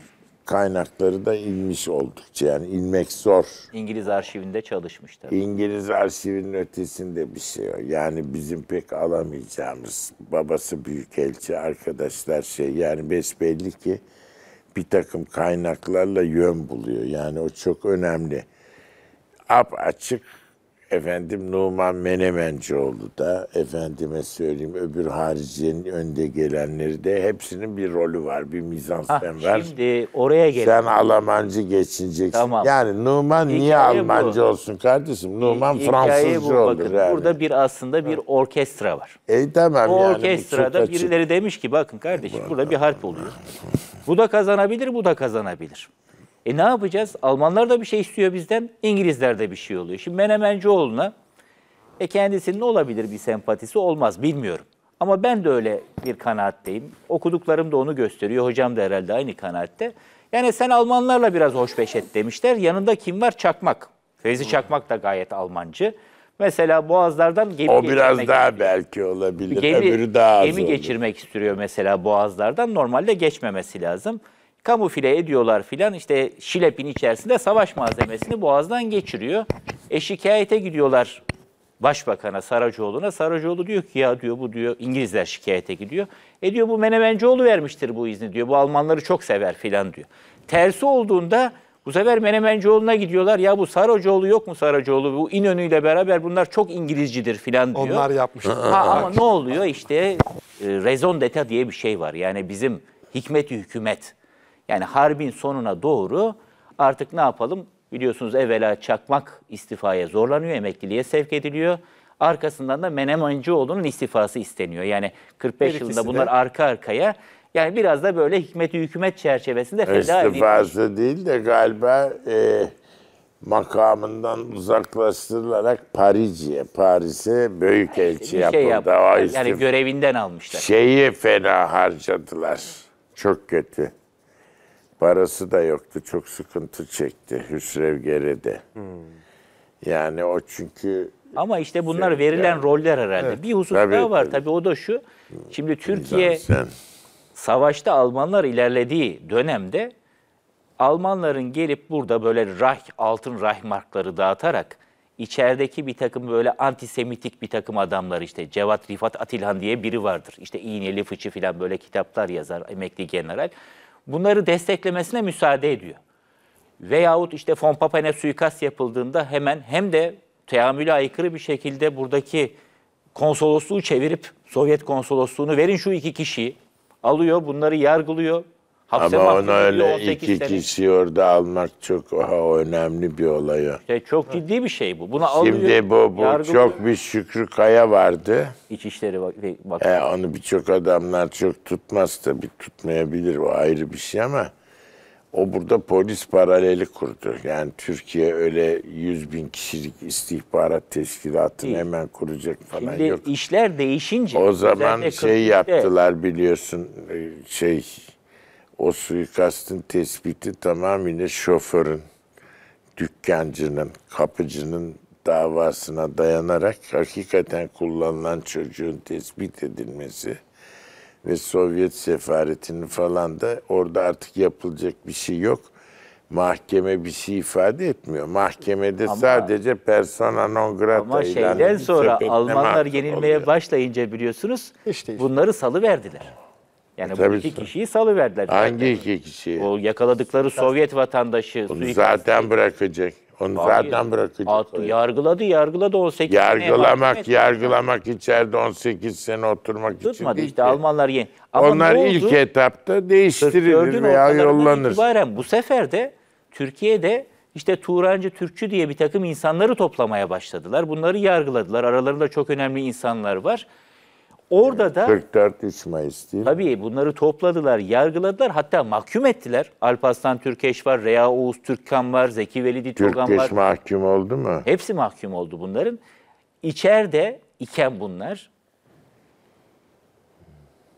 Speaker 2: kaynakları da inmiş oldukça yani inmek zor.
Speaker 3: İngiliz arşivinde çalışmış tabii.
Speaker 2: İngiliz arşivinin ötesinde bir şey var Yani bizim pek alamayacağımız babası büyükelçi arkadaşlar şey yani besbelli ki bir takım kaynaklarla yön buluyor. Yani o çok önemli. Ap açık efendim Numan Menemencioğlu da efendime söyleyeyim öbür haricinin önde gelenleri de hepsinin bir rolü var. Bir mizansen ah, var. Şimdi oraya gelelim. Sen Almancı geçineceksin. Tamam. Yani Numan Hikaye niye Almancı bu. olsun kardeşim? Numan Hikaye Fransızca bu. Bakın, olur. Yani.
Speaker 3: Burada bir aslında bir orkestra var. E tamam o yani. orkestrada birileri açık. demiş ki bakın kardeşim burada bir harp oluyor. Bu da kazanabilir, bu da kazanabilir. E ne yapacağız? Almanlar da bir şey istiyor bizden, İngilizler de bir şey oluyor. Şimdi Menemencioğlu'na e kendisinin olabilir bir sempatisi olmaz bilmiyorum. Ama ben de öyle bir kanaatteyim. Okuduklarım da onu gösteriyor. Hocam da herhalde aynı kanaatte. Yani sen Almanlarla biraz hoş beş et demişler. Yanında kim var? Çakmak. Fevzi Çakmak da gayet Almancı. Mesela Boğazlar'dan gemi O biraz daha istiyor. belki olabilir. Gemi, Öbürü daha az Gemi olur. geçirmek istiyor mesela Boğazlar'dan. Normalde geçmemesi lazım kamufle ediyorlar filan. işte Şilep'in içerisinde savaş malzemesini boğazdan geçiriyor. E şikayete gidiyorlar başbakana Saracoğlu'na. Saracoğlu diyor ki ya diyor bu diyor İngilizler şikayete gidiyor. E diyor bu Menemencoğlu vermiştir bu izni diyor. Bu Almanları çok sever filan diyor. Tersi olduğunda bu sefer Menemencoğlu'na gidiyorlar. Ya bu Saracoğlu yok mu Saracoğlu? Bu İnönü ile beraber bunlar çok İngilizcidir filan diyor. Onlar yapmış. Ha, ama ne oluyor? işte e, raison d'etat diye bir şey var. Yani bizim hikmeti hükümet yani harbin sonuna doğru artık ne yapalım? Biliyorsunuz evvela Çakmak istifaya zorlanıyor, emekliliğe sevk ediliyor. Arkasından da Menem Ancıoğlu'nun istifası isteniyor. Yani 45 Bir yılında bunlar de. arka arkaya. Yani biraz da böyle hikmeti hükümet çerçevesinde feda edilmiş. İstifası
Speaker 2: değil de galiba e, makamından uzaklaştırılarak Paris'e, Paris'e büyük elçi şey yapıldı. Yaptı. O yani görevinden almışlar. Şeyi fena harcadılar. Çok kötü. Parası da yoktu. Çok sıkıntı çekti. Hüsrev Gere'de. Hmm. Yani o çünkü...
Speaker 3: Ama işte bunlar şey, verilen yani, roller herhalde. Evet. Bir husus tabii, daha var tabii. tabii o da şu. Şimdi Türkiye Zaten. savaşta Almanlar ilerlediği dönemde Almanların gelip burada böyle rah, altın rah markları dağıtarak içerideki bir takım böyle antisemitik bir takım adamlar işte Cevat Rifat Atilhan diye biri vardır. İşte iğneli fıçı filan böyle kitaplar yazar emekli general bunları desteklemesine müsaade ediyor. Veyahut işte Fon Fonpapen'e suikast yapıldığında hemen hem de teamüle aykırı bir şekilde buradaki konsolosluğu çevirip Sovyet konsolosluğunu verin şu iki kişiyi alıyor bunları yargılıyor ama ona öyle iki sene.
Speaker 2: kişi orada almak çok oha önemli bir olay.
Speaker 3: İşte çok ciddi bir şey bu. Buna Şimdi bu, bu çok
Speaker 2: bir Şükrü Kaya vardı. İçişleri bak. bak. E, onu birçok adamlar çok tutmaz tabii tutmayabilir o ayrı bir şey ama o burada polis paraleli kurdu. Yani Türkiye öyle 100 bin kişilik istihbarat teşkilatını Değil. hemen kuracak falan Şimdi yok.
Speaker 3: işler değişince. O zaman şey yaptılar
Speaker 2: biliyorsun e, şey o suikastın tespiti tamamıyla şoförün, dükkancının, kapıcının davasına dayanarak hakikaten kullanılan çocuğun tespit edilmesi ve Sovyet sefaretinin falan da orada artık yapılacak bir şey yok. Mahkeme bir şey ifade etmiyor. Mahkemede ama, sadece persona non grata Ama şeyden sonra Almanlar yenilmeye
Speaker 3: oluyor. başlayınca biliyorsunuz işte işte. bunları salıverdiler. Yani e, bu iki kişiyi salıverdiler.
Speaker 2: Hangi zaten. iki kişi? O yakaladıkları Sovyet vatandaşı. Onu zaten bırakacak. Onu Hayır. zaten bırakacak. At, yargıladı, yargıladı 18 Yargılamak, sene yargılamak içeride 18 sene oturmak Tutmadı için. Tutmadı işte Almanlar yine. Onlar ilk etapta değiştirilir veya yollanır. Itibaren
Speaker 3: bu sefer de Türkiye'de işte Turancı, Türkçü diye bir takım insanları toplamaya başladılar. Bunları yargıladılar. Aralarında çok önemli insanlar var. Orada da 44 Mayıs değil mi? Tabii bunları topladılar, yargıladılar. Hatta mahkum ettiler. Alparslan Türkeş var, Rea Oğuz Türkkan var, Zeki Velidi Togan var. Türkeş
Speaker 2: mahkum oldu
Speaker 3: mu? Hepsi mahkum oldu bunların. İçeride iken bunlar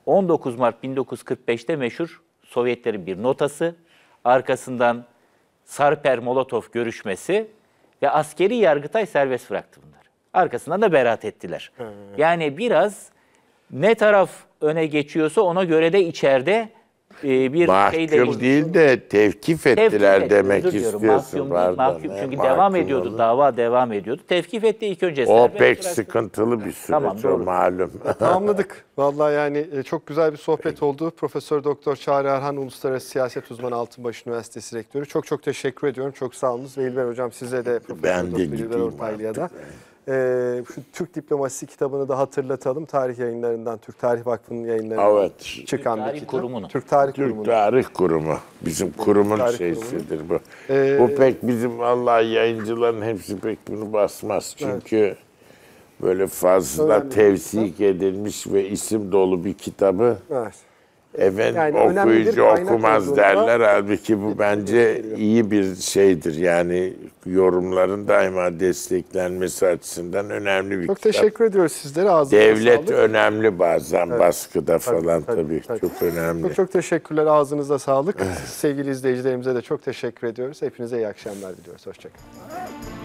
Speaker 3: 19 Mart 1945'te meşhur Sovyetlerin bir notası, arkasından Sarper-Molotov görüşmesi ve askeri Yargıtay serbest bıraktı bunları. Arkasından da beraat ettiler. Yani biraz ne taraf öne geçiyorsa ona göre de içeride e, bir mahkum şey de... Mahkum
Speaker 2: değil de tevkif ettiler tevkif ettiler demek istiyorsun. Mahkum, pardon, mahkum çünkü mahkum devam ediyordu,
Speaker 3: olur. dava devam ediyordu. Tevkif etti ilk önce. O pek bıraktım. sıkıntılı bir süreç tamam, o malum.
Speaker 1: Tamamladık. Vallahi yani e, çok güzel bir sohbet oldu. Profesör Doktor Çağrı Erhan Uluslararası Siyaset Uzmanı Altınbaş Üniversitesi Rektörü. Çok çok teşekkür ediyorum. Çok sağ ve İlber Hocam size de Profesör
Speaker 2: ben de Doktor İlber
Speaker 1: Ortaylı'ya da. Ee, şu Türk diplomasisi kitabını da hatırlatalım. Tarih yayınlarından, Türk Tarih Vakfı'nın yayınlarından evet. çıkan Türk bir Tarih kitap. Kurumu'nun.
Speaker 2: Türk Tarih Türk Tarih Kurumu. Bizim kurumun Tarih şeysidir bu. Ee, bu pek bizim Allah yayıncıların hepsi pek bunu basmaz. Çünkü evet. böyle fazla Önemli tevsik edilmiş ve isim dolu bir kitabı evet Efendim yani okuyucu okumaz derler. Halbuki bu bence iyi bir şeydir. Yani yorumların daima desteklenmesi açısından önemli bir Çok kitap. teşekkür
Speaker 1: ediyoruz sizlere. Ağzınıza Devlet sağlık.
Speaker 2: önemli bazen evet. baskıda tabii, falan tabii. tabii. tabii. Çok önemli. Çok,
Speaker 1: çok teşekkürler. Ağzınıza sağlık. Sevgili izleyicilerimize de çok teşekkür ediyoruz. Hepinize iyi akşamlar diliyoruz. Hoşçakalın.